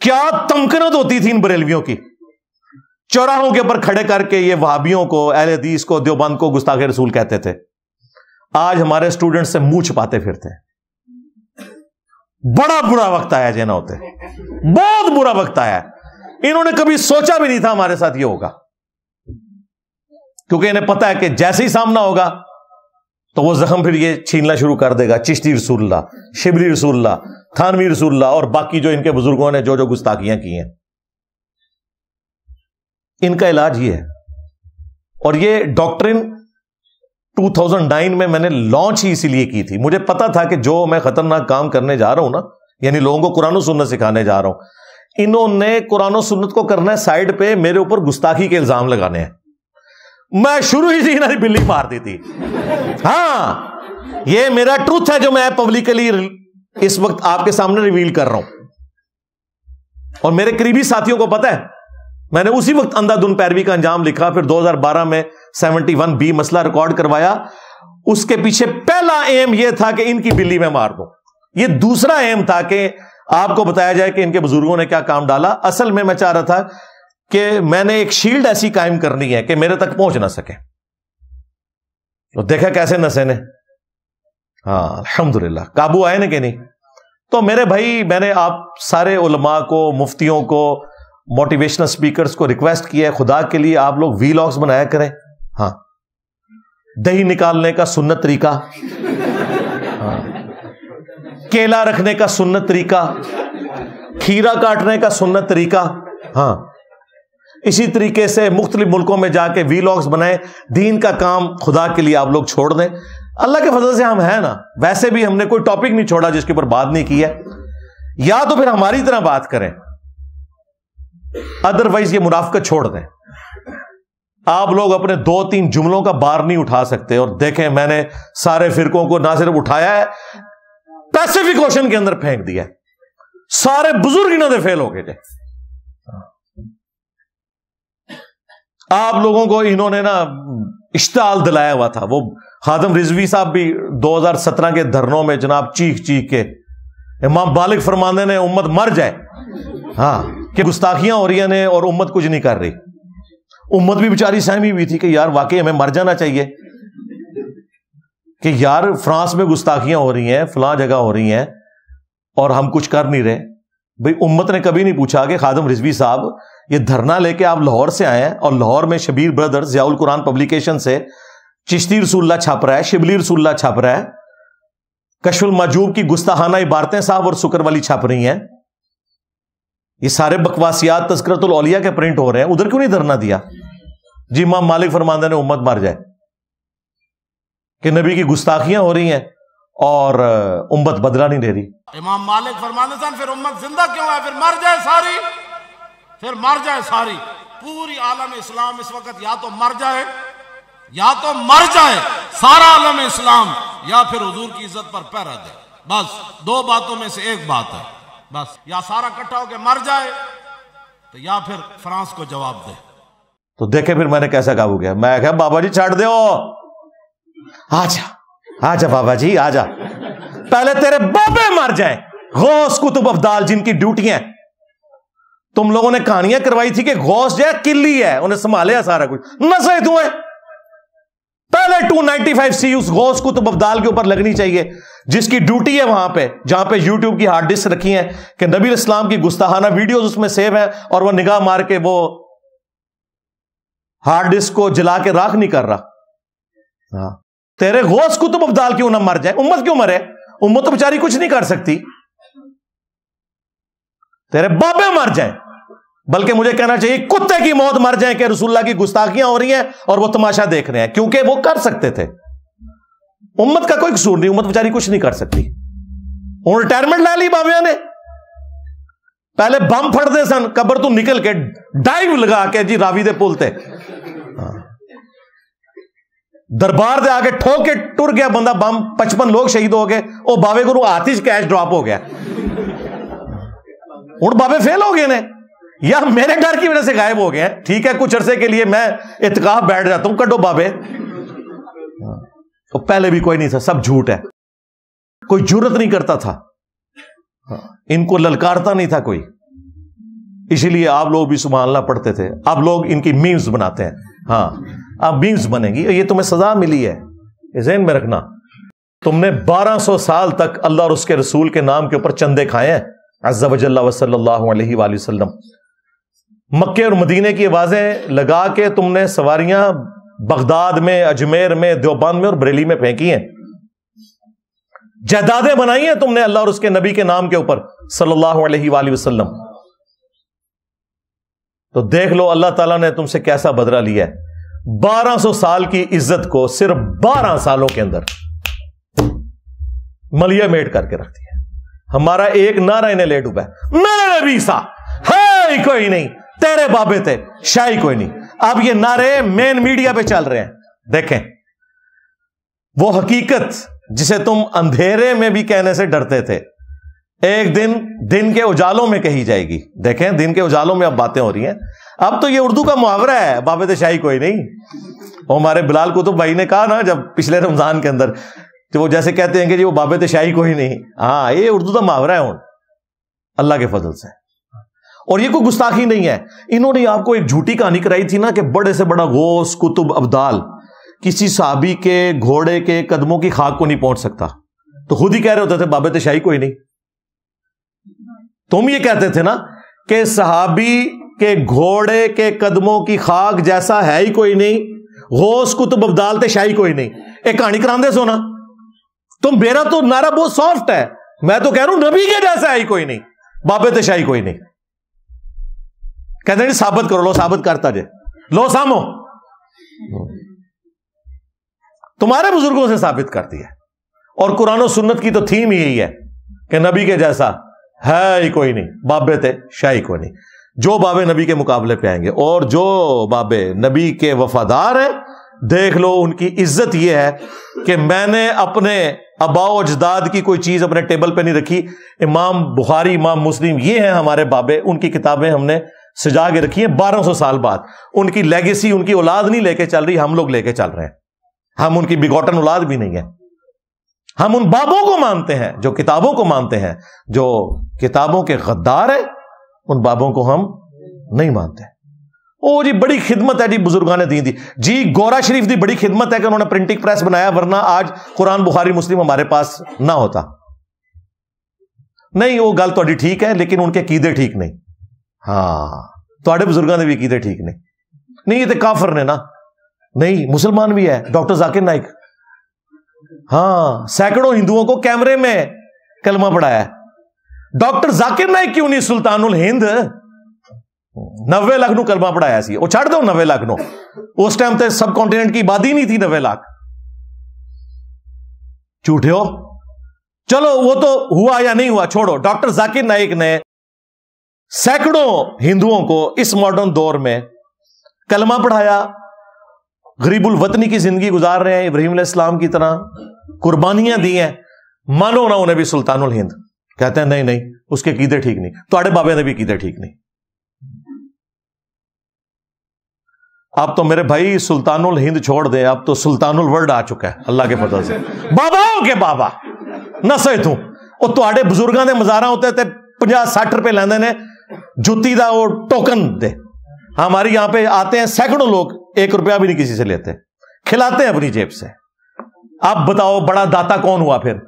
क्या तमकनत होती थी इन बरेलवियों की चौराहों के ऊपर खड़े करके ये वहाबियों को अहल हदीस को देवबंद को गुस्ताखे रसूल कहते थे आज हमारे स्टूडेंट से मुंह छुपाते फिरते हैं बड़ा बुरा वक्त आया जैन होते बहुत बुरा वक्त आया इन्होंने कभी सोचा भी नहीं था हमारे साथ ये होगा क्योंकि इन्हें पता है कि जैसे ही सामना होगा तो वो जख्म फिर ये छीनना शुरू कर देगा चिश्ती रसूल्ला शिबली रसूल्ला थानवी रसूल्ला और बाकी जो इनके बुजुर्गों ने जो जो गुस्ताखियां की हैं इनका इलाज ये है और ये डॉक्टरिन 2009 में मैंने लॉन्च ही इसीलिए की थी मुझे पता था कि जो मैं खतरनाक काम करने जा रहा हूं ना यानी लोगों को कुरान सुन्नत सिखाने जा रहा हूं इन्होंने कुरान सुन्नत को करना है साइड पे मेरे ऊपर गुस्ताखी के इल्जाम लगाने हैं मैं शुरू ही से इन्होंने बिल्ली मार दी थी हाँ ये मेरा ट्रूथ है जो मैं पब्लिकली इस वक्त आपके सामने रिवील कर रहा हूं और मेरे करीबी साथियों को पता है मैंने उसी वक्त अंधाधुन पैरवी का अंजाम लिखा फिर 2012 में वन बी मसला रिकॉर्ड करवाया उसके पीछे पहला एम यह था कि इनकी बिल्ली में मार दो ये दूसरा एम था कि आपको बताया जाए कि इनके बुजुर्गों ने क्या काम डाला असल में मैं चाह रहा था कि मैंने एक शील्ड ऐसी कायम करनी है कि मेरे तक पहुंच ना सके तो देखा कैसे नशे ने हाँ अल्हम्दुलिल्लाह काबू आए ना कि नहीं तो मेरे भाई मैंने आप सारे उलमा को मुफ्तियों को मोटिवेशनल स्पीकर्स को रिक्वेस्ट किया है खुदा के लिए आप लोग वी बनाया करें हाँ दही निकालने का सुन्नत तरीका हाँ केला रखने का सुन्नत तरीका खीरा काटने का सुन्नत तरीका हाँ इसी तरीके से मुख्तलिफ मुल्कों में जाके वी लॉग्स बनाए दीन का काम खुदा के लिए आप लोग छोड़ दें अल्लाह के फजल से हम हैं ना वैसे भी हमने कोई टॉपिक नहीं छोड़ा जिसके ऊपर बात नहीं की है या तो फिर हमारी तरह बात करें अदरवाइज ये मुनाफ्त छोड़ दें आप लोग अपने दो तीन जुमलों का बार नहीं उठा सकते और देखें मैंने सारे फिरकों को ना सिर्फ उठाया है पैसिफिक ओशन के अंदर फेंक दिया सारे बुजुर्ग इन्होंने फेल हो गए थे आप लोगों को इन्होंने ना इश्ताल दिलाया हुआ था वो हादम रिजवी साहब भी 2017 के धरनों में जनाब चीख चीख के इमाम बालिक फरमाने ने उम्मत मर जाए हाँ कि गुस्ताखियां हो रही ने और उम्मत कुछ नहीं कर रही उम्मत भी बेचारी सहमी हुई थी कि यार वाकई हमें मर जाना चाहिए कि यार फ्रांस में गुस्ताखियां हो रही हैं फला जगह हो रही हैं और हम कुछ कर नहीं रहे भाई उम्मत ने कभी नहीं पूछा कि खादम रिजवी साहब ये धरना लेके आप लाहौर से आए हैं और लाहौर में शबीर ब्रदर्स जयाउल कुरान पब्लिकेशन से चिश्ती रसुल्ला छाप रहा है शिबली रसुल्ला छाप रहा है कशुल मजूब की गुस्ताहाना इबारतें साहब और सुकर वाली छाप रही हैं ये सारे बकवासियात तस्करतुल औलिया के प्रिंट हो रहे हैं उधर क्यों नहीं धरना दिया जी इमाम मालिक फरमांदा ने उम्मत मार जाए कि नबी की गुस्ताखियां हो रही हैं और उम्मत बदला नहीं दे रही इमाम मालिक फरमांदा फिर उम्मत जिंदा क्यों है फिर मर जाए सारी फिर मर जाए सारी पूरी आलम इस्लाम इस वक्त या तो मर जाए या तो मर जाए सारा आलम इस्लाम या फिर हजूर की इज्जत पर पैरा दे बस दो बातों में से एक बात है बस या सारा इकट्ठा होकर मर जाए तो या फिर फ्रांस को जवाब दे तो देखे फिर मैंने कैसे काबू किया मैं क्या बाबा जी छाट दो आजा आजा बाबा जी आजा पहले तेरे बाबे मर जाए गौस कुतुब अब्दाल जिनकी ड्यूटियां तुम लोगों ने कहानियां करवाई थी कि गौस जो किली है उन्हें संभाले सारा कुछ नशे तू है टू नाइनटी फाइव सी उस गौस कुतुब अब्दाल के ऊपर लगनी चाहिए जिसकी ड्यूटी है वहां पे जहां पे यूट्यूब की हार्ड डिस्क रखी है कि नबी इस्लाम की गुस्ताहाना वीडियोस उसमें सेव है और वो निगाह मार के वो हार्ड डिस्क को जला के राख नहीं कर रहा हाँ तेरे गौस कुतुब तो अब्दाल क्यों ना मर जाए उम्मत क्यों मरे उम्मत तो बेचारी कुछ नहीं कर सकती तेरे बाबे मर जाए बल्कि मुझे कहना चाहिए कुत्ते की मौत मर जाए कि रसुल्ला की गुस्ताखियां हो रही हैं और वो तमाशा देख रहे हैं क्योंकि वो कर सकते थे उम्मत का कोई कसूर नहीं उम्मत बेचारी कुछ नहीं कर सकती हूं रिटायरमेंट ला ली बाबिया ने पहले बम फटते सन कबर तू तो निकल के डाइव लगा के जी रावी दे पुल हाँ। दरबार से आके ठोक के टुर गया बंदा बम पचपन लोग शहीद हो गए और बाबे गुरु आतिश कैश ड्रॉप हो गया हूं बाबे फेल हो गए ने या मेरे डर की वजह से गायब हो गए ठीक है कुछ अरसे के लिए मैं इतकाफ बैठ जाता हूं कटो बाबे हाँ, तो पहले भी कोई नहीं था सब झूठ है कोई जरूरत नहीं करता था हाँ, इनको ललकारता नहीं था कोई इसीलिए आप लोग भी सुबह पढ़ते थे अब लोग इनकी मीम्स बनाते हैं हाँ अब मीम्स बनेगी ये तुम्हें सजा मिली है जेन में रखना तुमने 1200 साल तक अल्लाह और उसके रसूल के नाम के ऊपर चंदे खाए हैं अज्जा वजल्ला वसल्ला वसल्लम मक्के और मदीने की आवाज़ें लगा के तुमने सवारियां बगदाद में अजमेर में देवबंद में और बरेली में फेंकी हैं जहदादें बनाई हैं तुमने अल्लाह और उसके नबी के नाम के ऊपर सल्लल्लाहु अलैहि वसल्लम तो देख लो अल्लाह ताला ने तुमसे कैसा बदला लिया है सौ साल की इज्जत को सिर्फ बारह सालों के अंदर मलिया मेट करके रख दिया हमारा एक नारा इन्हें ले डूबा मेरे नबी सा है कोई नहीं तेरे बाबे थे शाही कोई नहीं अब ये नारे मेन मीडिया पे चल रहे हैं देखें वो हकीकत जिसे तुम अंधेरे में भी कहने से डरते थे एक दिन दिन के उजालों में कही जाएगी देखें दिन के उजालों में अब बातें हो रही हैं अब तो ये उर्दू का मुहावरा है बाबे शाही कोई नहीं वो हमारे बिलाल कुतुब भाई ने कहा ना जब पिछले रमजान के अंदर तो वो जैसे कहते हैं कि जी वो बाबे शाही कोई नहीं हाँ ये उर्दू का मुहावरा है हूं अल्लाह के फजल से और ये कोई गुस्ताखी नहीं है इन्होंने आपको एक झूठी कहानी कराई थी ना कि बड़े से बड़ा गौस कुतुब अब्दाल किसी साबी के घोड़े के कदमों की खाक को नहीं पहुंच सकता तो खुद ही कह रहे होते थे बाबे तशाही तो कोई नहीं तुम ये कहते थे ना कि साहबी के घोड़े के कदमों की खाक जैसा है ही कोई नहीं गौस कुतुब अब्दाल ते शाही कोई नहीं एक कहानी करांदे सोना तुम मेरा तो नारा बहुत सॉफ्ट है मैं तो कह रहा हूं नबी के जैसा है ही कोई नहीं बाबे तशाही कोई नहीं कहते हैं साबित करो लो साबित करता जे लो सामो तुम्हारे बुजुर्गों से साबित करती है और कुरान और सुन्नत की तो थीम यही है कि नबी के जैसा है ही कोई नहीं बाबे थे शाही कोई नहीं जो बाबे नबी के मुकाबले पे आएंगे और जो बाबे नबी के वफादार हैं देख लो उनकी इज्जत यह है कि मैंने अपने अबाओ अजदाद की कोई चीज अपने टेबल पे नहीं रखी इमाम बुखारी इमाम मुस्लिम ये हैं हमारे बाबे उनकी किताबें हमने सजा के रखी है बारह सौ साल बाद उनकी लेगेसी उनकी औलाद नहीं लेके चल रही हम लोग लेके चल रहे हैं हम उनकी बिगोटन औलाद भी नहीं है हम उन बाबों को मानते हैं जो किताबों को मानते हैं जो किताबों के गद्दार है उन बाबों को हम नहीं मानते ओ जी बड़ी खिदमत है जी बुजुर्गों ने दी थी जी गौरा शरीफ की बड़ी खिदमत है कि उन्होंने प्रिंटिंग प्रेस बनाया वरना आज कुरान बुखारी मुस्लिम हमारे पास ना होता नहीं वो गल तो ठीक है लेकिन उनके कीदे ठीक नहीं हाँ ਤੁਹਾਡੇ ਬਜ਼ੁਰਗਾਂ ਦੇ भी ਕੀਤੇ ठीक ने नहीं ये काफर ने ना नहीं मुसलमान भी है डॉक्टर जाकिर नाइक हाँ सैकड़ों हिंदुओं को कैमरे में कलमा पढ़ाया डॉक्टर जाकिर नाइक क्यों नहीं सुल्तानुल हिंद नब्बे लाख कलमा पढ़ाया सी और छड़ दो नब्बे लाख नो उस टाइम तो सब कॉन्टिनेंट की आबादी नहीं थी नब्बे लाख झूठे हो चलो वो तो हुआ या नहीं हुआ छोड़ो डॉक्टर जाकिर नाइक ने सैकड़ों हिंदुओं को इस मॉडर्न दौर में कलमा पढ़ाया गरीबुल वतनी की जिंदगी गुजार रहे हैं इब्राहिम इस्लाम की तरह कुर्बानियां दी हैं मानो ना उन्हें भी सुल्तानुल हिंद कहते हैं नहीं नहीं उसके कीदे ठीक नहीं थोड़े बाबे ने भी कीदे ठीक नहीं आप तो मेरे भाई सुल्तानुल हिंद छोड़ दे आप तो सुल्तानुल वर्ल्ड आ चुका है अल्लाह के फजल से बाबा हो के बाबा न सही तू ਉਹ ਤੁਹਾਡੇ ਬਜ਼ੁਰਗਾਂ ਦੇ ਮਜ਼ਾਰਾਂ ਉੱਤੇ ਤੇ 50 60 जुती का वो टोकन दे हमारे यहां पे आते हैं सैकड़ों लोग एक रुपया भी नहीं किसी से लेते खिलाते हैं अपनी जेब से आप बताओ बड़ा दाता कौन हुआ फिर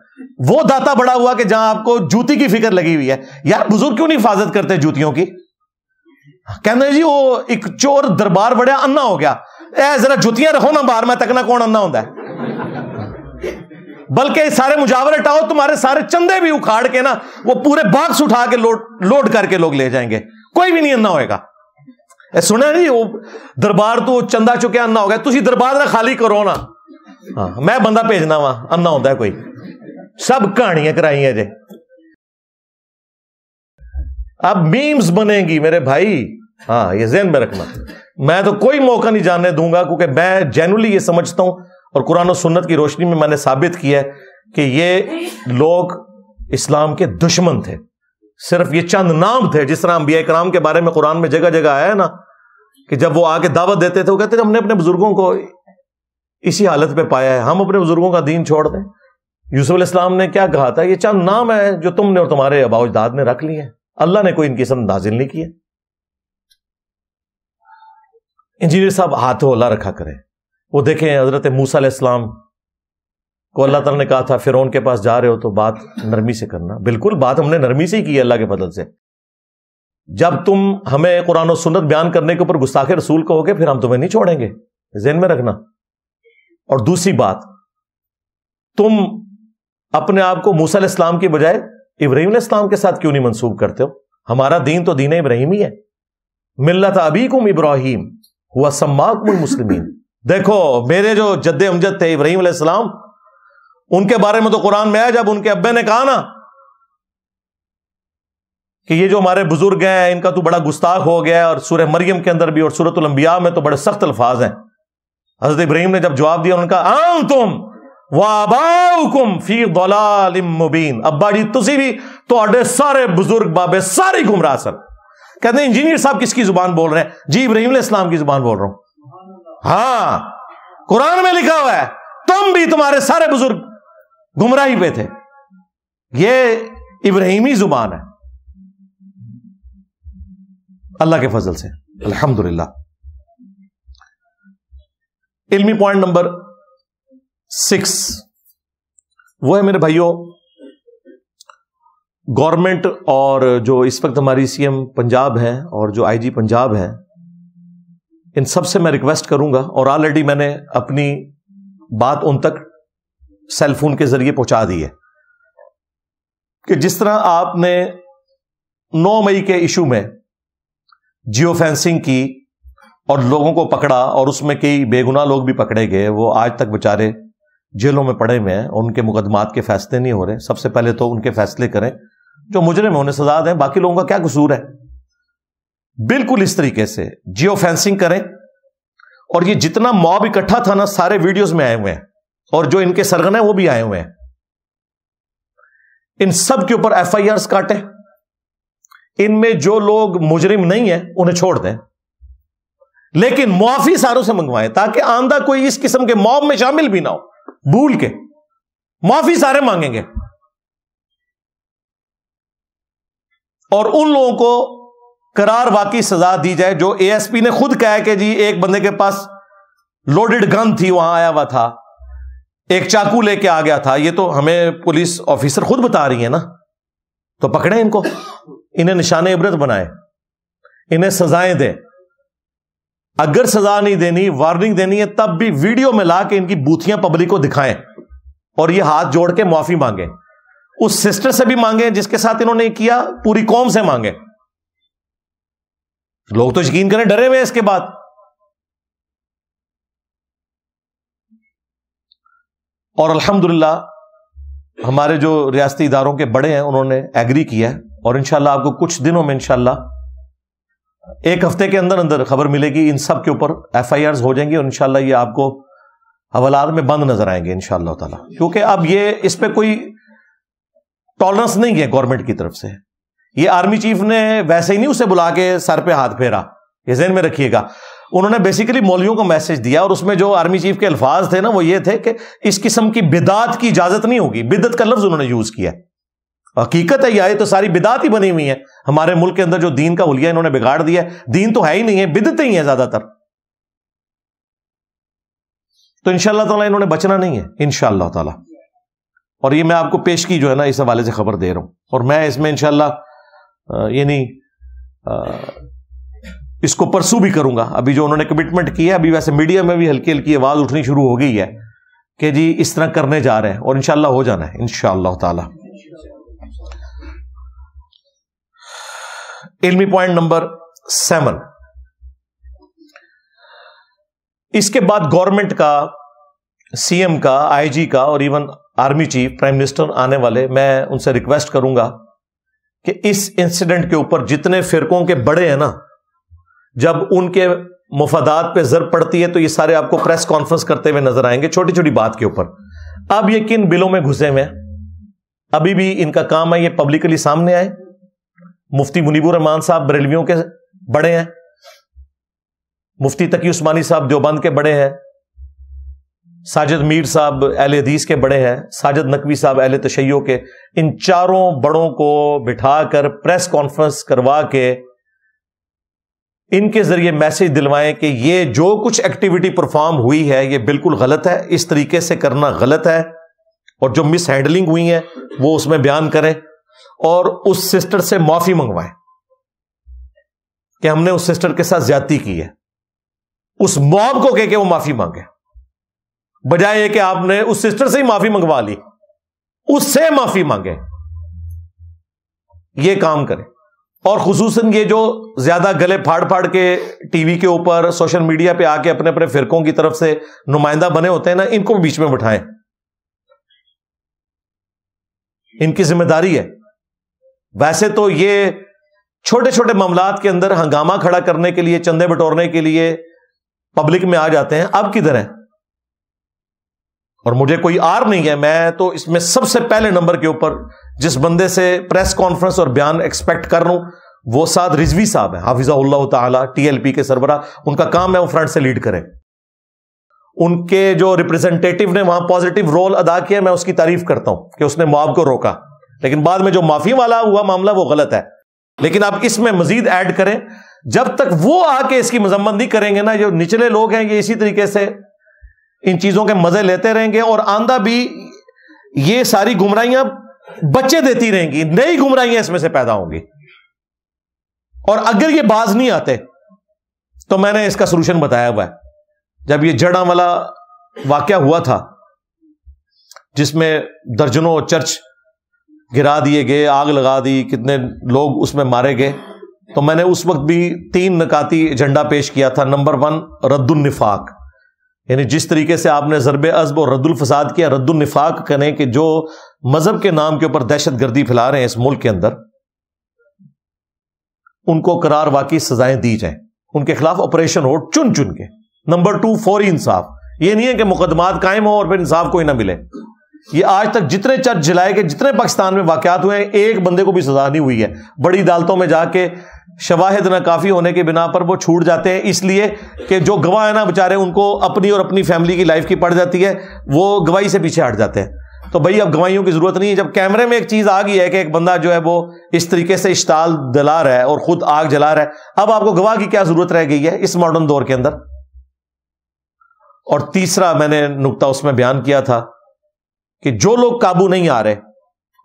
वो दाता बड़ा हुआ कि जहां आपको जूती की फिक्र लगी हुई है यार बुजुर्ग क्यों नहीं हिफाजत करते जूतियों की कहते जी वो एक चोर दरबार बड़ा अन्ना हो गया ए जरा जूतियां रखो ना बाहर में तकना कौन अन्ना होता है बल्कि सारे मुजावर हटाओ तुम्हारे सारे चंदे भी उखाड़ के ना वो पूरे बॉक्स उठा के लोड लोड करके लोग ले जाएंगे कोई भी नहीं अन्ना होगा सुना नहीं वो दरबार तो चंदा चुके अन्ना होगा तुम दरबार ना खाली करो ना हाँ मैं बंदा भेजना वा अन्ना होता है कोई सब कहानियां कराई है जे अब मीम्स बनेगी मेरे भाई हाँ ये जेन में रखना मैं तो कोई मौका नहीं जानने दूंगा क्योंकि मैं जेनुअली ये समझता हूं और कुरान और सुन्नत की रोशनी में मैंने साबित किया है कि ये लोग इस्लाम के दुश्मन थे सिर्फ ये चंद नाम थे जिस तरह अम्बिया कराम के बारे में कुरान में जगह जगह आया ना कि जब वो आके दावत देते थे वो कहते थे हमने अपने बुजुर्गों को इसी हालत पे पाया है हम अपने बुजुर्गों का दीन छोड़ दें यूसुफ इस्लाम ने क्या कहा था ये चंद नाम है जो तुमने और तुम्हारे अबाउजदाद ने रख लिए अल्लाह ने कोई इनकी सब नाजिल नहीं किया इंजीनियर साहब हाथों अल्लाह रखा करें वो देखें हज़रत मूसा इस्लाम को अल्लाह तला ने कहा था फिर उनके पास जा रहे हो तो बात नरमी से करना बिल्कुल बात हमने नरमी से ही की है अल्लाह के बदल से जब तुम हमें कुरान सुनत बयान करने के ऊपर गुस्ताखे रसूल कहोगे फिर हम तुम्हें नहीं छोड़ेंगे जहन में रखना और दूसरी बात तुम अपने आप को मूसा इस्लाम की बजाय इब्राहिम इस्लाम के साथ क्यों नहीं मनसूब करते हो हमारा दीन तो दीन इब्राहिमी है मिल्लत अबीकुम इब्राहिम हुआ सम्माकुल मुस्लिमीन देखो मेरे जो जद्द अमजद थे इब्राहिम अलैहिस्सलाम उनके बारे में तो कुरान में आया जब उनके अब्बे ने कहा ना कि ये जो हमारे बुजुर्ग हैं इनका तो बड़ा गुस्ताख हो गया और सूरह मरियम के अंदर भी और सूरत अम्बिया में तो बड़े सख्त अल्फाज हैं हजरत इब्राहिम ने जब जवाब दिया उनका आम तुम वाबाउकुम फी दलाल मुबीन अब्बा जी तुसी भी तो सारे बुजुर्ग बाबे सारे गुमराह सर कहते हैं इंजीनियर साहब किसकी जुबान बोल रहे हैं जी इब्राहिम इस्लाम की जुबान बोल रहा हूं हाँ कुरान में लिखा हुआ है तुम भी तुम्हारे सारे बुजुर्ग गुमराही पे थे ये इब्राहिमी जुबान है अल्लाह के फजल से अल्हम्दुलिल्लाह इल्मी पॉइंट नंबर सिक्स वो है मेरे भाइयों गवर्नमेंट और जो इस वक्त हमारी सीएम पंजाब है और जो आईजी पंजाब है इन सब से मैं रिक्वेस्ट करूंगा और ऑलरेडी मैंने अपनी बात उन तक सेलफोन के जरिए पहुंचा दी है कि जिस तरह आपने 9 मई के इशू में जियो फेंसिंग की और लोगों को पकड़ा और उसमें कई बेगुनाह लोग भी पकड़े गए वो आज तक बेचारे जेलों में पड़े हुए हैं उनके मुकदमात के फैसले नहीं हो रहे सबसे पहले तो उनके फैसले करें जो मुजरे में उन्हें सजा दें बाकी लोगों का क्या कसूर है बिल्कुल इस तरीके से जियो फेंसिंग करें और ये जितना मॉब इकट्ठा था ना सारे वीडियोस में आए हुए हैं और जो इनके सरगन है वो भी आए हुए हैं इन सब के ऊपर एफ आई काटे इनमें जो लोग मुजरिम नहीं है उन्हें छोड़ दें लेकिन मुआफी सारों से मंगवाएं ताकि आंदा कोई इस किस्म के मॉब में शामिल भी ना हो भूल के मुआफी सारे मांगेंगे और उन लोगों को करार वाकई सजा दी जाए जो एएसपी ने खुद कहा कि जी एक बंदे के पास लोडेड गन थी वहां आया हुआ था एक चाकू लेके आ गया था ये तो हमें पुलिस ऑफिसर खुद बता रही है ना तो पकड़े इनको इन्हें निशाने इबरत बनाए इन्हें सजाएं दें अगर सजा नहीं देनी वार्निंग देनी है तब भी वीडियो में ला के इनकी बूथियां पब्लिक को दिखाएं और ये हाथ जोड़ के माफी मांगे उस सिस्टर से भी मांगे जिसके साथ इन्होंने किया पूरी कौम से मांगे लोग तो यकीन करें डरे हुए हैं इसके बाद और अल्हम्दुलिल्लाह हमारे जो रियासती इदारों के बड़े हैं उन्होंने एग्री किया है और इनशाला आपको कुछ दिनों में इनशाला एक हफ्ते के अंदर अंदर खबर मिलेगी इन सब के ऊपर एफ आई आर हो जाएंगी और इनशाला ये आपको हवालात में बंद नजर आएंगे इनशाला क्योंकि अब ये इस पर कोई टॉलरेंस नहीं है गवर्नमेंट की तरफ से ये आर्मी चीफ ने वैसे ही नहीं उसे बुला के सर पे हाथ फेरा ये जहन में रखिएगा उन्होंने बेसिकली मौलियों को मैसेज दिया और उसमें जो आर्मी चीफ के अल्फाज थे ना वो ये थे कि इस किस्म की बिदात की इजाजत नहीं होगी बिदत का लफ्ज उन्होंने यूज किया हकीकत है यह तो सारी बिदात ही बनी हुई है हमारे मुल्क के अंदर जो दीन का उलिया इन्होंने बिगाड़ दिया दीन तो है ही नहीं है बिदत ही है ज्यादातर तो इनशाला तला इन्होंने बचना नहीं है इनशाला तला और ये मैं आपको पेश की जो है ना इस हवाले से खबर दे रहा हूं और मैं इसमें इनशाला यानी इसको परसू भी करूंगा अभी जो उन्होंने कमिटमेंट किया अभी वैसे मीडिया में भी हल्की हल्की आवाज उठनी शुरू हो गई है कि जी इस तरह करने जा रहे हैं और इनशाला हो जाना है इनशाला ताला इलमी पॉइंट नंबर सेवन इसके बाद गवर्नमेंट का सीएम का आईजी का और even army chief prime minister आने वाले मैं उनसे रिक्वेस्ट करूंगा कि इस इंसिडेंट के ऊपर जितने फिरकों के बड़े हैं ना जब उनके मुफादात पे जर पड़ती है तो ये सारे आपको प्रेस कॉन्फ्रेंस करते हुए नजर आएंगे छोटी छोटी बात के ऊपर अब ये किन बिलों में घुसे हुए हैं अभी भी इनका काम है ये पब्लिकली सामने आए मुफ्ती मुनीबुर रहमान साहब बरेलवियों के बड़े हैं मुफ्ती तकी उस्मानी साहब देवबंद के बड़े हैं साजिद मीर साहब अहल हदीस के बड़े हैं साजिद नकवी साहब अहल तशैयो के इन चारों बड़ों को बिठाकर प्रेस कॉन्फ्रेंस करवा के इनके जरिए मैसेज दिलवाएं कि ये जो कुछ एक्टिविटी परफॉर्म हुई है ये बिल्कुल गलत है इस तरीके से करना गलत है और जो मिस हैंडलिंग हुई है वो उसमें बयान करें और उस सिस्टर से माफी मंगवाएं कि हमने उस सिस्टर के साथ ज्यादती की है उस मॉब को कह के वो माफी मांगे बजाय कि आपने उस सिस्टर से ही माफी मंगवा ली उससे माफी मांगे ये काम करें और खसूस ये जो ज्यादा गले फाड़ फाड़ के टीवी के ऊपर सोशल मीडिया पे आके अपने अपने फिरकों की तरफ से नुमाइंदा बने होते हैं ना इनको बीच में बिठाएं इनकी जिम्मेदारी है वैसे तो ये छोटे छोटे मामला के अंदर हंगामा खड़ा करने के लिए चंदे बटोरने के लिए पब्लिक में आ जाते हैं अब किधर है और मुझे कोई आर नहीं है मैं तो इसमें सबसे पहले नंबर के ऊपर जिस बंदे से प्रेस कॉन्फ्रेंस और बयान एक्सपेक्ट कर रहा हूं वो साथ रिजवी साहब है हैं हाफिजाउल्ला तला टीएलपी के सरबरा उनका काम है वो फ्रंट से लीड करें उनके जो रिप्रेजेंटेटिव ने वहां पॉजिटिव रोल अदा किया मैं उसकी तारीफ करता हूं कि उसने मुआब को रोका लेकिन बाद में जो माफी वाला हुआ मामला वो गलत है लेकिन आप इसमें मजीद ऐड करें जब तक वो आके इसकी मजम्मत नहीं करेंगे ना जो निचले लोग हैं ये इसी तरीके से इन चीजों के मजे लेते रहेंगे और आंदा भी ये सारी गुमराहियां बच्चे देती रहेंगी नई गुमराहियां इसमें से पैदा होंगी और अगर ये बाज नहीं आते तो मैंने इसका सोलूशन बताया हुआ है जब ये जड़ा वाला वाक्य हुआ था जिसमें दर्जनों चर्च गिरा दिए गए आग लगा दी कितने लोग उसमें मारे गए तो मैंने उस वक्त भी तीन नकाती एजेंडा पेश किया था नंबर वन रद्दुलनिफाक यानी जिस तरीके से आपने ज़रब अजब और रद्दलफसाद किया रद्दुल निफाक करें कि जो मजहब के नाम के ऊपर दहशत गर्दी फैला रहे हैं इस मुल्क के अंदर उनको करार वाकई सजाएं दी जाए उनके खिलाफ ऑपरेशन हो चुन चुन के नंबर टू फौरी इंसाफ यह नहीं है कि मुकदमा कायम हो और फिर इंसाफ कोई ना मिले ये आज तक जितने चर्च जलाए गए जितने पाकिस्तान में वाकत हुए हैं एक बंदे को भी सजा नहीं हुई है बड़ी अदालतों में जाके शवाहद ना काफ़ी होने के बिना पर वो छूट जाते हैं इसलिए कि जो गवाह है ना बेचारे उनको अपनी और अपनी फैमिली की लाइफ की पड़ जाती है वो गवाही से पीछे हट जाते हैं तो भाई अब गवाहियों की ज़रूरत नहीं है जब कैमरे में एक चीज़ आ गई है कि एक बंदा जो है वो इस तरीके से इश्ताल दला रहा है और ख़ुद आग जला रहा है अब आपको गवाह की क्या ज़रूरत रह गई है इस मॉडर्न दौर के अंदर और तीसरा मैंने नुकता उसमें बयान किया था कि जो लोग काबू नहीं आ रहे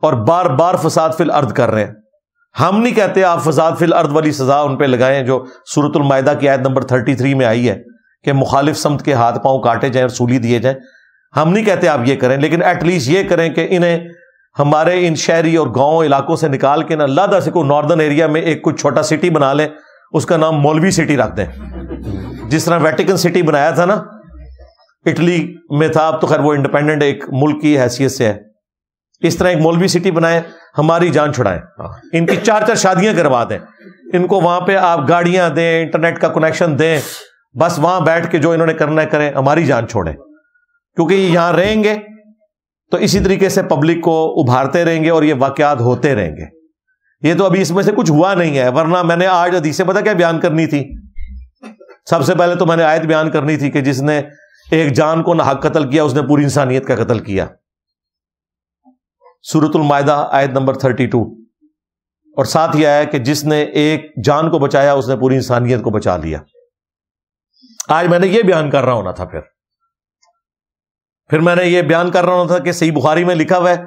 और बार बार फसाद फिल अर्द कर रहे हैं हम नहीं कहते आप फसाद फिल अर्द वाली सजा उन पर लगाएं जो सूरतुल की आयत नंबर थर्टी थ्री में आई है कि मुखालिफ समत के हाथ पांव काटे जाए और सूली दिए जाए हम नहीं कहते आप ये करें लेकिन एटलीस्ट ये करें कि इन्हें हमारे इन शहरी और गांव इलाकों से निकाल के ना लादा से कोई नॉर्दर्न एरिया में एक कुछ छोटा सिटी बना लें उसका नाम मौलवी सिटी रख दें जिस तरह वेटिकन सिटी बनाया था ना इटली में था अब तो खैर वो इंडिपेंडेंट एक मुल्क की हैसियत से है इस तरह एक मौलवी सिटी बनाए हमारी जान छुड़ाएं हाँ। इनकी चार चार शादियां करवा दें इनको वहां पे आप गाड़ियां दें इंटरनेट का कनेक्शन दें बस वहां बैठ के जो इन्होंने करना है करें हमारी जान छोड़ें क्योंकि ये यहां रहेंगे तो इसी तरीके से पब्लिक को उभारते रहेंगे और ये वाकयात होते रहेंगे ये तो अभी इसमें से कुछ हुआ नहीं है वरना मैंने आज अदीसे पता क्या बयान करनी थी सबसे पहले तो मैंने आयत बयान करनी थी कि जिसने एक जान को नाहक कत्ल किया उसने पूरी इंसानियत का कतल किया सूरतुल मायदा आयत नंबर थर्टी टू और साथ ही आया कि जिसने एक जान को बचाया उसने पूरी इंसानियत को बचा लिया आज मैंने यह बयान कर रहा होना था फिर फिर मैंने यह बयान कर रहा होना था कि सही बुखारी में लिखा हुआ है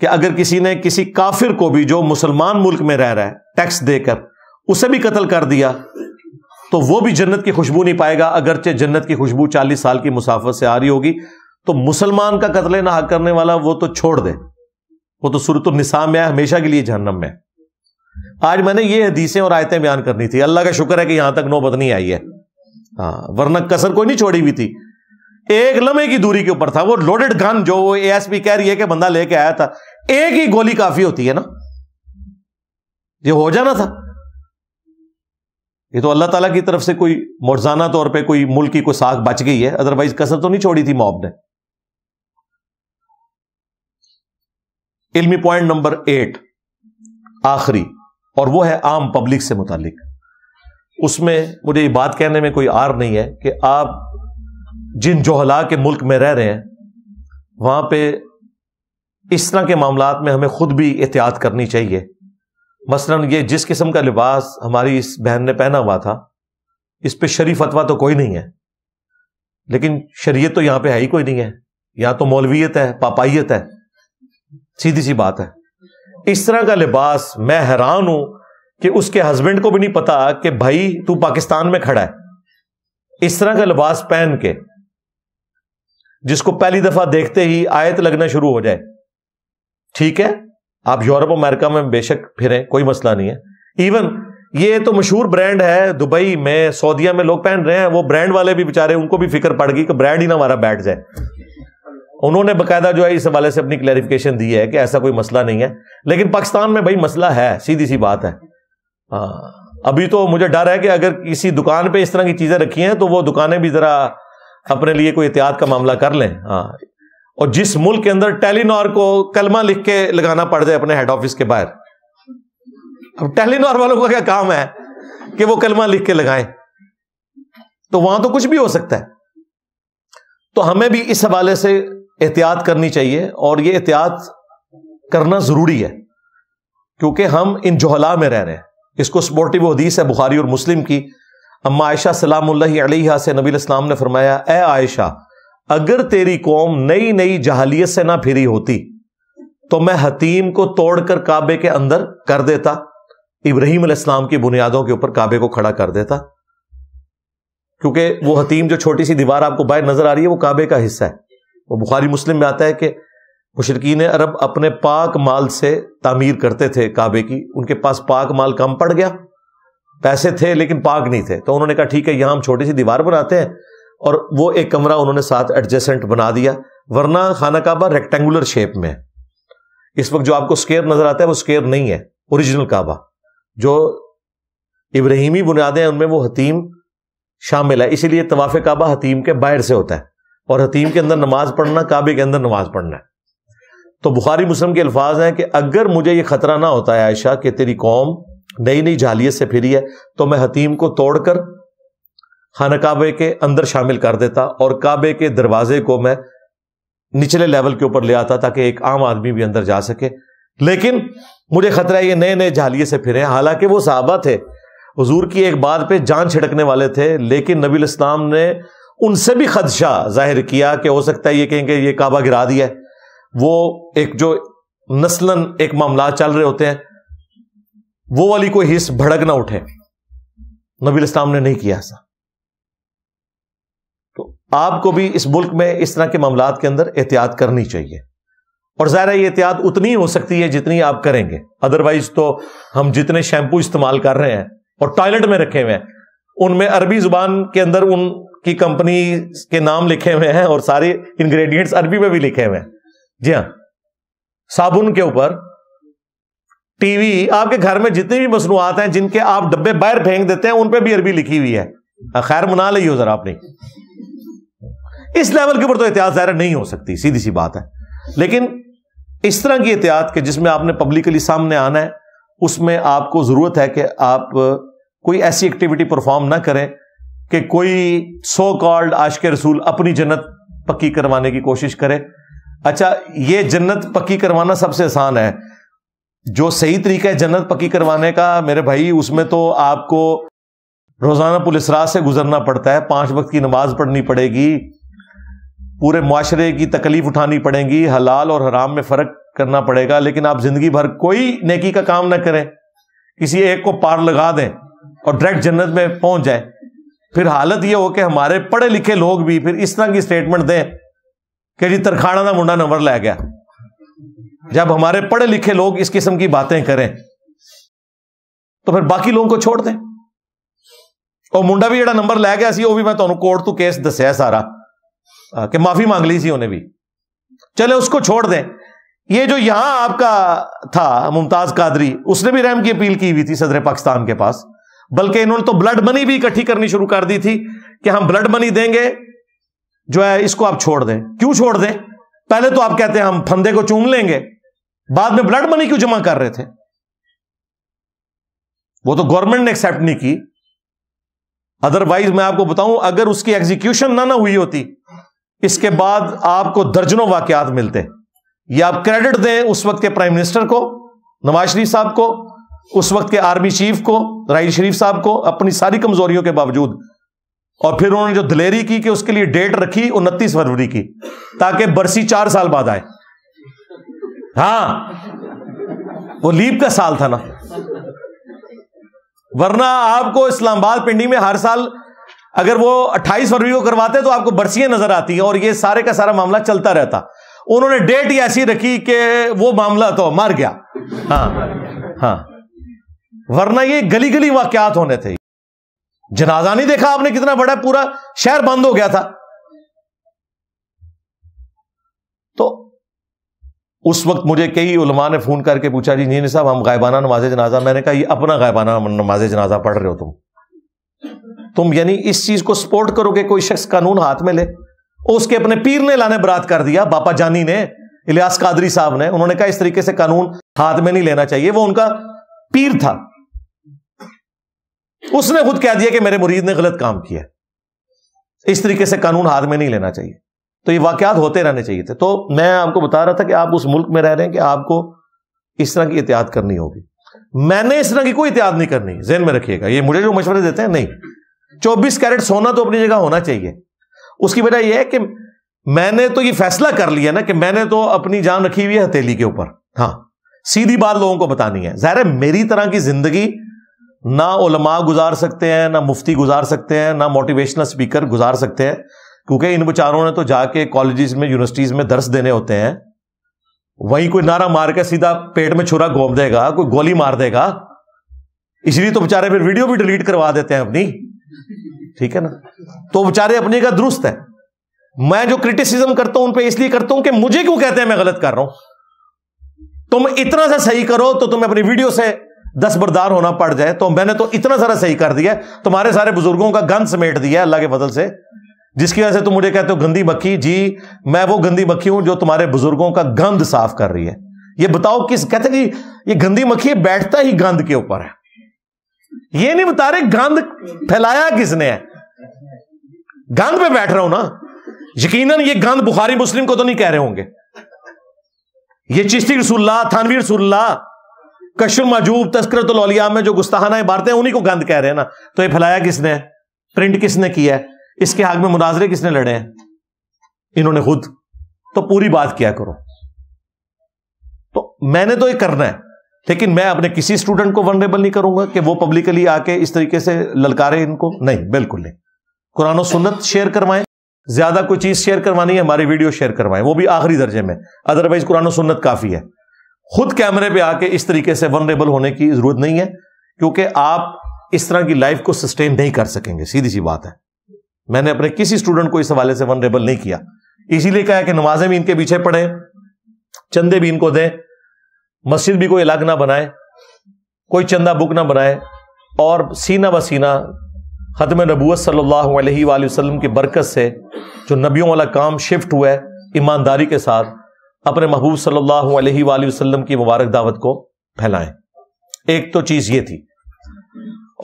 कि अगर किसी ने किसी काफिर को भी जो मुसलमान मुल्क में रह रहा है टैक्स देकर उसे भी कत्ल कर दिया तो वो भी जन्नत की खुशबू नहीं पाएगा अगरचे जन्नत की खुशबू चालीस साल की मुसाफत से आ रही होगी तो मुसलमान का कतले ना करने वाला वो तो छोड़ दे वो तो सूरत निसाम में है हमेशा के लिए जहन्नम में आज मैंने ये हदीसें और आयतें बयान करनी थी अल्लाह का शुक्र है कि यहां तक नौबत आई है हाँ वरना कसर कोई नहीं छोड़ी हुई थी एक लम्हे की दूरी के ऊपर था वो लोडेड गन जो वो एएसपी कह रही है कि बंदा लेके आया था एक ही गोली काफी होती है ना ये हो जाना था ये तो अल्लाह ताला की तरफ से कोई मोरजाना तौर पे कोई मुल्क की कोई साख बच गई है अदरवाइज कसर तो नहीं छोड़ी थी मॉब ने इल्मी पॉइंट नंबर एट आखिरी और वो है आम पब्लिक से मुतालिक उसमें मुझे ये बात कहने में कोई आर नहीं है कि आप जिन जोहला के मुल्क में रह रहे हैं वहां पर इस तरह के मामला में हमें खुद भी एहतियात करनी चाहिए मसलन ये जिस किस्म का लिबास हमारी इस बहन ने पहना हुआ था इस पर शरी फतवा तो कोई नहीं है लेकिन शरीयत तो यहां पे है ही कोई नहीं है यहां तो मौलवियत है पापाइत है सीधी सी बात है इस तरह का लिबास मैं हैरान हूं कि उसके हस्बैंड को भी नहीं पता कि भाई तू पाकिस्तान में खड़ा है इस तरह का लिबास पहन के जिसको पहली दफा देखते ही आयत लगना शुरू हो जाए ठीक है आप यूरोप अमेरिका में बेशक फिरें कोई मसला नहीं है इवन ये तो मशहूर ब्रांड है दुबई में सऊदिया में लोग पहन रहे हैं वो ब्रांड वाले भी बेचारे उनको भी फिक्र पड़ गई कि ब्रांड ही ना हमारा बैठ जाए उन्होंने बकायदा जो है इस हवाले से अपनी क्लैरिफिकेशन दी है कि ऐसा कोई मसला नहीं है लेकिन पाकिस्तान में भाई मसला है सीधी सी बात है आ, हाँ, अभी तो मुझे डर है कि अगर किसी दुकान पे इस तरह की चीज़ें रखी हैं तो वो दुकानें भी ज़रा अपने लिए कोई एहतियात का मामला कर लें हाँ और जिस मुल्क के अंदर टेलीनॉर को कलमा लिख के लगाना पड़ जाए अपने हेड ऑफिस के बाहर अब टेलीनॉर वालों का क्या काम है कि वो कलमा लिख के लगाए तो वहां तो कुछ भी हो सकता है तो हमें भी इस हवाले से एहतियात करनी चाहिए और ये एहतियात करना जरूरी है क्योंकि हम इन जोहला में रह रहे हैं इसको स्पोर्टिव हदीस है बुखारी और मुस्लिम की अम्मा आयशा सलाम से नबी इस्लाम ने फरमाया ए आयशा अगर तेरी कौम नई नई जहालियत से ना फिरी होती तो मैं हतीम को तोड़कर काबे के अंदर कर देता इब्राहिम इस्लाम की बुनियादों के ऊपर काबे को खड़ा कर देता क्योंकि वो हतीम जो छोटी सी दीवार आपको बाहर नजर आ रही है वो काबे का हिस्सा है वो बुखारी मुस्लिम में आता है कि मुशरकिन अरब अपने पाक माल से तामीर करते थे काबे की उनके पास पाक माल कम पड़ गया पैसे थे लेकिन पाक नहीं थे तो उन्होंने कहा ठीक है यहां हम छोटी सी दीवार बनाते हैं और वो एक कमरा उन्होंने साथ एडजेसेंट बना दिया वरना खाना काबा रेक्टेंगुलर शेप में है इस वक्त जो आपको स्केयर नजर आता है वो स्केयर नहीं है ओरिजिनल काबा जो इब्राहिमी बुनियादें हैं उनमें वो हतीम शामिल है इसीलिए तवाफ काबा हतीम के बाहर से होता है और हतीम के अंदर नमाज पढ़ना काबे के अंदर नमाज पढ़ना है तो बुखारी मुस्लिम के अल्फाज हैं कि अगर मुझे ये खतरा ना होता है आयशा कि तेरी कौम नई नई जालियत से फिरी है तो मैं हतीम को तोड़कर खान काबे के अंदर शामिल कर देता और काबे के दरवाजे को मैं निचले लेवल के ऊपर ले आता ताकि एक आम आदमी भी अंदर जा सके लेकिन मुझे खतरा ये नए नए झालिए से फिरे हालांकि वो साहबा थे हजूर की एक बात पर जान छिड़कने वाले थे लेकिन नबी इस्लाम ने उनसे भी खदशा जाहिर किया कि हो सकता है ये कहेंगे ये काबा गिरा दिया है वो एक जो नस्लन एक मामला चल रहे होते हैं वो वाली कोई हिस्स भड़क ना उठे नबी इस्लाम ने नहीं किया ऐसा आपको भी इस मुल्क में इस तरह के मामला के अंदर एहतियात करनी चाहिए और ज़ाहिर ये एहतियात उतनी हो सकती है जितनी आप करेंगे अदरवाइज तो हम जितने शैम्पू इस्तेमाल कर रहे हैं और टॉयलेट में रखे हुए हैं उनमें अरबी जुबान के अंदर उनकी कंपनी के नाम लिखे हुए हैं और सारे इंग्रेडिएंट्स अरबी में भी लिखे हुए हैं जी हाँ साबुन के ऊपर टीवी आपके घर में जितनी भी मसनूआत हैं जिनके आप डब्बे बाहर फेंक देते हैं उन पर भी अरबी लिखी हुई है खैर मुना ली हो जरा आपने इस लेवल के ऊपर तो एहतियात ज़ाहिर नहीं हो सकती सीधी सी बात है लेकिन इस तरह की एहतियात के जिसमें आपने पब्लिकली सामने आना है उसमें आपको ज़रूरत है कि आप कोई ऐसी एक्टिविटी परफॉर्म ना करें कि कोई सो कॉल्ड आश के रसूल अपनी जन्नत पक्की करवाने की कोशिश करे अच्छा ये जन्नत पक्की करवाना सबसे आसान है जो सही तरीका है जन्नत पक्की करवाने का मेरे भाई उसमें तो आपको रोजाना पुलिस रात से गुजरना पड़ता है पांच वक्त की नमाज पढ़नी पड़ेगी पूरे माशरे की तकलीफ उठानी पड़ेगी हलाल और हराम में फ़र्क करना पड़ेगा लेकिन आप जिंदगी भर कोई नेकी का काम ना करें किसी एक को पार लगा दें और डायरेक्ट जन्नत में पहुंच जाए फिर हालत यह हो कि हमारे पढ़े लिखे लोग भी फिर इस तरह की स्टेटमेंट दें कि जी तरखाना ना मुंडा नंबर ला गया जब हमारे पढ़े लिखे लोग इस किस्म की बातें करें तो फिर बाकी लोगों को छोड़ दें और मुंडा भी जरा नंबर लै गया सी मैं कोर्ट तू केस दसिया सारा कि माफी मांग ली थी उन्हें भी चले उसको छोड़ दें ये जो यहां आपका था मुमताज कादरी उसने भी रैम की अपील की हुई थी सदर पाकिस्तान के पास बल्कि इन्होंने तो ब्लड मनी भी इकट्ठी करनी शुरू कर दी थी कि हम ब्लड मनी देंगे जो है इसको आप छोड़ दें क्यों छोड़ दें पहले तो आप कहते हैं हम फंदे को चूम लेंगे बाद में ब्लड मनी क्यों जमा कर रहे थे वो तो गवर्नमेंट ने एक्सेप्ट नहीं की अदरवाइज मैं आपको बताऊं अगर उसकी एग्जीक्यूशन ना ना हुई होती इसके बाद आपको दर्जनों वाकत मिलते हैं ये आप क्रेडिट दें उस वक्त के प्राइम मिनिस्टर को नवाज शरीफ साहब को उस वक्त के आर्मी चीफ को राइल शरीफ साहब को अपनी सारी कमजोरियों के बावजूद और फिर उन्होंने जो दिलेरी की कि उसके लिए डेट रखी उनतीस फरवरी की ताकि बरसी चार साल बाद आए हाँ वो लीप का साल था ना वरना आपको इस्लामाबाद पिंडी में हर साल अगर वो 28 फरवरी को करवाते तो आपको बरसियां नजर आती है और ये सारे का सारा मामला चलता रहता उन्होंने डेट ही ऐसी रखी कि वो मामला तो मार गया हाँ हाँ वरना ये गली गली वाक्यात होने थे जनाजा नहीं देखा आपने कितना बड़ा पूरा शहर बंद हो गया था तो उस वक्त मुझे कई उलमा ने फोन करके पूछा जी नीन साहब हम गायबाना नमाज जनाजा मैंने कहा ये अपना गायबाना नमाज जनाजा पढ़ रहे हो तुम तुम यानी इस चीज को सपोर्ट करो कि कोई शख्स कानून हाथ में ले उसके अपने पीर ने लाने बरात कर दिया बापा जानी ने इलियास कादरी साहब ने उन्होंने कहा इस तरीके से कानून हाथ में नहीं लेना चाहिए वो उनका पीर था उसने खुद कह दिया कि मेरे मुरीद ने गलत काम किया इस तरीके से कानून हाथ में नहीं लेना चाहिए तो ये वाकयात होते रहने चाहिए थे तो मैं आपको बता रहा था कि आप उस मुल्क में रह रहे हैं कि आपको इस तरह की एहतियात करनी होगी मैंने इस तरह की कोई एहतियात नहीं करनी जेन में रखिएगा ये मुझे जो मशवरे देते हैं नहीं चौबीस कैरेट सोना तो अपनी जगह होना चाहिए उसकी वजह यह है कि मैंने तो ये फैसला कर लिया ना कि मैंने तो अपनी जान रखी हुई है हथेली के ऊपर हाँ सीधी बात लोगों को बतानी है जहर मेरी तरह की जिंदगी ना उलमा गुजार सकते हैं ना मुफ्ती गुजार सकते हैं ना मोटिवेशनल स्पीकर गुजार सकते हैं क्योंकि इन बेचारों ने तो जाके कॉलेज में यूनिवर्सिटीज में दर्श देने होते हैं वहीं कोई नारा मार के सीधा पेट में छुरा गोम देगा कोई गोली मार देगा इसलिए तो बेचारे फिर वीडियो भी डिलीट करवा देते हैं अपनी ठीक है ना तो बेचारे अपनी का दुरुस्त है मैं जो क्रिटिसिज्म करता हूं उन पर इसलिए करता हूं कि मुझे क्यों कहते हैं मैं गलत कर रहा हूं तुम इतना सा सही करो तो तुम्हें अपनी वीडियो से दस बरदार होना पड़ जाए तो मैंने तो इतना सारा सही कर दिया तुम्हारे सारे बुजुर्गों का गंद समेट दिया अल्लाह के बदल से जिसकी वजह से तुम मुझे कहते हो गंदी मक्खी जी मैं वो गंदी मक्खी हूं जो तुम्हारे बुजुर्गों का गंद साफ कर रही है ये बताओ किस कहते कि ये गंदी मक्खी बैठता ही गंद के ऊपर है ये नहीं बता रहे गंद फैलाया किसने है गंद पे बैठ रहा हूं ना यकीनन ये गंद बुखारी मुस्लिम को तो नहीं कह रहे होंगे ये चिश्ती रसुल्ला थानवीर रसुल्ला कश्यम मजूब तस्करत लौलिया में जो गुस्ताहाना हैं उन्हीं को गंद कह रहे हैं ना तो ये फैलाया किसने प्रिंट किसने किया है इसके हाथ में मुनाजरे किसने लड़े हैं इन्होंने खुद तो पूरी बात किया करो तो मैंने तो ये करना है लेकिन मैं अपने किसी स्टूडेंट को वनरेबल नहीं करूंगा कि वो पब्लिकली आके इस तरीके से ललकारे इनको नहीं बिल्कुल नहीं कुरान सुन्नत शेयर करवाएं ज्यादा कोई चीज शेयर करवानी है हमारी वीडियो शेयर करवाएं वो भी आखिरी दर्जे में अदरवाइज कुरान सुन्नत काफी है खुद कैमरे पे आके इस तरीके से वनरेबल होने की जरूरत नहीं है क्योंकि आप इस तरह की लाइफ को सस्टेन नहीं कर सकेंगे सीधी सी बात है मैंने अपने किसी स्टूडेंट को इस हवाले से वनरेबल नहीं किया इसीलिए कहा कि नमाजें भी इनके पीछे पढ़ें चंदे भी इनको दें मस्जिद भी कोई अलग ना बनाए कोई चंदा बुक ना बनाए और सीना ब सीना हतम नबूत सल्लल्लाहु अलैहि वसल्लम की बरकत से जो नबियों वाला काम शिफ्ट हुआ है ईमानदारी के साथ अपने महबूब सल्लल्लाहु अलैहि वसल्लम की मुबारक दावत को फैलाएं एक तो चीज ये थी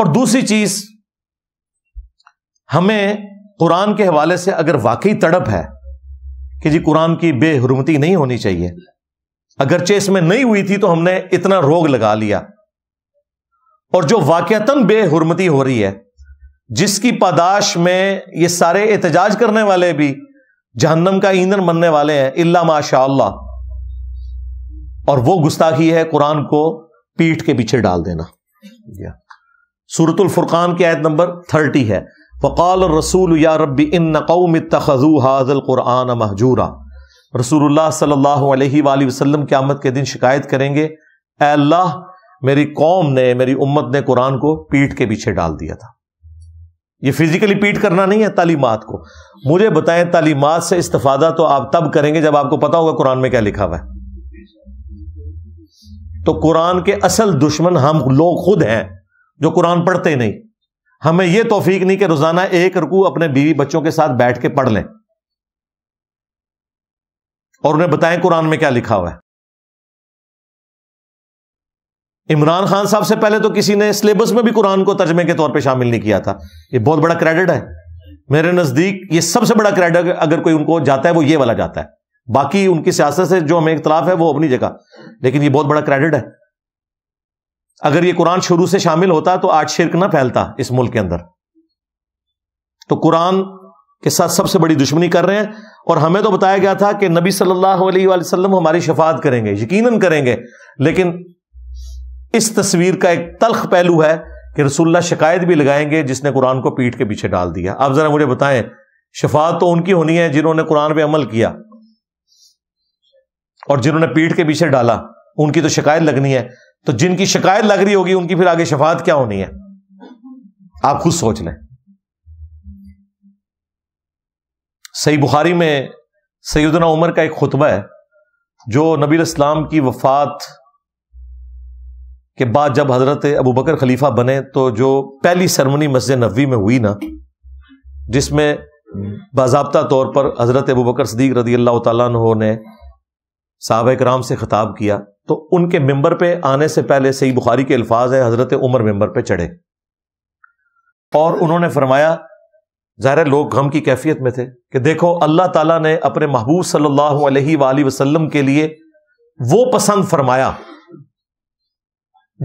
और दूसरी चीज हमें कुरान के हवाले से अगर वाकई तड़प है कि जी कुरान की बेहरमती नहीं होनी चाहिए अगरचे इसमें नहीं हुई थी तो हमने इतना रोग लगा लिया और जो वाकयातन बेहरमती हो रही है जिसकी पदाश में ये सारे एहतजाज करने वाले भी जहन्नम का ईंधन बनने वाले हैं इल्ला माशा और वो गुस्ताखी है कुरान को पीठ के पीछे डाल देना सूरतुल फुरकान की आयत नंबर थर्टी है वकाल रसूल या रबी इन नकौम तखजू हाजल कुरान महजूरा रसूलुल्लाह सल्लल्लाहु अलैहि वसल्लम आमद के दिन शिकायत करेंगे अल्लाह मेरी कौम ने मेरी उम्मत ने कुरान को पीठ के पीछे डाल दिया था ये फिजिकली पीट करना नहीं है तालीमात को मुझे बताएं तालीमत से इस्तफादा तो आप तब करेंगे जब आपको पता होगा कुरान में क्या लिखा हुआ है तो कुरान के असल दुश्मन हम लोग खुद हैं जो कुरान पढ़ते नहीं हमें यह तोफीक नहीं कि रोजाना एक रुकू अपने बीवी बच्चों के साथ बैठ के पढ़ लें और उन्हें बताएं कुरान में क्या लिखा हुआ है इमरान खान साहब से पहले तो किसी ने सिलेबस में भी कुरान को तर्जमे के तौर पर शामिल नहीं किया था ये बहुत बड़ा क्रेडिट है मेरे नज़दीक ये सबसे बड़ा क्रेडिट अगर कोई उनको जाता है वो ये वाला जाता है बाकी उनकी सियासत से जो हमें इख्तलाफ है वो अपनी जगह लेकिन ये बहुत बड़ा क्रेडिट है अगर ये कुरान शुरू से शामिल होता तो आज शिरक ना फैलता इस मुल्क के अंदर तो कुरान के साथ सबसे बड़ी दुश्मनी कर रहे हैं और हमें तो बताया गया था कि नबी सल्लल्लाहु अलैहि वसल्लम हमारी शफात करेंगे यकीन करेंगे लेकिन इस तस्वीर का एक तलख पहलू है कि रसुल्ला शिकायत भी लगाएंगे जिसने कुरान को पीठ के पीछे डाल दिया आप जरा मुझे बताएं शफात तो उनकी होनी है जिन्होंने कुरान पर अमल किया और जिन्होंने पीठ के पीछे डाला उनकी तो शिकायत लगनी है तो जिनकी शिकायत लग रही होगी उनकी फिर आगे शफात क्या होनी है आप खुद सोच लें सही बुखारी में सैदना उमर का एक खुतबा है जो नबी इस्लाम की वफात के बाद जब हजरत अबू बकर खलीफा बने तो जो पहली सरमनी मस्जिद नबी में हुई ना जिसमें बाबा तौर पर हजरत अबू बकर सदीक रदी अल्लाह तु ने साहब कराम से खिताब किया तो उनके मेंबर पर आने से पहले सही बुखारी के अल्फाज है हजरत उमर मेंबर पर चढ़े और उन्होंने फरमाया ज़ाहिर लोग गम की कैफियत में थे कि देखो अल्लाह ताला ने अपने महबूब सल्लल्लाहु अलैहि वसल्लम के लिए वो पसंद फरमाया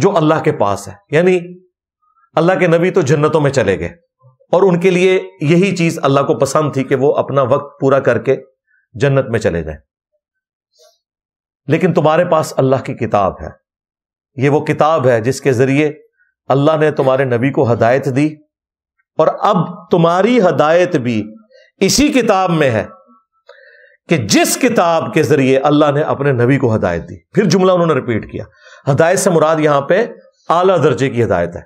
जो अल्लाह के पास है यानी अल्लाह के नबी तो जन्नतों में चले गए और उनके लिए यही चीज अल्लाह को पसंद थी कि वो अपना वक्त पूरा करके जन्नत में चले जाए लेकिन तुम्हारे पास अल्लाह की किताब है ये वो किताब है जिसके जरिए अल्लाह ने तुम्हारे नबी को हदायत दी और अब तुम्हारी हदायत भी इसी किताब में है कि जिस किताब के जरिए अल्लाह ने अपने नबी को हदायत दी फिर जुमला उन्होंने रिपीट किया हदायत से मुराद यहां पे आला दर्जे की हदायत है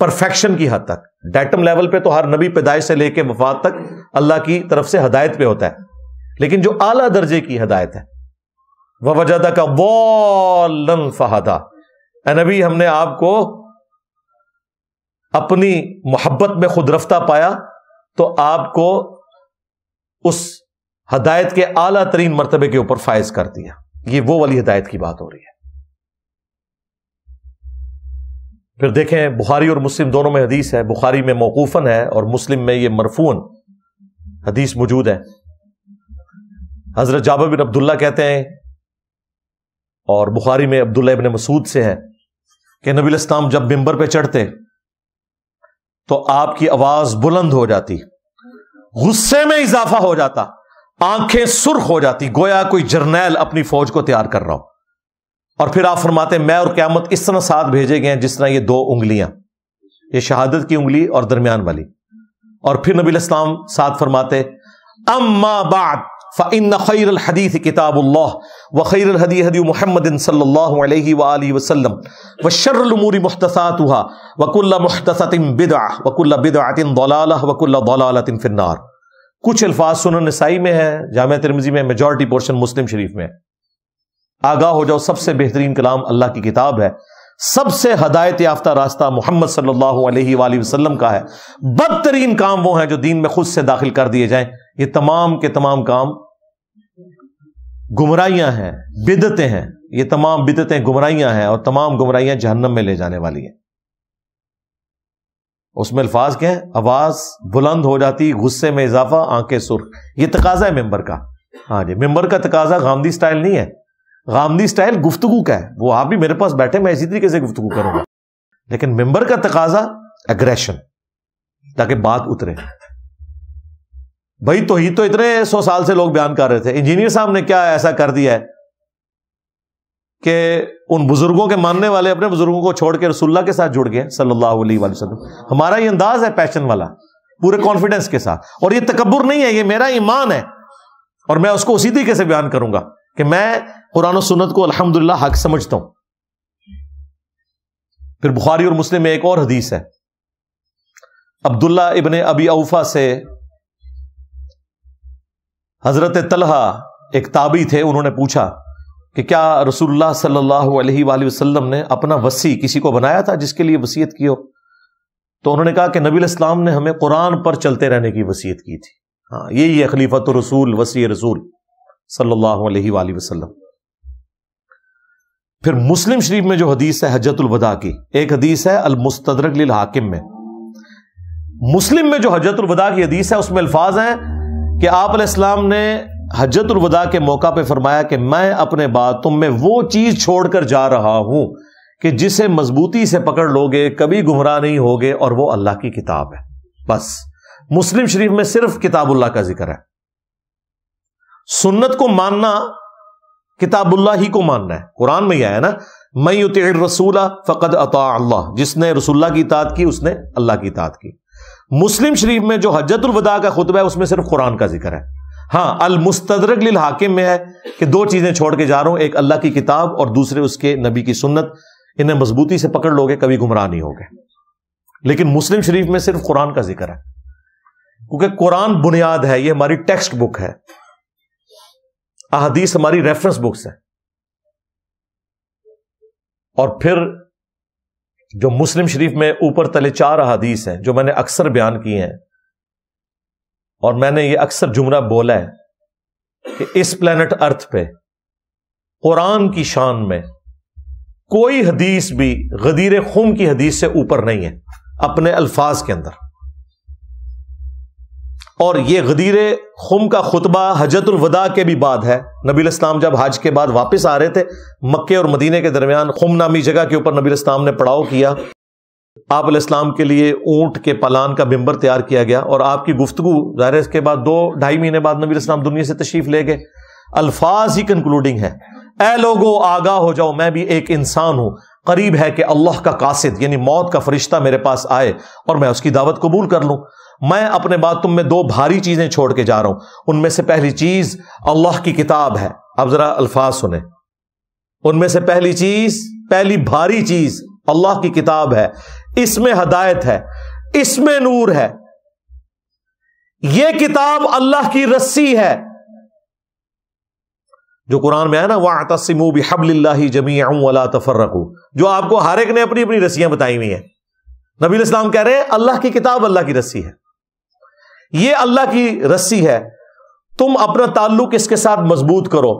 परफेक्शन की हद तक डेटम लेवल पे तो हर नबी पैदाइश से लेके वफात तक अल्लाह की तरफ से हदायत पे होता है लेकिन जो आला दर्जे की हदायत है वह वजदा का वॉलन फहादा नबी हमने आपको अपनी मोहब्बत में खुद रफ्ता पाया तो आपको उस हदायत के आला तरीन मरतबे के ऊपर फायज कर दिया ये वो वाली हदायत की बात हो रही है फिर देखें बुखारी और मुस्लिम दोनों में हदीस है बुखारी में मौकूफन है और मुस्लिम में ये मरफून हदीस मौजूद है हजरत जाबर बिन अब्दुल्ला कहते हैं और बुखारी में अब्दुल्ला इबन मसूद से है कि नबी इस्लाम जब मिंबर पे चढ़ते तो आपकी आवाज बुलंद हो जाती गुस्से में इजाफा हो जाता आंखें सुर्ख हो जाती गोया कोई जर्नैल अपनी फौज को तैयार कर रहा हो और फिर आप फरमाते मैं और क्यामत इस तरह साथ भेजे गए जिस तरह ये दो उंगलियां ये शहादत की उंगली और दरमियान वाली और फिर नबी साथ फरमाते अम्मा बाद फ़िन खैर हदीस किताबुल्ला व खैर हदी हदी महमदिन सल्ला वसलम व शर्रमूरी मुख्तसात हुआ वकुल्ला मुख्तसतिम बिदा वकुल्ला बिदातिन दौलाला वकुल्ला दौलातिन फिन्नार कुछ अल्फाज सुनन नसाई में है जाम तिरमजी में मेजॉरिटी पोर्शन मुस्लिम शरीफ में आगाह हो जाओ सबसे बेहतरीन कलाम अल्लाह की किताब है सबसे हदायत याफ्ता रास्ता मोहम्मद सल्लल्लाहु अलैहि वसल्लम का है बदतरीन काम वो है जो दीन में खुद से दाखिल कर दिए जाएं ये तमाम के तमाम काम गुमराइयां हैं बिदतें हैं ये तमाम बिदतें गुमराइयां हैं और तमाम गुमराइयां जहन्नम में ले जाने वाली हैं उसमें अल्फाज क्या है आवाज बुलंद हो जाती गुस्से में इजाफा आंखें सुर्ख ये तकाजा है मेंबर का हाँ जी मेंबर का तकाजा गांधी स्टाइल नहीं है गांधी स्टाइल गुफ्तगु का है वो आप भी मेरे पास बैठे मैं इसी तरीके से गुफ्तगु करूंगा लेकिन मेंबर का तकाजा एग्रेशन ताकि बात उतरे भाई तो ही तो इतने सौ साल से लोग बयान कर रहे थे इंजीनियर साहब ने क्या ऐसा कर दिया है कि उन बुजुर्गों के मानने वाले अपने बुजुर्गों को छोड़ के रसुल्ला के साथ जुड़ गए सल्लल्लाहु अलैहि वसल्लम हमारा ये अंदाज है पैशन वाला पूरे कॉन्फिडेंस के साथ और ये तकबर नहीं है ये मेरा ईमान है और मैं उसको उसी तरीके से बयान करूंगा कि मैं कुरान सुनत को अलहमदुल्ला हक समझता हूं फिर बुखारी और मुस्लिम में एक और हदीस है अब्दुल्ला इबन अबी अवफा से हज़रत तलह एक ताबी थे उन्होंने पूछा कि क्या रसुल्ला सल्लल्लाहु अलैहि वसल्लम ने अपना वसी किसी को बनाया था जिसके लिए वसीयत की हो तो उन्होंने कहा कि नबी इस्लाम ने हमें कुरान पर चलते रहने की वसीयत की थी हाँ यही है खलीफत रसूल वसी रसूल सल्लल्लाहु अलैहि वसल्लम फिर मुस्लिम शरीफ में जो हदीस है हजतुलवदा की एक हदीस है अलमुस्तरक हाकिम में मुस्लिम में जो हजतुलवदा की हदीस है उसमें अल्फाज हैं कि आप इस्लाम ने हजतुलवदा के मौका पे फरमाया कि मैं अपने बाद तुम में वो चीज़ छोड़कर जा रहा हूं कि जिसे मजबूती से पकड़ लोगे कभी गुमराह नहीं होगे और वो अल्लाह की किताब है बस मुस्लिम शरीफ में सिर्फ किताबुल्लाह का जिक्र है सुन्नत को मानना किताबुल्लाह ही को मानना है कुरान में ही आया ना मैं युत रसूला फ़कद अता जिसने रसुल्ला की इताद की उसने अल्लाह की इताद की मुस्लिम शरीफ में जो हजतुल वदा का खुतबा है उसमें सिर्फ कुरान का जिक्र है हाँ अल मुस्तदरक लिल हाकिम में है कि दो चीजें छोड़ के जा रहा हूं एक अल्लाह की किताब और दूसरे उसके नबी की सुन्नत इन्हें मजबूती से पकड़ लोगे कभी गुमराह नहीं हो गए लेकिन मुस्लिम शरीफ में सिर्फ कुरान का जिक्र है क्योंकि कुरान बुनियाद है यह हमारी टेक्स्ट बुक है अहदीस हमारी रेफरेंस बुक्स है और फिर जो मुस्लिम शरीफ में ऊपर तले चार अदीस हैं जो मैंने अक्सर बयान किए हैं और मैंने ये अक्सर जुमरा बोला है कि इस प्लेनेट अर्थ पे कुरान की शान में कोई हदीस भी गदीर खुम की हदीस से ऊपर नहीं है अपने अल्फाज के अंदर और ये गदीर खुम का खुतबा हजतुलवदा के भी बाद है नबी इस्लाम जब हज के बाद वापस आ रहे थे मक्के और मदीने के दरमियान खुम नामी जगह के ऊपर नबी इस्लाम ने पड़ाव किया आप इस्लाम के लिए ऊंट के पलान का बिम्बर तैयार किया गया और आपकी गुफ्तु ज़ाहिर इसके बाद दो ढाई महीने बाद नबी इस्लाम दुनिया से तशरीफ ले गए अल्फाज ही कंक्लूडिंग है ए लोगो आगाह हो जाओ मैं भी एक इंसान हूं करीब है कि अल्लाह का कासिद यानी मौत का फरिश्ता मेरे पास आए और मैं उसकी दावत कबूल कर लूं मैं अपने बाद तुम में दो भारी चीजें छोड़ के जा रहा हूं उनमें से पहली चीज अल्लाह की किताब है अब जरा अल्फाज सुने उनमें से पहली चीज पहली भारी चीज अल्लाह की किताब है इसमें हदायत है इसमें नूर है यह किताब अल्लाह की रस्सी है जो कुरान में है ना वह तस्मू भी हबल्ला जमी अला तफर रखू जो आपको हर एक ने अपनी अपनी रस्सियां बताई हुई हैं नबी इस्लाम कह रहे हैं अल्लाह की किताब अल्लाह की रस्सी है ये अल्लाह की रस्सी है तुम अपना ताल्लुक इसके साथ मजबूत करो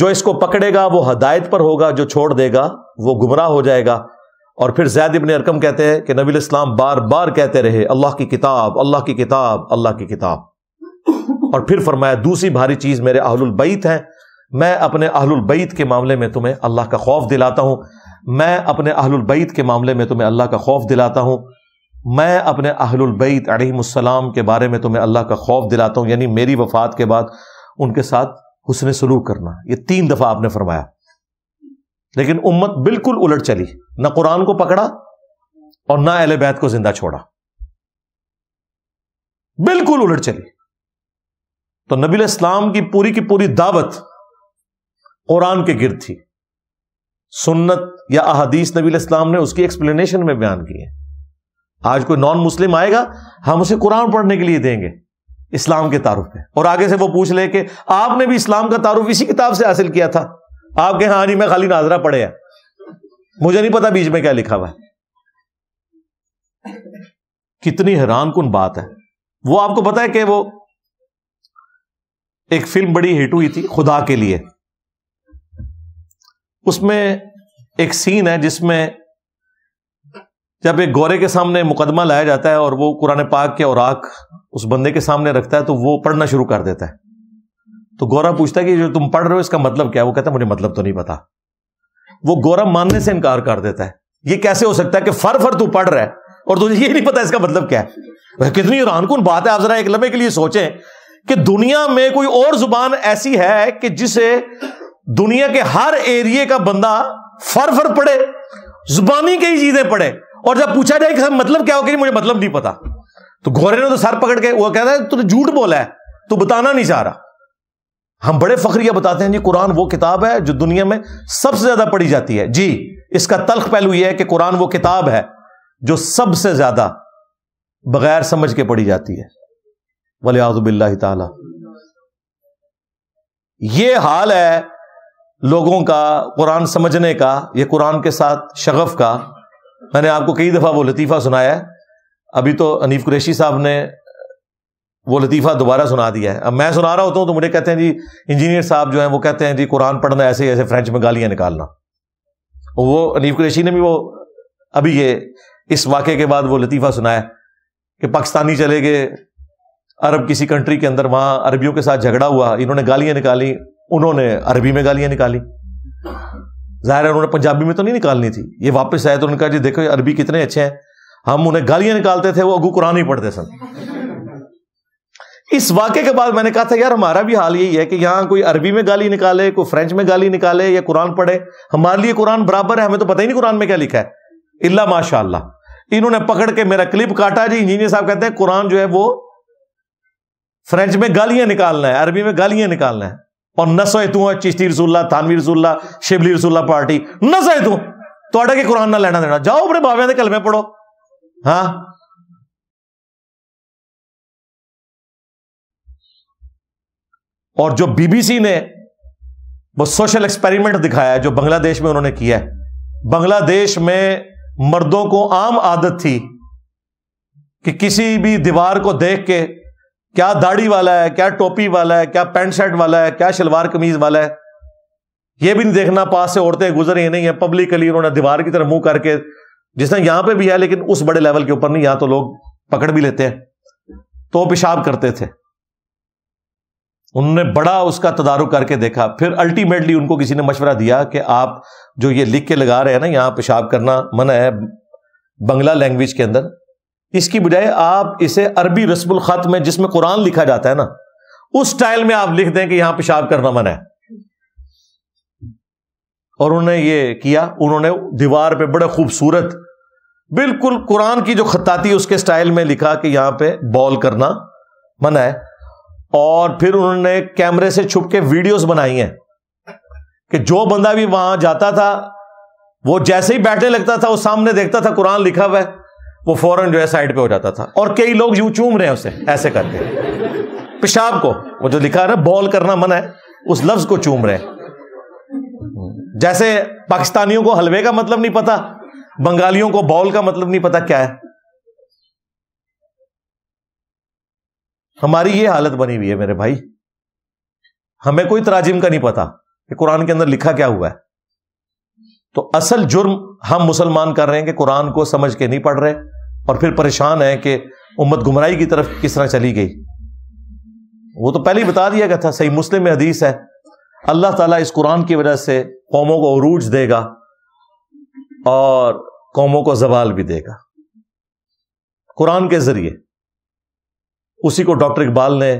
जो इसको पकड़ेगा वो हदायत पर होगा जो छोड़ देगा वो गुमराह हो जाएगा और फिर जैद इबन अरकम कहते हैं कि नबी इस्लाम बार बार कहते रहे अल्लाह की किताब अल्लाह की किताब अल्लाह की किताब और फिर फरमाया दूसरी भारी चीज मेरे अहलुलबैत हैं मैं अपने अहलुलबैत के मामले में तुम्हें अल्लाह का खौफ दिलाता हूं मैं अपने अहलुलबैत के मामले में तुम्हें अल्लाह का खौफ दिलाता हूं मैं अपने अहलबैत आलिमसलाम के बारे में तुम्हें अल्लाह का खौफ दिलाता हूँ यानी मेरी वफात के बाद उनके साथ हुसन सलूक करना ये तीन दफ़ा आपने फरमाया लेकिन उम्मत बिल्कुल उलट चली ना कुरान को पकड़ा और ना अहल बैत को जिंदा छोड़ा बिल्कुल उलट चली तो नबी इस्लाम की पूरी की पूरी दावत कुरान के गिर थी सुन्नत या अहदीस नबी इस्लाम ने उसकी एक्सप्लेनेशन में बयान की है आज कोई नॉन मुस्लिम आएगा हम उसे कुरान पढ़ने के लिए देंगे इस्लाम के तारुफ पे और आगे से वो पूछ ले कि आपने भी इस्लाम का तारुफ इसी किताब से हासिल किया था आप कहें हाँ जी मैं खाली नाजरा पढ़े हैं मुझे नहीं पता बीच में क्या लिखा हुआ है कितनी हैरान कन बात है वो आपको पता है कि वो एक फिल्म बड़ी हिट हुई थी खुदा के लिए उसमें एक सीन है जिसमें जब एक गौरे के सामने मुकदमा लाया जाता है और वो कुरान पाक के और आख उस बंदे के सामने रखता है तो वो पढ़ना शुरू कर देता है तो गौरा पूछता है कि जो तुम पढ़ रहे हो इसका मतलब क्या है वो कहता है मुझे मतलब तो नहीं पता वो गौरा मानने से इनकार कर देता है ये कैसे हो सकता है कि फर फर तू पढ़ रहा है और तुझे ये नहीं पता इसका मतलब क्या है वह कितनी रानकुन बात है आप जरा एक लम्बे के लिए सोचें कि दुनिया में कोई और जुबान ऐसी है कि जिसे दुनिया के हर एरिए का बंदा फर फर पढ़े जुबानी कई चीजें पढ़े और जब पूछा जाए कि सर मतलब क्या हो गया मुझे मतलब नहीं पता तो घोरे ने तो सर पकड़ के वो कहता है तूने झूठ बोला है तो बताना नहीं चाह रहा हम बड़े फखरिया बताते हैं जी कुरान वो किताब है जो दुनिया में सबसे ज्यादा पढ़ी जाती है जी इसका तल्ख पहलू यह है कि कुरान वो किताब है जो सबसे ज्यादा बगैर समझ के पढ़ी जाती है वाले आजबिल्ला तला ये हाल है लोगों का कुरान समझने का ये कुरान के साथ शगफ का मैंने आपको कई दफ़ा वो लतीफ़ा सुनाया है अभी तो अनिफ कुरेशी साहब ने वो लतीफ़ा दोबारा सुना दिया है अब मैं सुना रहा होता हूँ तो मुझे कहते हैं जी इंजीनियर साहब जो है वो कहते हैं जी कुरान पढ़ना ऐसे ऐसे फ्रेंच में गालियां निकालना वो अनिफ कुरैशी ने भी वो अभी ये इस वाक्य के बाद वो लतीफ़ा सुनाया कि पाकिस्तानी चले गए अरब किसी कंट्री के अंदर वहां अरबियों के साथ झगड़ा हुआ इन्होंने गालियां निकाली उन्होंने अरबी में गालियां निकाली ज़ाहिर है उन्होंने पंजाबी में तो नहीं निकालनी थी ये वापस आए तो उन्होंने कहा जी देखो अरबी कितने अच्छे हैं हम उन्हें गालियां निकालते थे वो अगू कुरान ही पढ़ते सर इस वाक्य के बाद मैंने कहा था यार हमारा भी हाल यही है कि यहाँ कोई अरबी में गाली निकाले कोई फ्रेंच में गाली निकाले या कुरान पढ़े हमारे लिए कुरान बराबर है हमें तो पता ही नहीं कुरान में क्या लिखा है इल्ला माशा इन्होंने पकड़ के मेरा क्लिप काटा जी इंजीनियर साहब कहते हैं कुरान जो है वो फ्रेंच में गालियां निकालना है अरबी में गालियां निकालना है और नसो तू है चिश्ती रसुल्ला थानवी रसुल्ला शिबली रसुल्ला पार्टी नसो तू थोड़ा के कुरान ना लेना देना जाओ अपने बाबे के कलमे पढ़ो हाँ और जो बीबीसी ने वो सोशल एक्सपेरिमेंट दिखाया है जो बांग्लादेश में उन्होंने किया है बांग्लादेश में मर्दों को आम आदत थी कि किसी भी दीवार को देख के क्या दाढ़ी वाला है क्या टोपी वाला है क्या पैंट शर्ट वाला है क्या शलवार कमीज वाला है यह भी नहीं देखना पास से औरतें गुजर ही नहीं है पब्लिकली उन्होंने दीवार की तरफ मुंह करके जिस तरह यहां पर भी है लेकिन उस बड़े लेवल के ऊपर नहीं यहां तो लोग पकड़ भी लेते हैं तो पेशाब करते थे उन्होंने बड़ा उसका तदारुक करके देखा फिर अल्टीमेटली उनको किसी ने मशवरा दिया कि आप जो ये लिख के लगा रहे हैं ना यहां पेशाब करना मना है बंगला लैंग्वेज के अंदर इसकी बजाय आप इसे अरबी रस्मुल खत में जिसमें कुरान लिखा जाता है ना उस स्टाइल में आप लिख दें कि यहां पेशाब करना मना है और उन्होंने ये किया उन्होंने दीवार पे बड़े खूबसूरत बिल्कुल कुरान की जो खताती उसके स्टाइल में लिखा कि यहां पे बॉल करना मना है और फिर उन्होंने कैमरे से छुप के वीडियोज बनाई है कि जो बंदा भी वहां जाता था वो जैसे ही बैठने लगता था वो सामने देखता था कुरान लिखा हुआ है वो फौरन जो है साइड पे हो जाता था और कई लोग यूं चूम रहे हैं उसे ऐसे करके पेशाब को वो जो लिखा है ना बॉल करना मना है उस लफ्ज को चूम रहे हैं जैसे पाकिस्तानियों को हलवे का मतलब नहीं पता बंगालियों को बॉल का मतलब नहीं पता क्या है हमारी ये हालत बनी हुई है मेरे भाई हमें कोई तराजिम का नहीं पता कि कुरान के अंदर लिखा क्या हुआ है तो असल जुर्म हम मुसलमान कर रहे हैं कि कुरान को समझ के नहीं पढ़ रहे और फिर परेशान है कि उम्मत गुमराई की तरफ किस तरह चली गई वो तो पहले ही बता दिया गया था सही मुस्लिम में हदीस है अल्लाह ताला इस कुरान की वजह से कौमों को अरूज देगा और कौमों को जवाल भी देगा कुरान के जरिए उसी को डॉक्टर इकबाल ने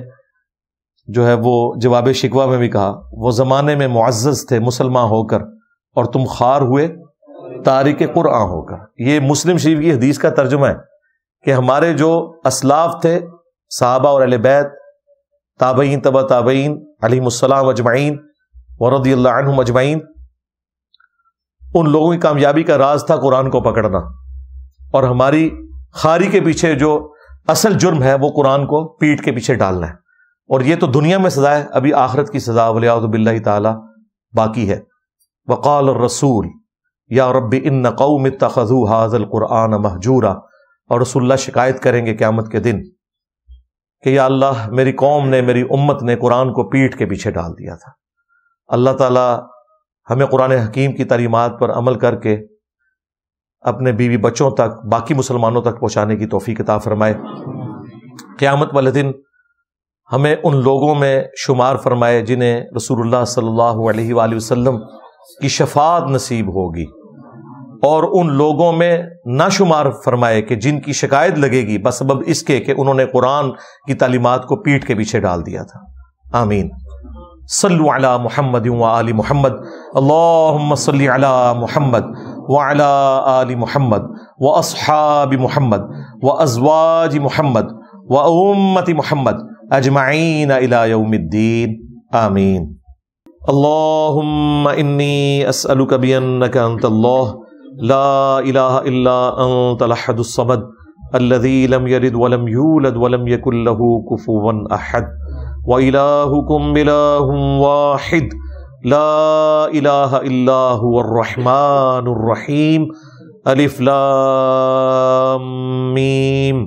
जो है वो जवाब शिकवा में भी कहा वो ज़माने में मुआज़ थे मुसलमान होकर और तुम खार हुए तारिक कुरआ होगा ये मुस्लिम शरीफ की हदीस का तर्जुमा है कि हमारे जो असलाफ थे साहबा और अलबैत ताबईन तबा ताबईन अलीसलाम अजमाइन वरदीम अजमाइन उन लोगों की कामयाबी का राज था कुरान को पकड़ना और हमारी खारी के पीछे जो असल जुर्म है वो कुरान को पीठ के पीछे डालना है और ये तो दुनिया में सजा है अभी आखरत की सजा वलियाबिल्ला ताला बाकी है वक़ाल और रसूल या रब इन कौम तखजू हाजल कुरान महजूरा और रसुल्ला शिकायत करेंगे क्यामत के दिन कि या अल्लाह मेरी कौम ने मेरी उम्मत ने कुरान को पीठ के पीछे डाल दिया था अल्लाह ताला हमें कुरान हकीम की तालीमत पर अमल करके अपने बीवी बच्चों तक बाकी मुसलमानों तक पहुँचाने की तोहफ़ी किताब फरमाए क़्यामत वाले दिन हमें उन लोगों में शुमार फरमाए जिन्हें रसूलुल्लाह सल्लल्लाहु अलैहि वसल्लम की शफात नसीब होगी और उन लोगों में नाशुमार फरमाए कि जिनकी शिकायत लगेगी बसबब इसके कि उन्होंने कुरान की तालीमत को पीठ के पीछे डाल दिया था आमीन सल्लु मोहम्मद मुहम्मद आली मुहम्मद अल्लाहुम्म सल्लि अला आली मुहम्मद व असहाब मोहम्मद व अजवाज मोहम्मद व उम्मति मुहम्मद अजमाइन अलाउमद्दीन आमीन अल्लाहुम्म इन्नी असअलुक बिअन्नक अंतल्लाह لا إله إلا أنت الأحد الصمد الذي لم يلد ولم يولد ولم يكن له كفوا أحد وإلهكم إله واحد لا إله إلا هو الرحمن الرحيم ألف لام ميم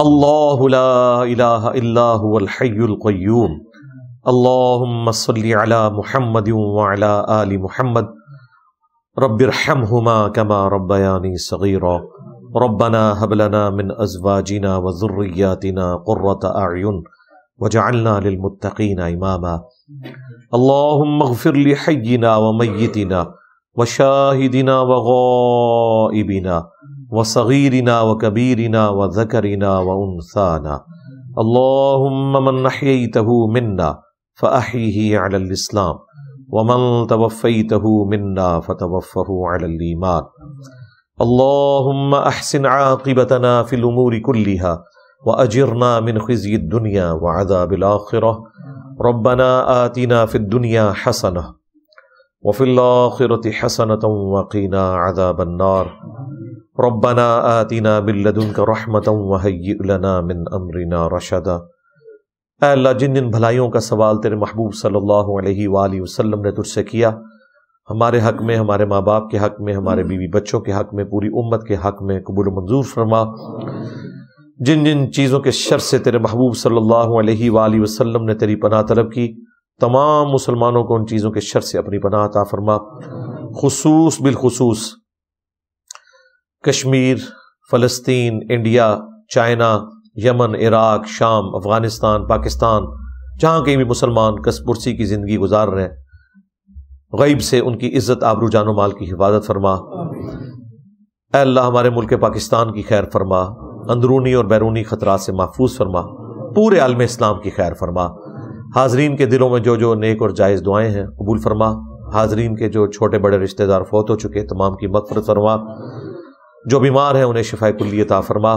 الله لا إله إلا هو الحي القيوم اللهم صل على محمد وعلى آل محمد رب ارحمهما كما ربياني صغيرا ربنا هب لنا من ازواجنا وذرياتنا قره اعين وجعلنا للمتقين اماما اللهم اغفر لحينا وميتنا وشاهدنا وغائبنا وصغيرنا وكبيرنا وذكرنا وانثانا اللهم من احييته منا فاحيه على الاسلام ومن توفيته منا فتوفه على الإيمان اللهم أحسن عاقبتنا في الأمور كلها وأجرنا من خزي الدنيا وعذاب الآخرة ربنا آتنا في الدنيا حسنة وفي الآخرة حسنة وقنا عذاب النار ربنا آتنا من لدنك رحمة وهيئ لنا من أمرنا رشدا अल्लाह जिन जिन भलाइयों का सवाल तेरे महबूब सल्लल्लाहु अलैहि वसल्लम ने तुझसे किया हमारे हक में हमारे माँ बाप के हक में हमारे बीवी बच्चों के हक में पूरी उम्मत के हक में कबूल मंजूर फरमा जिन जिन चीज़ों के शर से तेरे महबूब सल्लल्लाहु अलैहि वसल्लम ने तेरी पनाह तलब की तमाम मुसलमानों को उन चीज़ों के शर से अपनी पनाह अता फरमा खसूस बिलखसूस कश्मीर फ़लस्तीन इंडिया चाइना यमन इराक शाम अफगानिस्तान पाकिस्तान जहाँ कहीं भी मुसलमान कसपुरसी की ज़िंदगी गुजार रहे हैं गईब से उनकी इज़्ज़त आबरू जानो माल की हिफाजत फरमा अल्लाह हमारे मुल्क पाकिस्तान की खैर फरमा अंदरूनी और बैरूनी ख़तरा से महफूज फरमा पूरे आलम इस्लाम की खैर फरमा हाजरीन के दिलों में जो जो नेक और जायज़ दुआएं हैं कबूल फरमा हाजरीन के जो छोटे बड़े रिश्तेदार फौत हो चुके तमाम की मकफरत फरमा जो बीमार हैं उन्हें शिफा कुल्ली ता फरमा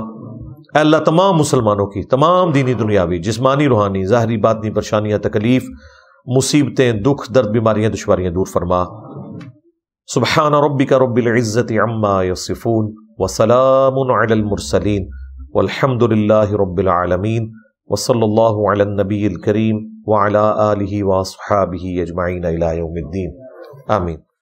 अल्लाह तमाम मुसलमानों की तमाम दीनी दुनियावी जिसमानी रूहानी ज़ाहरी बातनी परेशानियाँ तकलीफ़ मुसीबतें दुख दर्द बीमारियाँ दुशारियाँ दूर फरमा सुबहान रबी का रबिल्ज़त अम्मा यसिफ़ून वसलामसलिन वलहमदिल्ला रबालमीन वसल्लबील करीम वाला आलि वासहाबी अजमाइन अलाउद्दीन आमीन